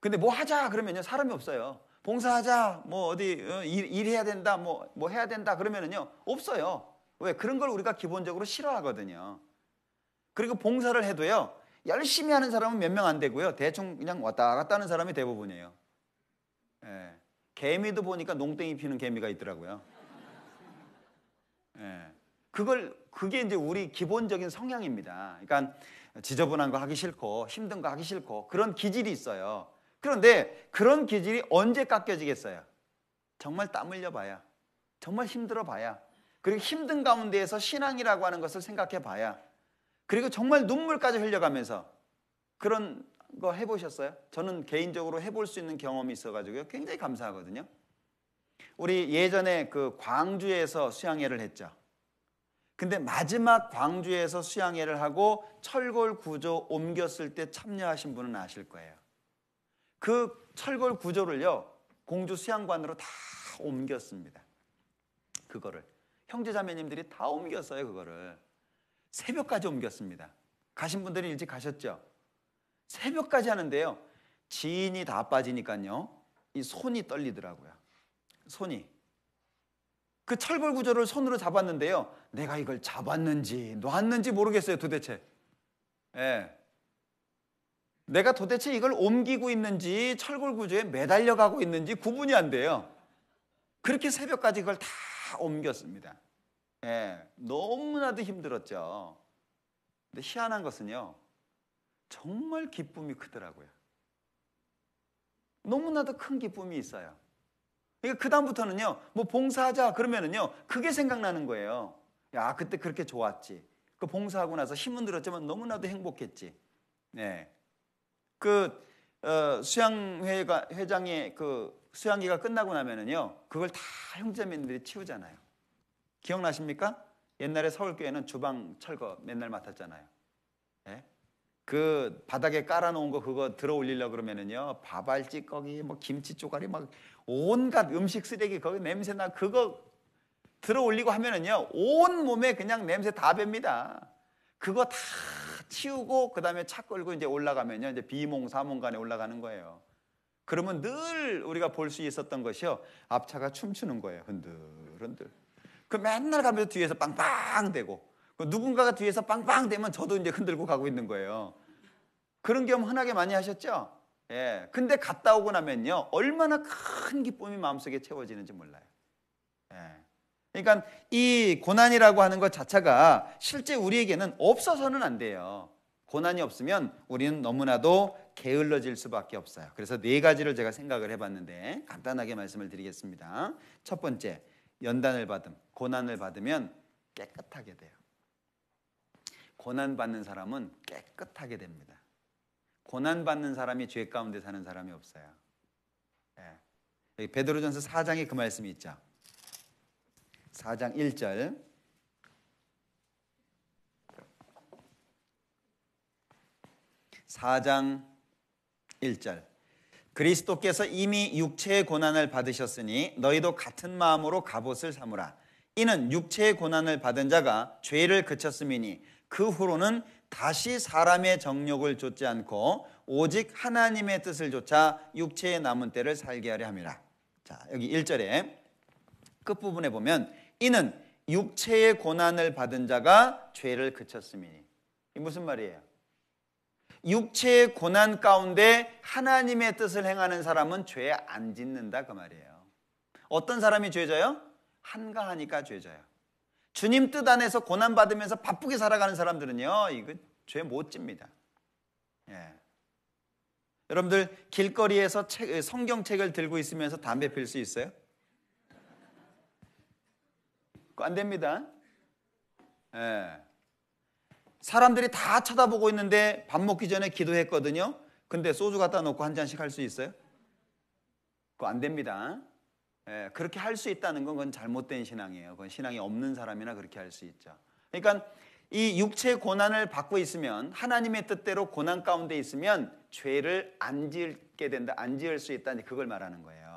근데 뭐 하자 그러면요 사람이 없어요. 봉사하자, 뭐 어디 어, 일, 해야 된다, 뭐, 뭐 해야 된다 그러면은요, 없어요. 왜? 그런 걸 우리가 기본적으로 싫어하거든요. 그리고 봉사를 해도요, 열심히 하는 사람은 몇 명 안 되고요. 대충 그냥 왔다 갔다 하는 사람이 대부분이에요. 예. 개미도 보니까 농땡이 피는 개미가 있더라고요. 예. 그걸, 그게 이제 우리 기본적인 성향입니다. 그러니까 지저분한 거 하기 싫고, 힘든 거 하기 싫고, 그런 기질이 있어요. 그런데 그런 기질이 언제 깎여지겠어요? 정말 땀 흘려 봐야. 정말 힘들어 봐야. 그리고 힘든 가운데에서 신앙이라고 하는 것을 생각해 봐야. 그리고 정말 눈물까지 흘려가면서 그런 거 해보셨어요? 저는 개인적으로 해볼 수 있는 경험이 있어가지고요. 굉장히 감사하거든요. 우리 예전에 그 광주에서 수양회를 했죠. 근데 마지막 광주에서 수양회를 하고 철골 구조 옮겼을 때 참여하신 분은 아실 거예요. 그 철골 구조를요 공주 수양관으로 다 옮겼습니다. 그거를 형제 자매님들이 다 옮겼어요 그거를 새벽까지 옮겼습니다. 가신 분들은 일찍 가셨죠. 새벽까지 하는데요 지인이 다 빠지니까요 이 손이 떨리더라고요. 손이 그 철골 구조를 손으로 잡았는데요 내가 이걸 잡았는지 놨는지 모르겠어요 도대체. 예. 내가 도대체 이걸 옮기고 있는지 철골 구조에 매달려 가고 있는지 구분이 안 돼요. 그렇게 새벽까지 그걸 다 옮겼습니다. 예, 너무나도 힘들었죠. 근데 희한한 것은요, 정말 기쁨이 크더라고요. 너무나도 큰 기쁨이 있어요. 그러니까 그다음부터는요, 뭐 봉사하자 그러면은요, 그게 생각나는 거예요. 야, 그때 그렇게 좋았지. 그 봉사하고 나서 힘은 들었지만 너무나도 행복했지. 네. 그 어, 수양회가 회장의 그 수양기가 끝나고 나면은요 그걸 다 형제민들이 치우잖아요. 기억나십니까? 옛날에 서울교회는 주방 철거 맨날 맡았잖아요. 예? 그 바닥에 깔아놓은 거 그거 들어올리려 그러면은요 밥알 찌꺼기 뭐 김치 쪼가리 막 온갖 음식 쓰레기 거기 냄새 나 그거 들어올리고 하면은요 온 몸에 그냥 냄새 다뱁니다 그거 다 치우고 그다음에 차 끌고 이제 올라가면요. 이제 비몽사몽간에 올라가는 거예요. 그러면 늘 우리가 볼 수 있었던 것이요. 앞차가 춤추는 거예요. 흔들흔들. 그 맨날 가면서 뒤에서 빵빵 대고 그 누군가가 뒤에서 빵빵 대면 저도 이제 흔들고 가고 있는 거예요. 그런 경험 흔하게 많이 하셨죠? 예. 근데 갔다 오고 나면요. 얼마나 큰 기쁨이 마음속에 채워지는지 몰라요. 예. 그러니까 이 고난이라고 하는 것 자체가 실제 우리에게는 없어서는 안 돼요. 고난이 없으면 우리는 너무나도 게을러질 수밖에 없어요. 그래서 네 가지를 제가 생각을 해봤는데 간단하게 말씀을 드리겠습니다. 첫 번째, 연단을 받음. 고난을 받으면 깨끗하게 돼요. 고난 받는 사람은 깨끗하게 됩니다. 고난 받는 사람이 죄 가운데 사는 사람이 없어요. 예. 베드로전서 4장에 그 말씀이 있죠. 4장 1절. 4장 1절 그리스도께서 이미 육체의 고난을 받으셨으니 너희도 같은 마음으로 갑옷을 삼으라 이는 육체의 고난을 받은 자가 죄를 그쳤음이니 그 후로는 다시 사람의 정욕을 좇지 않고 오직 하나님의 뜻을 좇아 육체의 남은 때를 살게 하려 함이라 자 여기 1절에 끝부분에 보면 이는 육체의 고난을 받은 자가 죄를 그쳤음이니. 이 무슨 말이에요? 육체의 고난 가운데 하나님의 뜻을 행하는 사람은 죄 안 짓는다 그 말이에요. 어떤 사람이 죄져요? 한가하니까 죄져요. 주님 뜻 안에서 고난 받으면서 바쁘게 살아가는 사람들은요, 이거 죄못 집니다. 예. 여러분들 길거리에서 책, 성경책을 들고 있으면서 담배 필수 있어요? 그 안 됩니다. 예. 사람들이 다 쳐다보고 있는데 밥 먹기 전에 기도했거든요. 근데 소주 갖다 놓고 한 잔씩 할 수 있어요? 그안 됩니다. 예. 그렇게 할 수 있다는 건 그건 잘못된 신앙이에요. 그건 신앙이 없는 사람이나 그렇게 할 수 있죠. 그러니까 이 육체 고난을 받고 있으면 하나님의 뜻대로 고난 가운데 있으면 죄를 안 지게 된다. 안 지을 수 있다. 그걸 말하는 거예요.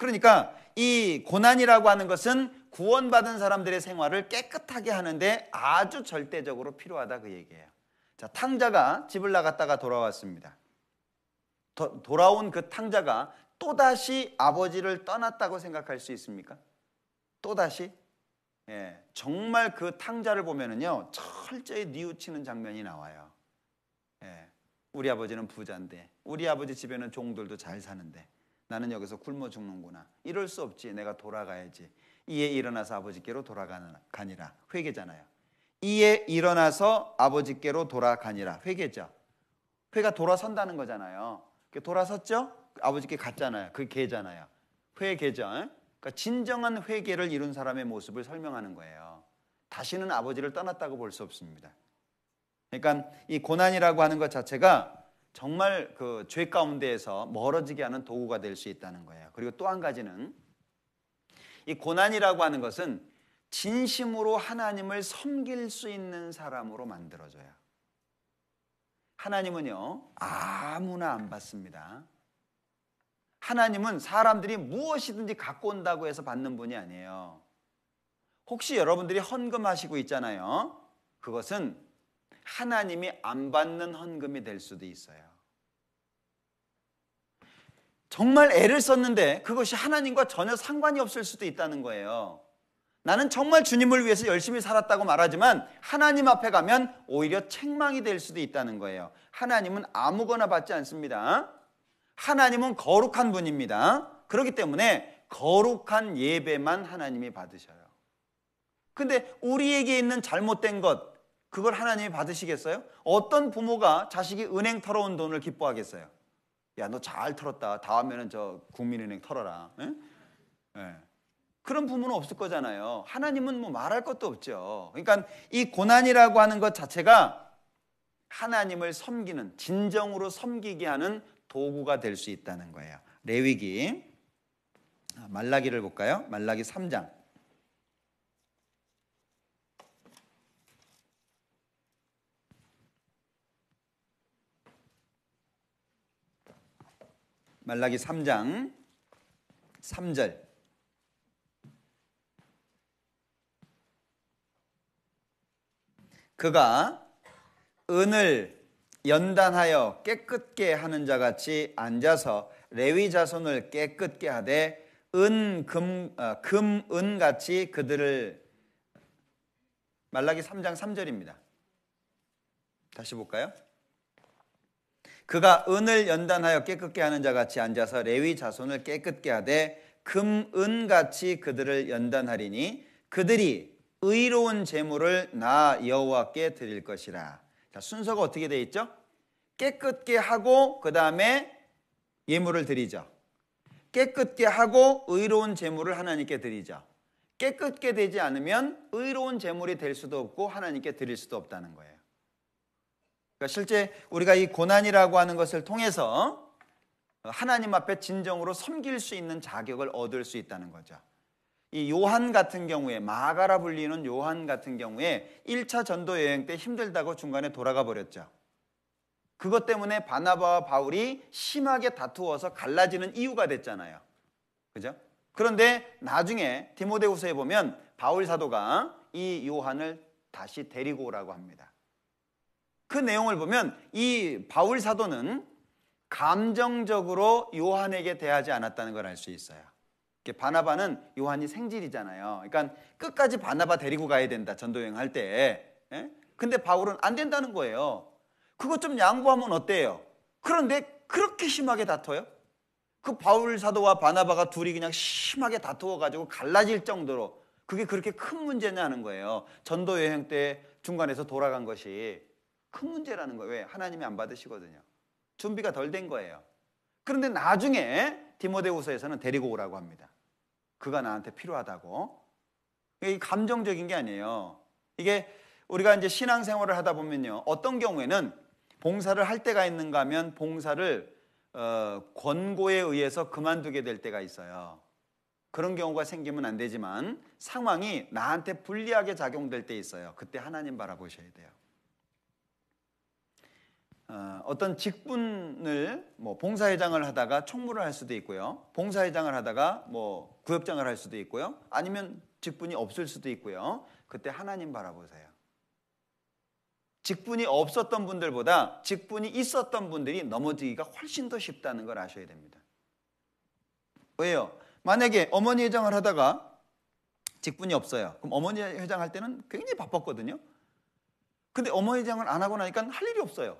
그러니까 이 고난이라고 하는 것은 구원받은 사람들의 생활을 깨끗하게 하는데 아주 절대적으로 필요하다 그 얘기예요. 자, 탕자가 집을 나갔다가 돌아왔습니다. 도, 돌아온 그 탕자가 또다시 아버지를 떠났다고 생각할 수 있습니까? 또다시? 예, 정말 그 탕자를 보면은요, 철저히 뉘우치는 장면이 나와요. 예, 우리 아버지는 부자인데, 우리 아버지 집에는 종들도 잘 사는데, 나는 여기서 굶어 죽는구나. 이럴 수 없지. 내가 돌아가야지. 이에 일어나서 아버지께로 돌아가니라. 회개잖아요. 이에 일어나서 아버지께로 돌아가니라. 회개죠. 회가 돌아선다는 거잖아요. 돌아섰죠? 아버지께 갔잖아요. 그 개잖아요. 회개죠. 그러니까 진정한 회개를 이룬 사람의 모습을 설명하는 거예요. 다시는 아버지를 떠났다고 볼 수 없습니다. 그러니까 이 고난이라고 하는 것 자체가 정말 그 죄 가운데에서 멀어지게 하는 도구가 될 수 있다는 거예요. 그리고 또 한 가지는 이 고난이라고 하는 것은 진심으로 하나님을 섬길 수 있는 사람으로 만들어져요. 하나님은요, 아무나 안 받습니다. 하나님은 사람들이 무엇이든지 갖고 온다고 해서 받는 분이 아니에요. 혹시 여러분들이 헌금하시고 있잖아요. 그것은 하나님이 안 받는 헌금이 될 수도 있어요. 정말 애를 썼는데 그것이 하나님과 전혀 상관이 없을 수도 있다는 거예요. 나는 정말 주님을 위해서 열심히 살았다고 말하지만 하나님 앞에 가면 오히려 책망이 될 수도 있다는 거예요. 하나님은 아무거나 받지 않습니다. 하나님은 거룩한 분입니다. 그렇기 때문에 거룩한 예배만 하나님이 받으셔요. 근데 우리에게 있는 잘못된 것, 그걸 하나님이 받으시겠어요? 어떤 부모가 자식이 은행 털어온 돈을 기뻐하겠어요? 야, 너 잘 털었다. 다음에는 저 국민은행 털어라. 에? 에. 예. 그런 부모는 없을 거잖아요. 하나님은 뭐 말할 것도 없죠. 그러니까 이 고난이라고 하는 것 자체가 하나님을 섬기는, 진정으로 섬기게 하는 도구가 될 수 있다는 거예요. 레위기. 아, 말라기를 볼까요? 말라기 3장. 말라기 3장 3절 그가 은을 연단하여 깨끗게 하는 자 같이 앉아서 레위 자손을 깨끗게 하되 은, 금, 어, 금, 은 같이 그들을 말라기 3장 3절입니다. 다시 볼까요? 그가 은을 연단하여 깨끗게 하는 자 같이 앉아서 레위 자손을 깨끗게 하되 금, 은 같이 그들을 연단하리니 그들이 의로운 재물을 나 여호와께 드릴 것이라. 자, 순서가 어떻게 되 있죠? 깨끗게 하고 그 다음에 예물을 드리죠. 깨끗게 하고 의로운 재물을 하나님께 드리죠. 깨끗게 되지 않으면 의로운 재물이 될 수도 없고 하나님께 드릴 수도 없다는 거예요. 그러니까 실제 우리가 이 고난이라고 하는 것을 통해서 하나님 앞에 진정으로 섬길 수 있는 자격을 얻을 수 있다는 거죠. 이 요한 같은 경우에 마가라 불리는 요한 같은 경우에 1차 전도 여행 때 힘들다고 중간에 돌아가 버렸죠. 그것 때문에 바나바와 바울이 심하게 다투어서 갈라지는 이유가 됐잖아요. 그죠? 그런데 나중에 디모데후서에 보면 바울 사도가 이 요한을 다시 데리고 오라고 합니다. 그 내용을 보면 이 바울 사도는 감정적으로 요한에게 대하지 않았다는 걸 알 수 있어요. 바나바는 요한이 생질이잖아요. 그러니까 끝까지 바나바 데리고 가야 된다. 전도여행 할 때. 에? 예? 근데 바울은 안 된다는 거예요. 그것 좀 양보하면 어때요? 그런데 그렇게 심하게 다퉈요? 그 바울 사도와 바나바가 둘이 그냥 심하게 다투어 가지고 갈라질 정도로 그게 그렇게 큰 문제냐는 거예요. 전도 여행 때 중간에서 돌아간 것이 큰 문제라는 거예요. 왜? 하나님이 안 받으시거든요. 준비가 덜 된 거예요. 그런데 나중에 디모데후서에서는 데리고 오라고 합니다. 그가 나한테 필요하다고. 이게 감정적인 게 아니에요. 이게 우리가 이제 신앙생활을 하다 보면요. 어떤 경우에는 봉사를 할 때가 있는가 하면 봉사를 어, 권고에 의해서 그만두게 될 때가 있어요. 그런 경우가 생기면 안 되지만 상황이 나한테 불리하게 작용될 때 있어요. 그때 하나님 바라보셔야 돼요. 어, 어떤 직분을 뭐 봉사회장을 하다가 총무를 할 수도 있고요. 봉사회장을 하다가 뭐 구역장을 할 수도 있고요. 아니면 직분이 없을 수도 있고요. 그때 하나님 바라보세요. 직분이 없었던 분들보다 직분이 있었던 분들이 넘어지기가 훨씬 더 쉽다는 걸 아셔야 됩니다. 왜요? 만약에 어머니 회장을 하다가 직분이 없어요. 그럼 어머니 회장 할 때는 굉장히 바빴거든요. 근데 어머니 회장을 안 하고 나니까 할 일이 없어요.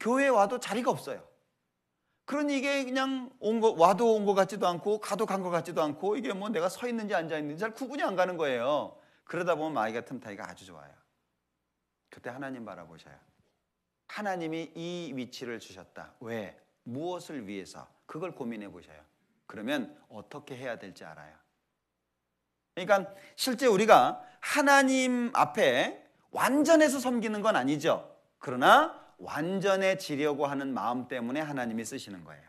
교회 와도 자리가 없어요. 그러니 이게 그냥 온 거, 와도 온 것 같지도 않고 가도 간 것 같지도 않고 이게 뭐 내가 서 있는지 앉아 있는지 잘 구분이 안 가는 거예요. 그러다 보면 마귀가 틈타기가 아주 좋아요. 그때 하나님 바라보셔야. 하나님이 이 위치를 주셨다. 왜? 무엇을 위해서? 그걸 고민해 보셔요. 그러면 어떻게 해야 될지 알아요. 그러니까 실제 우리가 하나님 앞에 완전해서 섬기는 건 아니죠. 그러나 완전해지려고 하는 마음 때문에 하나님이 쓰시는 거예요.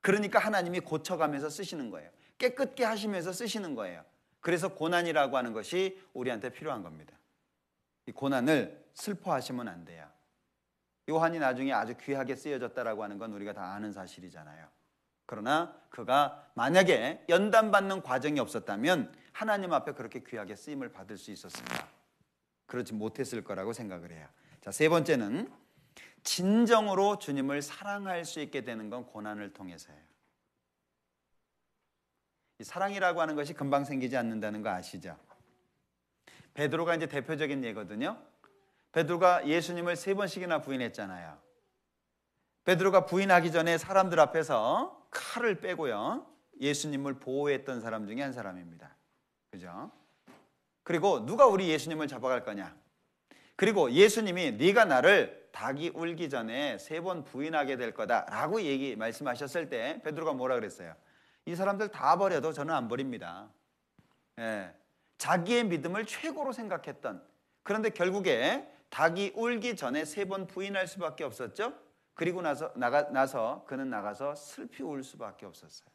그러니까 하나님이 고쳐가면서 쓰시는 거예요. 깨끗게 하시면서 쓰시는 거예요. 그래서 고난이라고 하는 것이 우리한테 필요한 겁니다. 이 고난을 슬퍼하시면 안 돼요. 요한이 나중에 아주 귀하게 쓰여졌다라고 하는 건 우리가 다 아는 사실이잖아요. 그러나 그가 만약에 연단받는 과정이 없었다면 하나님 앞에 그렇게 귀하게 쓰임을 받을 수 있었습니다. 그렇지 못했을 거라고 생각을 해요. 자, 세 번째는 진정으로 주님을 사랑할 수 있게 되는 건 고난을 통해서예요. 사랑이라고 하는 것이 금방 생기지 않는다는 거 아시죠? 베드로가 이제 대표적인 예거든요. 베드로가 예수님을 세 번씩이나 부인했잖아요. 베드로가 부인하기 전에 사람들 앞에서 칼을 빼고요. 예수님을 보호했던 사람 중에 한 사람입니다. 그죠? 그리고 누가 우리 예수님을 잡아갈 거냐? 그리고 예수님이 네가 나를 닭이 울기 전에 세 번 부인하게 될 거다라고 얘기 말씀하셨을 때 베드로가 뭐라 그랬어요? 이 사람들 다 버려도 저는 안 버립니다. 예, 자기의 믿음을 최고로 생각했던 그런데 결국에 닭이 울기 전에 세 번 부인할 수밖에 없었죠. 그리고 나서 나가 나서 그는 나가서 슬피 울 수밖에 없었어요.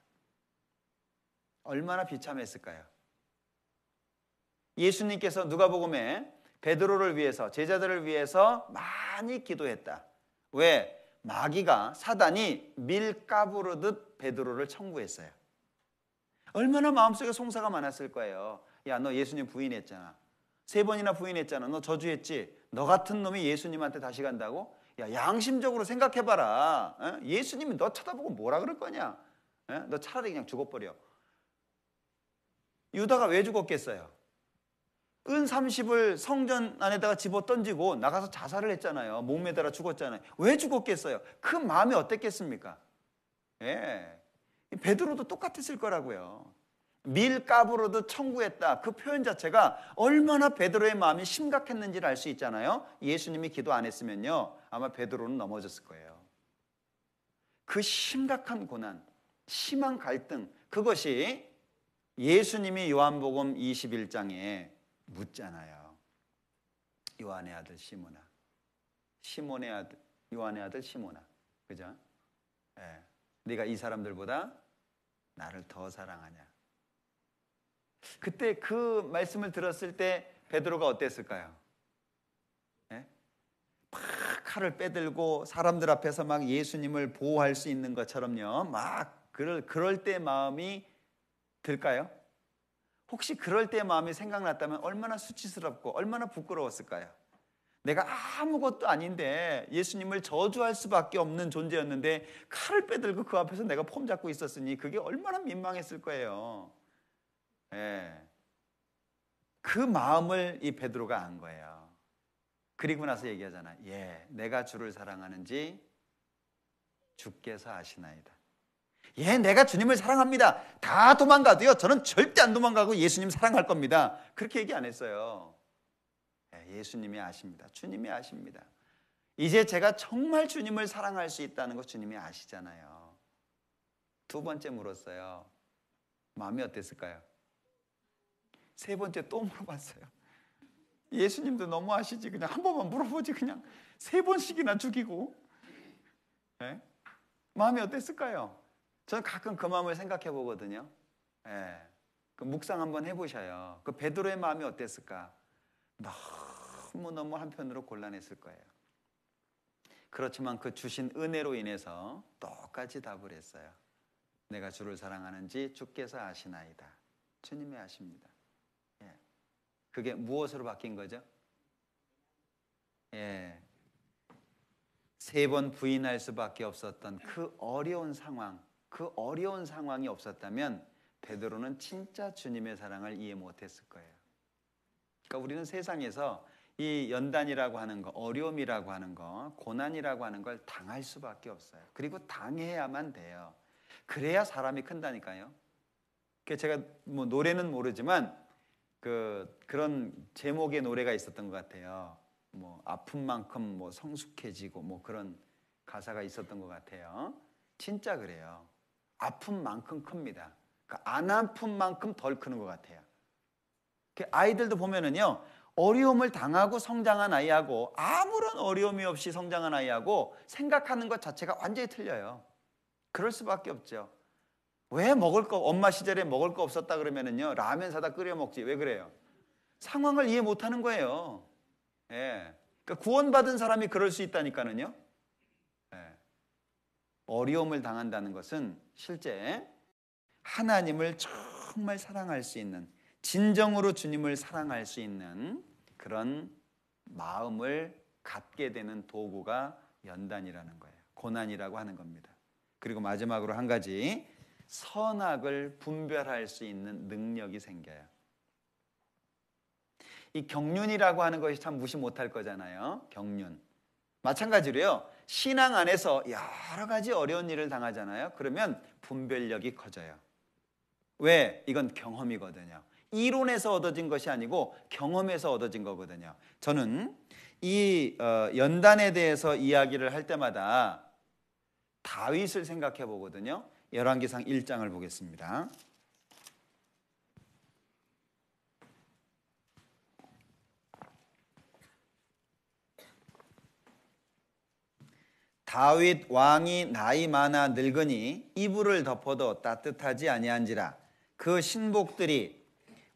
얼마나 비참했을까요? 예수님께서 누가복음에 베드로를 위해서 제자들을 위해서 많이 기도했다. 왜? 마귀가 사단이 밀가부르듯 베드로를 청구했어요. 얼마나 마음속에 송사가 많았을 거예요. 야, 너 예수님 부인했잖아. 세 번이나 부인했잖아. 너 저주했지. 너 같은 놈이 예수님한테 다시 간다고? 야, 양심적으로 생각해봐라. 어? 예수님이 너 쳐다보고 뭐라 그럴 거냐? 어? 너 차라리 그냥 죽어버려. 유다가 왜 죽었겠어요? 은 30을 성전 안에다가 집어 던지고 나가서 자살을 했잖아요. 목매달아 죽었잖아요. 왜 죽었겠어요? 그 마음이 어땠겠습니까? 예. 베드로도 똑같았을 거라고요. 밀값으로도 청구했다. 그 표현 자체가 얼마나 베드로의 마음이 심각했는지를 알 수 있잖아요. 예수님이 기도 안 했으면요. 아마 베드로는 넘어졌을 거예요. 그 심각한 고난, 심한 갈등, 그것이 예수님이 요한복음 21장에 묻잖아요. 요한의 아들 시모나. 시몬의 아들, 요한의 아들 시모나. 그죠? 예. 네가 이 사람들보다 나를 더 사랑하냐. 그때 그 말씀을 들었을 때 베드로가 어땠을까요? 예? 막 칼을 빼들고 사람들 앞에서 막 예수님을 보호할 수 있는 것처럼요. 막 그럴, 그럴 때 마음이 들까요? 혹시 그럴 때 마음이 생각났다면 얼마나 수치스럽고 얼마나 부끄러웠을까요? 내가 아무것도 아닌데 예수님을 저주할 수밖에 없는 존재였는데 칼을 빼들고 그 앞에서 내가 폼 잡고 있었으니 그게 얼마나 민망했을 거예요. 예. 그 마음을 이 베드로가 안 거예요. 그리고 나서 얘기하잖아. 예, 내가 주를 사랑하는지 주께서 아시나이다. 예, 내가 주님을 사랑합니다. 다 도망가도요. 저는 절대 안 도망가고 예수님 사랑할 겁니다. 그렇게 얘기 안 했어요. 예, 예수님이 아십니다. 주님이 아십니다. 이제 제가 정말 주님을 사랑할 수 있다는 것 주님이 아시잖아요. 두 번째 물었어요. 마음이 어땠을까요? 세 번째 또 물어봤어요. 예수님도 너무 아시지. 그냥 한 번만 물어보지. 그냥 세 번씩이나 죽이고. 네? 마음이 어땠을까요? 저는 가끔 그 마음을 생각해 보거든요. 예. 그 묵상 한번 해보셔요. 그 베드로의 마음이 어땠을까? 너무너무 한편으로 곤란했을 거예요. 그렇지만 그 주신 은혜로 인해서 똑같이 답을 했어요. 내가 주를 사랑하는지 주께서 아시나이다. 주님이 아십니다. 예. 그게 무엇으로 바뀐 거죠? 예. 세 번 부인할 수밖에 없었던 그 어려운 상황. 그 어려운 상황이 없었다면 베드로는 진짜 주님의 사랑을 이해 못했을 거예요. 그러니까 우리는 세상에서 이 연단이라고 하는 거, 어려움이라고 하는 거, 고난이라고 하는 걸 당할 수밖에 없어요. 그리고 당해야만 돼요. 그래야 사람이 큰다니까요. 그러니까 제가 뭐 노래는 모르지만 그 그런 제목의 노래가 있었던 것 같아요. 뭐 아픈 만큼 뭐 성숙해지고 뭐 그런 가사가 있었던 것 같아요. 진짜 그래요. 아픈 만큼 큽니다. 그안 그러니까 아픈 만큼 덜 크는 것 같아요. 그 아이들도 보면은요, 어려움을 당하고 성장한 아이하고 아무런 어려움이 없이 성장한 아이하고 생각하는 것 자체가 완전히 틀려요. 그럴 수밖에 없죠. 왜 먹을 거 엄마 시절에 먹을 거 없었다 그러면은요 라면 사다 끓여 먹지 왜 그래요? 상황을 이해 못하는 거예요. 예, 그니까 구원받은 사람이 그럴 수 있다니까는요. 어려움을 당한다는 것은 실제 하나님을 정말 사랑할 수 있는 진정으로 주님을 사랑할 수 있는 그런 마음을 갖게 되는 도구가 연단이라는 거예요. 고난이라고 하는 겁니다. 그리고 마지막으로 한 가지 선악을 분별할 수 있는 능력이 생겨요. 이 경륜이라고 하는 것이 참 무시 못할 거잖아요. 경륜. 마찬가지로요. 신앙 안에서 여러 가지 어려운 일을 당하잖아요. 그러면 분별력이 커져요. 왜? 이건 경험이거든요. 이론에서 얻어진 것이 아니고 경험에서 얻어진 거거든요. 저는 이 어, 연단에 대해서 이야기를 할 때마다 다윗을 생각해 보거든요. 열왕기상 1장을 보겠습니다. 다윗 왕이 나이 많아 늙으니 이불을 덮어도 따뜻하지 아니한지라 그 신복들이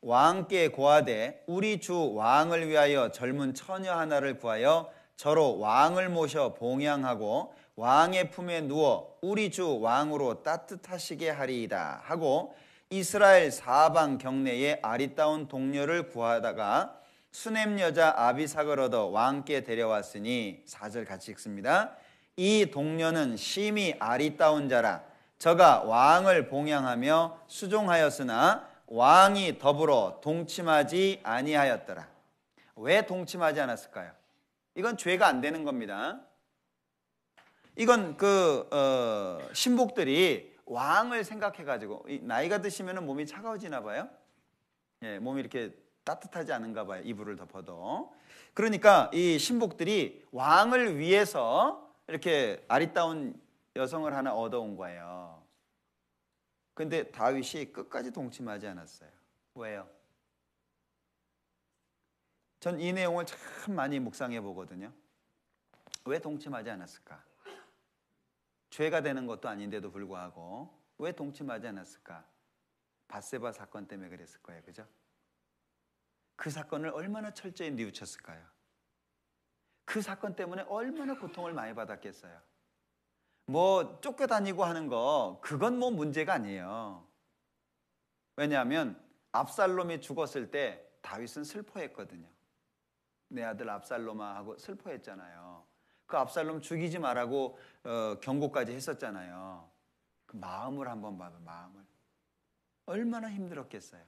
왕께 고하되 우리 주 왕을 위하여 젊은 처녀 하나를 구하여 저로 왕을 모셔 봉양하고 왕의 품에 누워 우리 주 왕으로 따뜻하시게 하리이다 하고 이스라엘 사방 경내에 아리따운 동료를 구하다가 수냄 여자 아비삭을 얻어 왕께 데려왔으니 사절 같이 읽습니다. 이 동료는 심히 아리따운 자라 저가 왕을 봉양하며 수종하였으나 왕이 더불어 동침하지 아니하였더라. 왜 동침하지 않았을까요? 이건 죄가 안 되는 겁니다. 이건 그 어, 신복들이 왕을 생각해가지고 나이가 드시면 몸이 차가워지나 봐요. 예, 몸이 이렇게 따뜻하지 않은가 봐요. 이불을 덮어도. 그러니까 이 신복들이 왕을 위해서 이렇게 아리따운 여성을 하나 얻어온 거예요. 근데 다윗이 끝까지 동침하지 않았어요. 왜요? 전 이 내용을 참 많이 묵상해 보거든요. 왜 동침하지 않았을까? 죄가 되는 것도 아닌데도 불구하고 왜 동침하지 않았을까? 바세바 사건 때문에 그랬을 거예요. 그죠? 그 사건을 얼마나 철저히 뉘우쳤을까요? 그 사건 때문에 얼마나 고통을 많이 받았겠어요. 뭐 쫓겨다니고 하는 거 그건 뭐 문제가 아니에요. 왜냐하면 압살롬이 죽었을 때 다윗은 슬퍼했거든요. 내 아들 압살롬아 하고 슬퍼했잖아요. 그 압살롬 죽이지 말라고 어, 경고까지 했었잖아요. 그 마음을 한번 봐봐 마음을 얼마나 힘들었겠어요.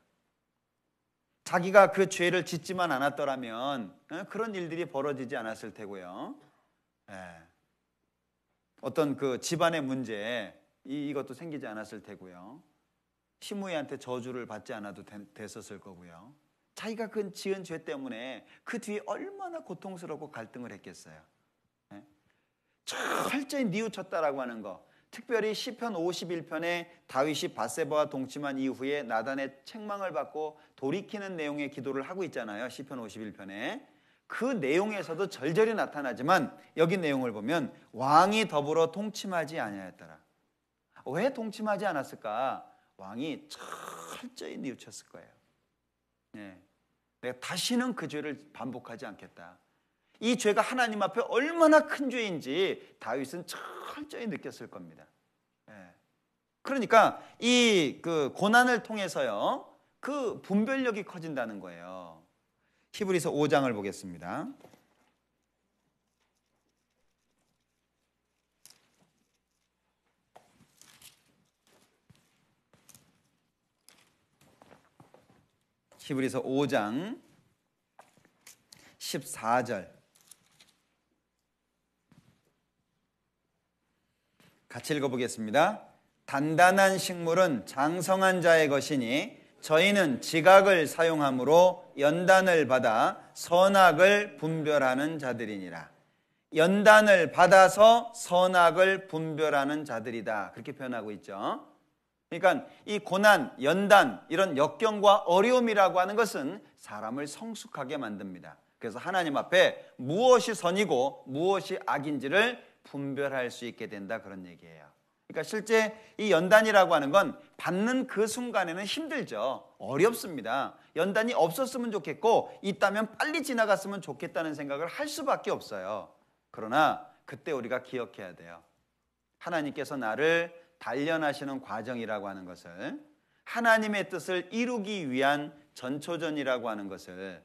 자기가 그 죄를 짓지만 않았더라면 어? 그런 일들이 벌어지지 않았을 테고요. 예. 어떤 그 집안의 문제 이것도 생기지 않았을 테고요. 시무이한테 저주를 받지 않아도 됐었을 거고요. 자기가 그 지은 죄 때문에 그 뒤에 얼마나 고통스럽고 갈등을 했겠어요. 예? 철저히 뉘우쳤다라고 하는 거. 특별히 시편 51편에 다윗이 바세바와 동침한 이후에 나단의 책망을 받고 돌이키는 내용의 기도를 하고 있잖아요. 시편 51편에. 그 내용에서도 절절히 나타나지만 여기 내용을 보면 왕이 더불어 통침하지 아니하였더라. 왜 통침하지 않았을까? 왕이 철저히 뉘우쳤을 거예요. 네. 내가 다시는 그 죄를 반복하지 않겠다. 이 죄가 하나님 앞에 얼마나 큰 죄인지 다윗은 철저히 느꼈을 겁니다. 예. 그러니까 이 그 고난을 통해서요. 그 분별력이 커진다는 거예요. 히브리서 5장을 보겠습니다. 히브리서 5장 14절 같이 읽어보겠습니다. 단단한 식물은 장성한 자의 것이니 저희는 지각을 사용함으로 연단을 받아 선악을 분별하는 자들이니라. 연단을 받아서 선악을 분별하는 자들이다. 그렇게 표현하고 있죠. 그러니까 이 고난, 연단, 이런 역경과 어려움이라고 하는 것은 사람을 성숙하게 만듭니다. 그래서 하나님 앞에 무엇이 선이고 무엇이 악인지를 분별할 수 있게 된다 그런 얘기예요. 그러니까 실제 이 연단이라고 하는 건 받는 그 순간에는 힘들죠. 어렵습니다. 연단이 없었으면 좋겠고 있다면 빨리 지나갔으면 좋겠다는 생각을 할 수밖에 없어요. 그러나 그때 우리가 기억해야 돼요. 하나님께서 나를 단련하시는 과정이라고 하는 것을 하나님의 뜻을 이루기 위한 전초전이라고 하는 것을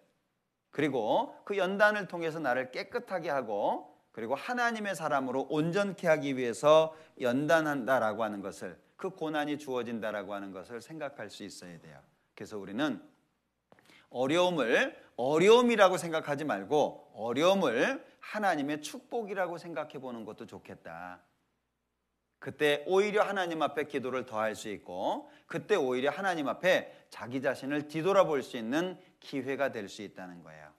그리고 그 연단을 통해서 나를 깨끗하게 하고 그리고 하나님의 사람으로 온전케 하기 위해서 연단한다라고 하는 것을 그 고난이 주어진다라고 하는 것을 생각할 수 있어야 돼요. 그래서 우리는 어려움을 어려움이라고 생각하지 말고 어려움을 하나님의 축복이라고 생각해 보는 것도 좋겠다. 그때 오히려 하나님 앞에 기도를 더할 수 있고 그때 오히려 하나님 앞에 자기 자신을 뒤돌아볼 수 있는 기회가 될 수 있다는 거예요.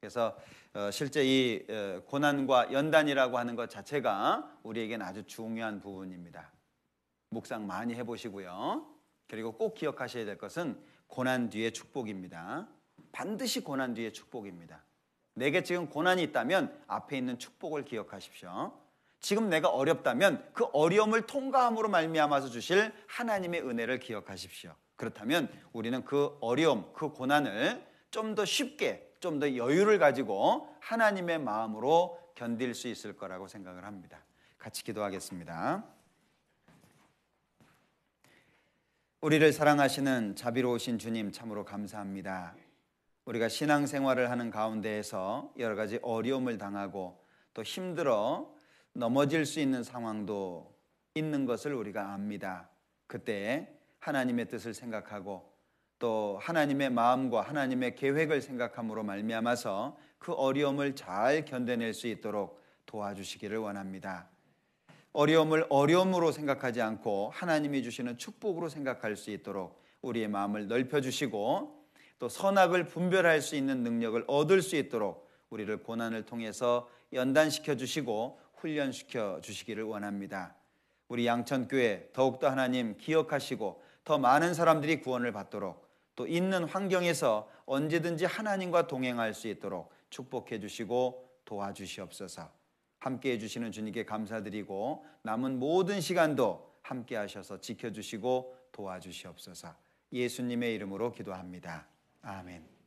그래서 어, 실제 이 어, 고난과 연단이라고 하는 것 자체가 우리에게는 아주 중요한 부분입니다. 묵상 많이 해보시고요. 그리고 꼭 기억하셔야 될 것은 고난 뒤에 축복입니다. 반드시 고난 뒤에 축복입니다. 내게 지금 고난이 있다면 앞에 있는 축복을 기억하십시오. 지금 내가 어렵다면 그 어려움을 통과함으로 말미암아서 주실 하나님의 은혜를 기억하십시오. 그렇다면 우리는 그 어려움, 그 고난을 좀 더 쉽게 좀더 여유를 가지고 하나님의 마음으로 견딜 수 있을 거라고 생각을 합니다. 같이 기도하겠습니다. 우리를 사랑하시는 자비로우신 주님 참으로 감사합니다. 우리가 신앙생활을 하는 가운데에서 여러 가지 어려움을 당하고 또 힘들어 넘어질 수 있는 상황도 있는 것을 우리가 압니다. 그때 하나님의 뜻을 생각하고 또 하나님의 마음과 하나님의 계획을 생각함으로 말미암아서 그 어려움을 잘 견뎌낼 수 있도록 도와주시기를 원합니다. 어려움을 어려움으로 생각하지 않고 하나님이 주시는 축복으로 생각할 수 있도록 우리의 마음을 넓혀 주시고 또 선악을 분별할 수 있는 능력을 얻을 수 있도록 우리를 고난을 통해서 연단시켜 주시고 훈련시켜 주시기를 원합니다. 우리 양천교회 더욱더 하나님 기억하시고 더 많은 사람들이 구원을 받도록 또 있는 환경에서 언제든지 하나님과 동행할 수 있도록 축복해 주시고 도와주시옵소서. 함께 해주시는 주님께 감사드리고 남은 모든 시간도 함께 하셔서 지켜주시고 도와주시옵소서. 예수님의 이름으로 기도합니다. 아멘.